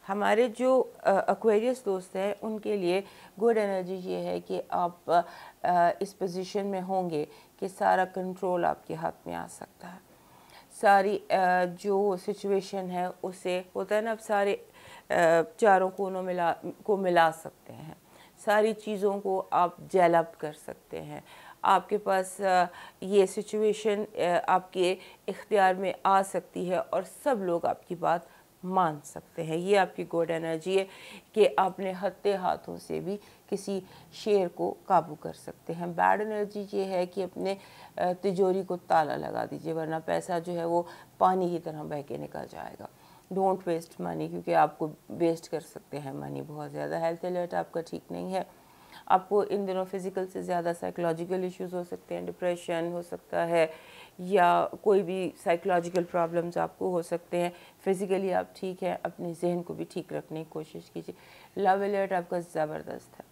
हमारे जो एक्वेरियस दोस्त हैं उनके लिए गुड एनर्जी ये है कि आप आ, इस पोजीशन में होंगे कि सारा कंट्रोल आपके हाथ में आ सकता है सारी जो सिचुएशन है उसे होता है ना अब सारे चारों कोनों मिला को मिला सकते हैं सारी चीज़ों को आप जैलअप कर सकते हैं आपके पास ये सिचुएशन आपके इख्तियार में आ सकती है और सब लोग आपकी बात मान सकते हैं ये आपकी गुड एनर्जी है कि आपने हत्ते हाथों से भी किसी शेर को काबू कर सकते हैं बैड एनर्जी ये है कि अपने तिजोरी को ताला लगा दीजिए वरना पैसा जो है वो पानी की तरह बह के निकल जाएगा डोंट वेस्ट मनी क्योंकि आपको वेस्ट कर सकते हैं मनी बहुत ज़्यादा हेल्थ अलर्ट आपका ठीक नहीं है आपको इन दिनों फिज़िकल से ज़्यादा साइकोलॉजिकल इश्यूज हो सकते हैं डिप्रेशन हो सकता है या कोई भी साइकोलॉजिकल प्रॉब्लम्स आपको हो सकते हैं फिज़िकली आप ठीक हैं अपने जहन को भी ठीक रखने की कोशिश कीजिए लव अलर्ट आपका ज़बरदस्त है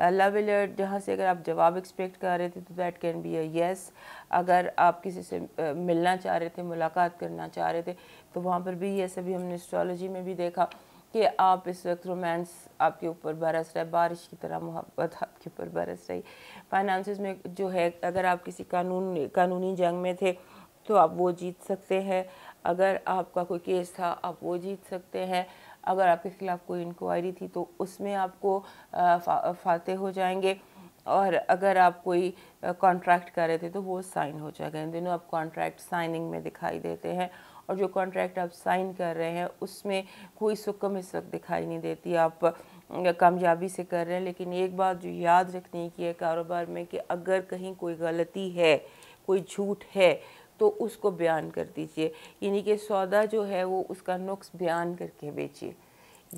लव अलर्ट जहाँ से अगर आप जवाब एक्सपेक्ट कर रहे थे तो that can be a yes अगर आप किसी से मिलना चाह रहे थे मुलाकात करना चाह रहे थे तो वहाँ पर भी येस अभी हमने एस्ट्रोलॉजी में भी देखा कि आप इस वक्त रोमांस आपके ऊपर बरस रहा है बारिश की तरह मोहब्बत आपके ऊपर बरस रही फाइनेंस में जो है अगर आप किसी कानून कानूनी जंग में थे तो आप वो जीत सकते हैं अगर आपका कोई केस था आप वो जीत सकते हैं अगर आपके ख़िलाफ़ कोई इंक्वायरी थी तो उसमें आपको फा, फाते हो जाएंगे और अगर आप कोई कॉन्ट्रैक्ट कर रहे थे तो वो साइन हो जाएगा इन दिनों आप कॉन्ट्रैक्ट साइनिंग में दिखाई देते हैं और जो कॉन्ट्रैक्ट आप साइन कर रहे हैं उसमें कोई सुकम इस वक्त दिखाई नहीं देती आप कामयाबी से कर रहे हैं लेकिन एक बात जो याद रखने की है कारोबार में कि अगर कहीं कोई गलती है कोई झूठ है तो उसको बयान कर दीजिए यानी कि सौदा जो है वो उसका नुक्स बयान करके बेचिए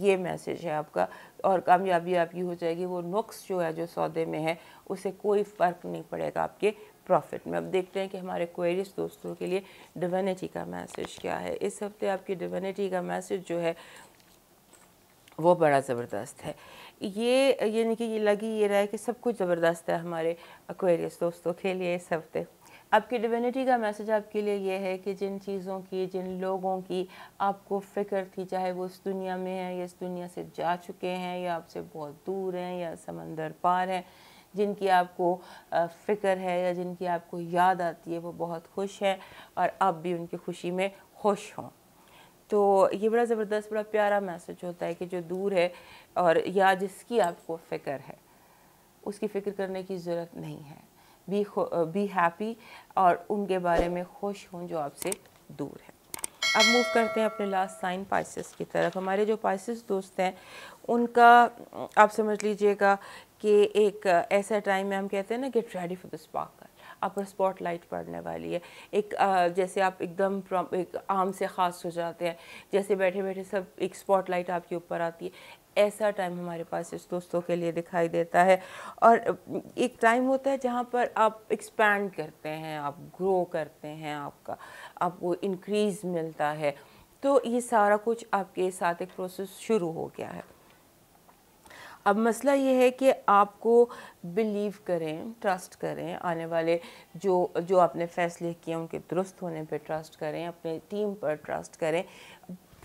ये मैसेज है आपका और कामयाबी आपकी हो जाएगी वो नुक्स जो है जो सौदे में है उसे कोई फ़र्क नहीं पड़ेगा आपके प्रॉफिट में अब देखते हैं कि हमारे क्वेरीज दोस्तों के लिए डिवेनिटी का मैसेज क्या है इस हफ्ते आपकी डिवेनिटी का मैसेज जो है वो बड़ा ज़बरदस्त है ये यानी कि ये लगी ये रहा है कि सब कुछ ज़बरदस्त है हमारे क्वेरीज दोस्तों के लिए इस हफ्ते आपकी डिविनिटी का मैसेज आपके लिए ये है कि जिन चीज़ों की जिन लोगों की आपको फ़िक्र थी चाहे वो इस दुनिया में हैं या इस दुनिया से जा चुके हैं या आपसे बहुत दूर हैं या समंदर पार हैं जिनकी आपको फ़िक्र है या जिनकी आपको याद आती है वो बहुत खुश है और आप भी उनकी खुशी में खुश हों तो ये बड़ा ज़बरदस्त बड़ा प्यारा मैसेज होता है कि जो दूर है और या जिसकी आपको फ़िक्र है उसकी फ़िक्र करने की ज़रूरत नहीं है बी बी हैप्पी और उनके बारे में खुश हों जो आपसे दूर है अब मूव करते हैं अपने लास्ट साइन पाइसिस की तरफ हमारे जो पाइसिस दोस्त हैं उनका आप समझ लीजिएगा कि एक ऐसा टाइम में हम कहते हैं ना get ready for the sparkle आप स्पॉट लाइट पड़ने वाली है एक जैसे आप एकदम एक आम से ख़ास हो जाते हैं जैसे बैठे बैठे सब एक स्पॉट लाइट आपके ऊपर आती है ऐसा टाइम हमारे पास इस दोस्तों के लिए दिखाई देता है और एक टाइम होता है जहाँ पर आप एक्सपैंड करते हैं आप ग्रो करते हैं आपका आपको इंक्रीज मिलता है तो ये सारा कुछ आपके साथ एक प्रोसेस शुरू हो गया है अब मसला ये है कि आपको बिलीव करें ट्रस्ट करें आने वाले जो जो आपने फ़ैसले किए उनके दुरुस्त होने पे ट्रस्ट करें अपने टीम पर ट्रस्ट करें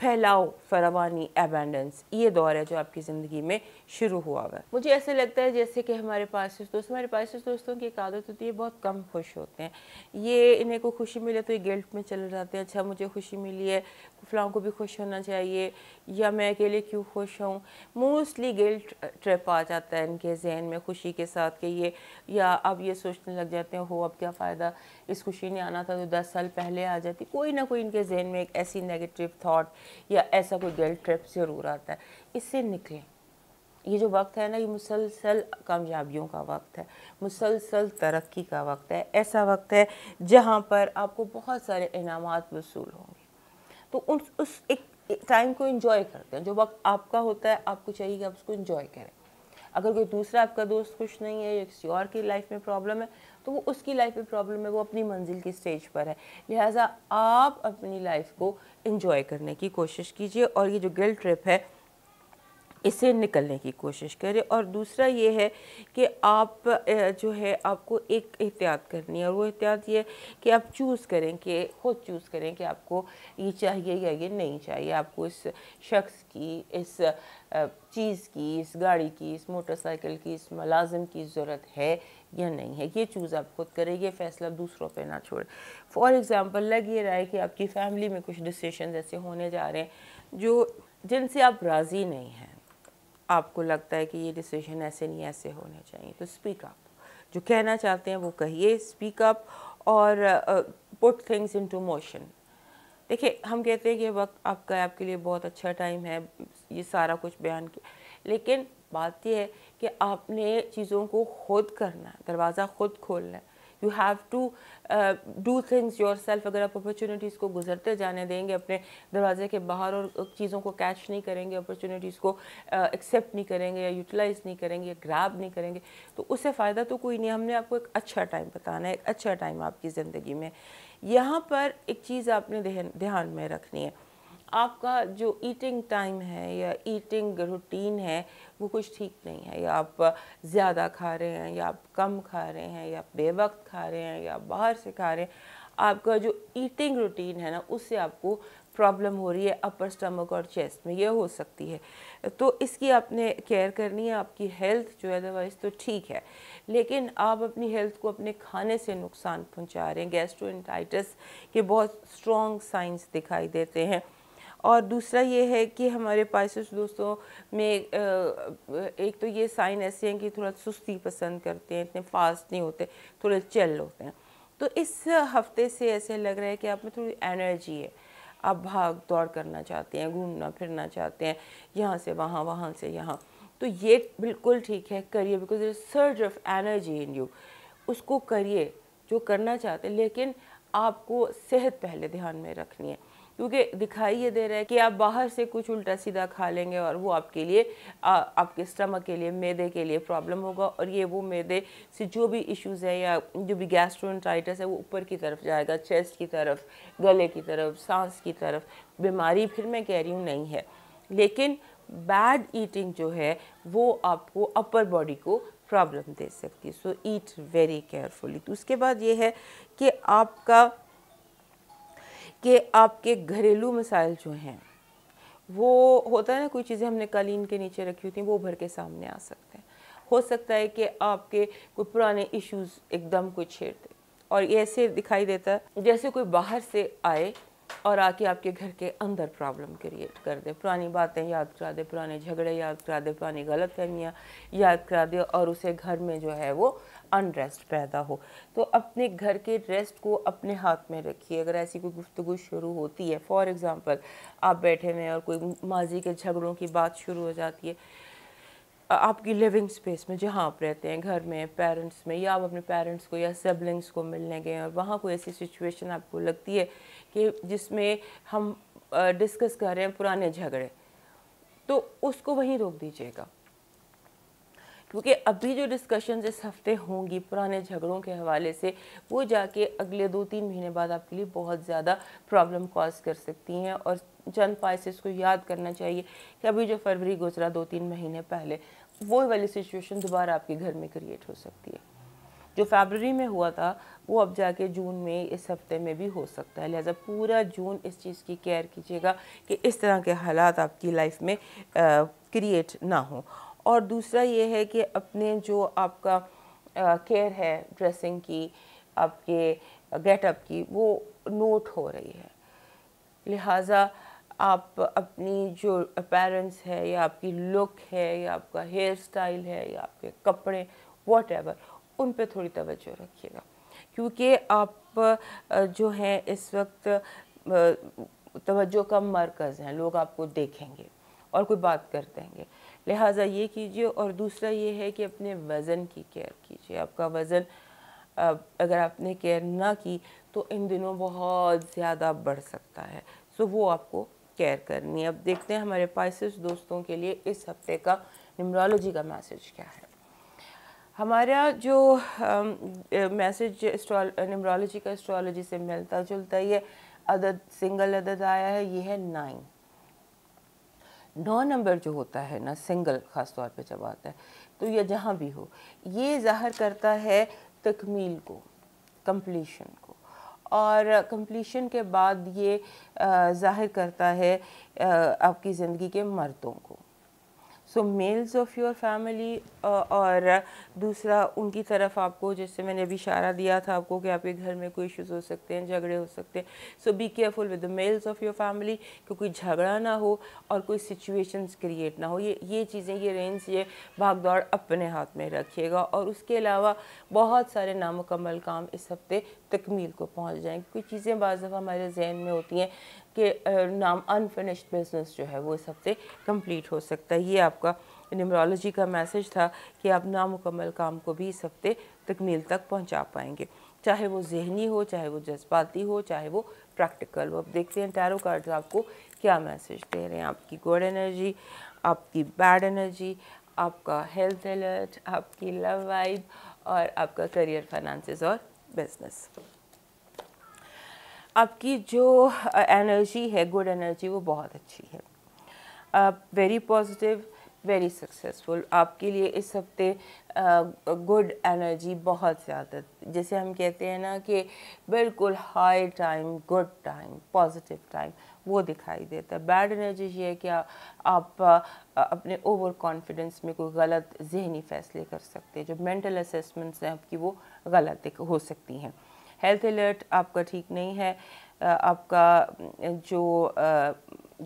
फैलाओ फरावानी एबेंडेंस ये दौर है जो आपकी ज़िंदगी में शुरू हुआ हुआ है मुझे ऐसे लगता है जैसे कि हमारे पास दोस्त हमारे पास दोस्तों की एक आदत होती है बहुत कम खुश होते हैं ये इन्हें को खुशी मिले तो ये गिल्ट में चले जाते हैं अच्छा मुझे खुशी मिली है फलाओं को भी खुश होना चाहिए या मैं अकेले क्यों खुश हूँ मोस्टली गिल्ट ट्रिप आ जाता है इनके जहन में खुशी के साथ कि ये या अब ये सोचने लग जाते हैं हो अब क्या फ़ायदा इस खुशी ने आना था तो दस साल पहले आ जाती कोई ना कोई इनके जहन में एक ऐसी नेगेटिव थाट या ऐसा कोई गिल्ट ट्रिप ज़रूर आता है इससे निकलें ये जो वक्त है ना ये मुसलसल कामयाबियों का वक्त है मुसलसल तरक्की का वक्त है ऐसा वक्त है जहाँ पर आपको बहुत सारे इनाम वसूल होंगे तो उन उस एक टाइम को इन्जॉय करते हैं जो वक्त आपका होता है आपको चाहिए कि आप उसको इन्जॉय करें अगर कोई दूसरा आपका दोस्त खुश नहीं है या किसी और की लाइफ में प्रॉब्लम है तो वो उसकी लाइफ में प्रॉब्लम है वो अपनी मंजिल की स्टेज पर है लिहाजा आप अपनी लाइफ को इन्जॉय करने की कोशिश कीजिए और ये जो गिल ट्रिप है इसे निकलने की कोशिश करें और दूसरा ये है कि आप जो है आपको एक एहतियात करनी है और वो एहतियात ये कि आप चूज़ करें कि ख़ुद चूज़ करें कि आपको ये चाहिए या ये नहीं चाहिए आपको इस शख्स की इस चीज़ की इस गाड़ी की इस मोटरसाइकिल की इस मुलाजिम की ज़रूरत है या नहीं है ये चूज़ आप खुद करें ये फैसला दूसरों पे ना छोड़ें फॉर एग्ज़ाम्पल लग ये रहा है कि आपकी फैमिली में कुछ डिसीशन ऐसे होने जा रहे हैं जो जिनसे आप राज़ी नहीं हैं आपको लगता है कि ये डिसीजन ऐसे नहीं ऐसे होने चाहिए तो स्पीक अप जो कहना चाहते हैं वो कहिए स्पीक अप और पुट थिंग्स टू मोशन देखिए हम कहते हैं कि वक्त आपका आपके लिए बहुत अच्छा टाइम है ये सारा कुछ बयान किया लेकिन बात यह है कि आपने चीज़ों को खुद करना है दरवाज़ा खुद खोलना है you have to do things yourself अगर आप अपॉर्चुनिटीज़ को गुजरते जाने देंगे अपने दरवाजे के बाहर और चीज़ों को कैच नहीं करेंगे अपॉर्चुनिटीज़ को एक्सेप्ट uh, नहीं करेंगे या यूटिलाइज़ नहीं करेंगे या ग्राब नहीं करेंगे तो उससे फ़ायदा तो कोई नहीं हमने आपको एक अच्छा टाइम बताना है एक अच्छा टाइम आपकी ज़िंदगी में यहाँ पर एक चीज़ आपने ध्यान में रखनी है आपका जो ईटिंग टाइम है या ईटिंग रूटीन है वो कुछ ठीक नहीं है या आप ज़्यादा खा रहे हैं या आप कम खा रहे हैं या बेवक्त खा रहे हैं या बाहर से खा रहे हैं आपका जो ईटिंग रूटीन है ना उससे आपको प्रॉब्लम हो रही है अपर स्टमक और चेस्ट में ये हो सकती है तो इसकी आपने केयर करनी है आपकी हेल्थ जो है अदरवाइज़ तो ठीक है लेकिन आप अपनी हेल्थ को अपने खाने से नुकसान पहुंचा रहे हैं गैस्ट्रोइंटाइटिस के बहुत स्ट्रॉन्ग साइंस दिखाई देते हैं और दूसरा ये है कि हमारे पाइसिस दोस्तों में एक तो ये साइन ऐसे हैं कि थोड़ा सुस्ती पसंद करते हैं इतने फास्ट नहीं होते थोड़े चल होते हैं तो इस हफ्ते से ऐसे लग रहा है कि आप में थोड़ी एनर्जी है आप भाग दौड़ करना चाहते हैं घूमना फिरना चाहते हैं यहाँ से वहाँ वहाँ से यहाँ तो ये बिल्कुल ठीक है करिए because surge of energy in you उसको करिए जो करना चाहते हैं लेकिन आपको सेहत पहले ध्यान में रखनी है क्योंकि दिखाई ये दे रहा है कि आप बाहर से कुछ उल्टा सीधा खा लेंगे और वो आपके लिए आ, आपके स्टमक के लिए मैदे के लिए प्रॉब्लम होगा और ये वो मैदे से जो भी इश्यूज़ हैं या जो भी गैस्ट्रोनटाइटिस है वो ऊपर की तरफ जाएगा चेस्ट की तरफ गले की तरफ सांस की तरफ बीमारी फिर मैं कह रही हूँ नहीं है लेकिन बैड ईटिंग जो है वो आपको अपर बॉडी को प्रॉब्लम दे सकती है सो ईट वेरी केयरफुली तो उसके बाद ये है कि आपका कि आपके घरेलू मसाइल जो हैं वो होता है ना कोई चीज़ें हमने कालीन के नीचे रखी होती हैं वो भर के सामने आ सकते हैं हो सकता है कि आपके कोई पुराने इश्यूज एकदम कोई छेड़ दे और ये ऐसे दिखाई देता है जैसे कोई बाहर से आए और आके आपके घर के अंदर प्रॉब्लम क्रिएट कर दे पुरानी बातें याद करा दे पुराने झगड़े याद करा दे पुरानी गलत फहमियाँ याद करा दे और उसे घर में जो है वो अनरेस्ट पैदा हो तो अपने घर के रेस्ट को अपने हाथ में रखिए अगर ऐसी कोई गुफ्तु शुरू होती है फॉर एग्ज़ाम्पल आप बैठे हुए और कोई माजी के झगड़ों की बात शुरू हो जाती है आपकी लिविंग स्पेस में जहाँ आप रहते हैं घर में पेरेंट्स में या आप अपने पेरेंट्स को या सिबलिंग्स को मिलने गए और वहाँ कोई ऐसी सिचुएशन आपको लगती है कि जिसमें हम डिस्कस कर रहे हैं पुराने झगड़े तो उसको वहीं रोक दीजिएगा क्योंकि अभी जो डिस्कशन इस हफ्ते होंगी पुराने झगड़ों के हवाले से वो जाके अगले दो तीन महीने बाद आपके लिए बहुत ज़्यादा प्रॉब्लम कॉज कर सकती हैं और चंद पाइसेस को याद करना चाहिए कि अभी जो फरवरी गुजरा दो तीन महीने पहले वो वाली सिचुएशन दोबारा आपके घर में क्रिएट हो सकती है जो फेबररी में हुआ था वो अब जाके जून में इस हफ्ते में भी हो सकता है लिहाजा पूरा जून इस चीज़ की केयर कीजिएगा कि इस तरह के हालात आपकी लाइफ में क्रिएट ना हो और दूसरा ये है कि अपने जो आपका केयर है ड्रेसिंग की आपके गेटअप की वो नोट हो रही है लिहाजा आप अपनी जो अपेरेंस है या आपकी लुक है या आपका हेयर स्टाइल है या आपके कपड़े वॉट एवर उन पर थोड़ी तवज्जो रखिएगा क्योंकि आप जो हैं इस वक्त तवज्जो का मरकज़ हैं लोग आपको देखेंगे और कोई बात कर देंगे लिहाजा ये कीजिए और दूसरा ये है कि अपने वज़न की केयर कीजिए आपका वज़न अगर आपने केयर ना की तो इन दिनों बहुत ज़्यादा बढ़ सकता है सो वो आपको केयर करनी है अब देखते हैं हमारे पाइसिस दोस्तों के लिए इस हफ्ते का न्यूमरोलॉजी का मैसेज क्या है हमारा जो मैसेज निमरोलॉजी का एस्ट्रोलॉजी से मिलता जुलता ये अदद सिंगल अदद आया है ये है नाइन नौ नंबर जो होता है ना सिंगल ख़ास तौर पे जब आता है तो या जहाँ भी हो ये ज़ाहिर करता है तकमील को कम्प्लीशन को और कम्प्लीशन के बाद ये ज़ाहिर करता है आपकी ज़िंदगी के मर्दों को so males of your family और दूसरा उनकी तरफ आपको जैसे मैंने अभी इशारा दिया था आपको कि आपके घर में कोई इश्यूज़ हो सकते हैं झगड़े हो सकते हैं so be careful with the males of your family क्योंकि झगड़ा ना हो और कोई सिचुएशंस क्रिएट ना हो ये ये चीज़ें ये रेंज ये भागदौड़ अपने हाथ में रखिएगा और उसके अलावा बहुत सारे नामुकम्मल काम इस हफ्ते तकमील को पहुँच जाएँ कोई चीज़ें बाज़ हमारे जहन में होती हैं के नाम अनफिनिश्ड बिजनेस जो है वो इस हफ्ते कंप्लीट हो सकता है ये आपका न्यूमरोलॉजी का मैसेज था कि आप नामुकम्मल काम को भी इस हफ्ते तकमील तक पहुंचा पाएंगे चाहे वो जहनी हो चाहे वो जज्बाती हो चाहे वो प्रैक्टिकल हो अब देखते हैं टैरो कार्ड आपको क्या मैसेज दे रहे हैं आपकी गुड एनर्जी आपकी बैड एनर्जी आपका हेल्थ अलर्ट आपकी लव वाइब और आपका करियर फाइनेंसेस और बिजनेस आपकी जो एनर्जी है गुड एनर्जी वो बहुत अच्छी है आप वेरी पॉजिटिव वेरी सक्सेसफुल आपके लिए इस हफ्ते गुड एनर्जी बहुत ज़्यादा जैसे हम कहते हैं ना कि बिल्कुल high time good time positive time वो दिखाई देता है बैड एनर्जी ये है कि आ, आप आ, अपने ओवर कॉन्फिडेंस में कोई गलत जहनी फ़ैसले कर सकते हैं जो मेंटल असेसमेंट्स हैं आपकी वो गलत हो सकती हैं हेल्थ अलर्ट आपका ठीक नहीं है आपका जो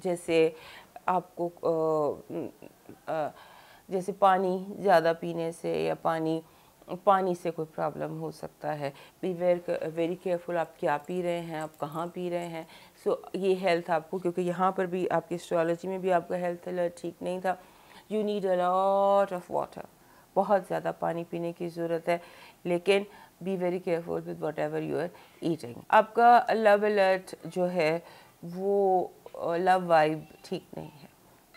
जैसे आपको जैसे पानी ज़्यादा पीने से या पानी पानी से कोई प्रॉब्लम हो सकता है बी वेर वेरी केयरफुल आप क्या पी रहे हैं आप कहाँ पी रहे हैं सो so, ये हेल्थ आपको क्योंकि यहाँ पर भी आपकी एस्ट्रोलॉजी में भी आपका हेल्थ अलर्ट ठीक नहीं था you need a lot of water बहुत ज़्यादा पानी पीने की ज़रूरत है लेकिन be very careful with whatever you are eating आपका लव अलर्ट जो है वो लव वाइब ठीक नहीं है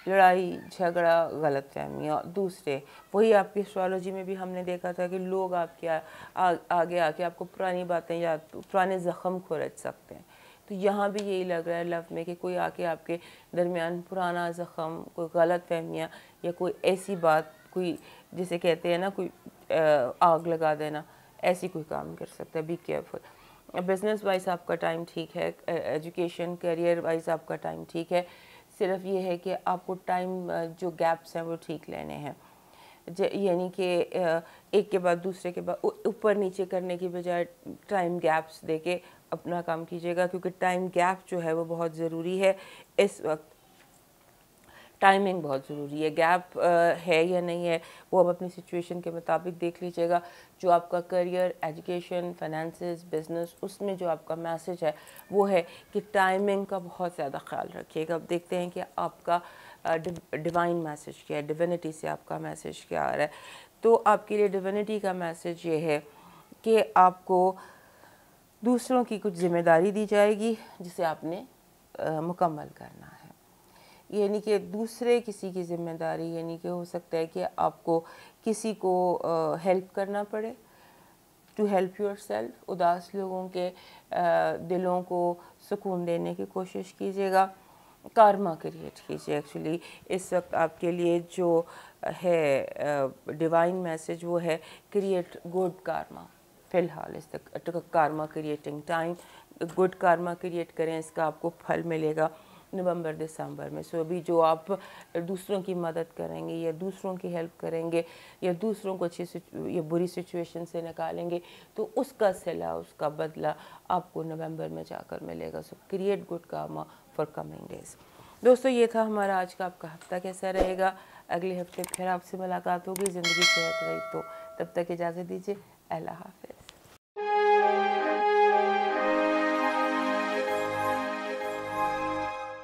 लड़ाई झगड़ा गलत फहमी और दूसरे वही आपकी एस्ट्रोलॉजी में भी हमने देखा था कि लोग आपके आ, आ, आगे आके आपको पुरानी बातें याद पुराने ज़ख़म रच सकते हैं तो यहाँ भी यही लग रहा है लव में कि कोई आके आपके दरमियान पुराना ज़ख़म कोई गलत फहमियाँ या कोई ऐसी बात कोई जिसे कहते हैं ना कोई आग लगा देना ऐसी कोई काम कर सकता है बी केयरफुल बिजनेस वाइज आपका टाइम ठीक है एजुकेशन करियर वाइज आपका टाइम ठीक है सिर्फ ये है कि आपको टाइम जो गैप्स हैं वो ठीक लेने हैं यानी कि एक के बाद दूसरे के बाद ऊपर नीचे करने की बजाय टाइम गैप्स दे के अपना काम कीजिएगा क्योंकि टाइम गैप जो है वो बहुत ज़रूरी है इस वक्त टाइमिंग बहुत ज़रूरी है गैप है या नहीं है वो आप अपनी सिचुएशन के मुताबिक देख लीजिएगा जो आपका करियर एजुकेशन फाइनेंसेस बिजनेस उसमें जो आपका मैसेज है वो है कि टाइमिंग का बहुत ज़्यादा ख्याल रखिएगा अब देखते हैं कि आपका डिवाइन मैसेज क्या है डिविनिटी से आपका मैसेज क्या आ रहा है तो आपके लिए डिविनिटी का मैसेज ये है कि आपको दूसरों की कुछ ज़िम्मेदारी दी जाएगी जिसे आपने मुकम्मल करना है यानी कि दूसरे किसी की ज़िम्मेदारी यानी कि हो सकता है कि आपको किसी को हेल्प करना पड़े टू हेल्प योर सेल्फ उदास लोगों के दिलों को सुकून देने की कोशिश कीजिएगा कारमा क्रिएट कीजिए एक्चुअली इस वक्त आपके लिए जो है डिवाइन मैसेज वो है क्रिएट गुड कारमा फ़िलहाल इस तक karma creating time good karma create करें इसका आपको फल मिलेगा नवंबर दिसंबर में सो so, अभी जो आप दूसरों की मदद करेंगे या दूसरों की हेल्प करेंगे या दूसरों को अच्छी या बुरी सिचुएशन से निकालेंगे तो उसका सिला उसका बदला आपको नवंबर में जाकर मिलेगा so create good karma for coming days दोस्तों ये था हमारा आज का आपका हफ्ता कैसा रहेगा अगले हफ्ते फिर आपसे मुलाकात होगी ज़िंदगी सेहत रही तो तब तक इजाज़त दीजिए अल्लाह हाफिज़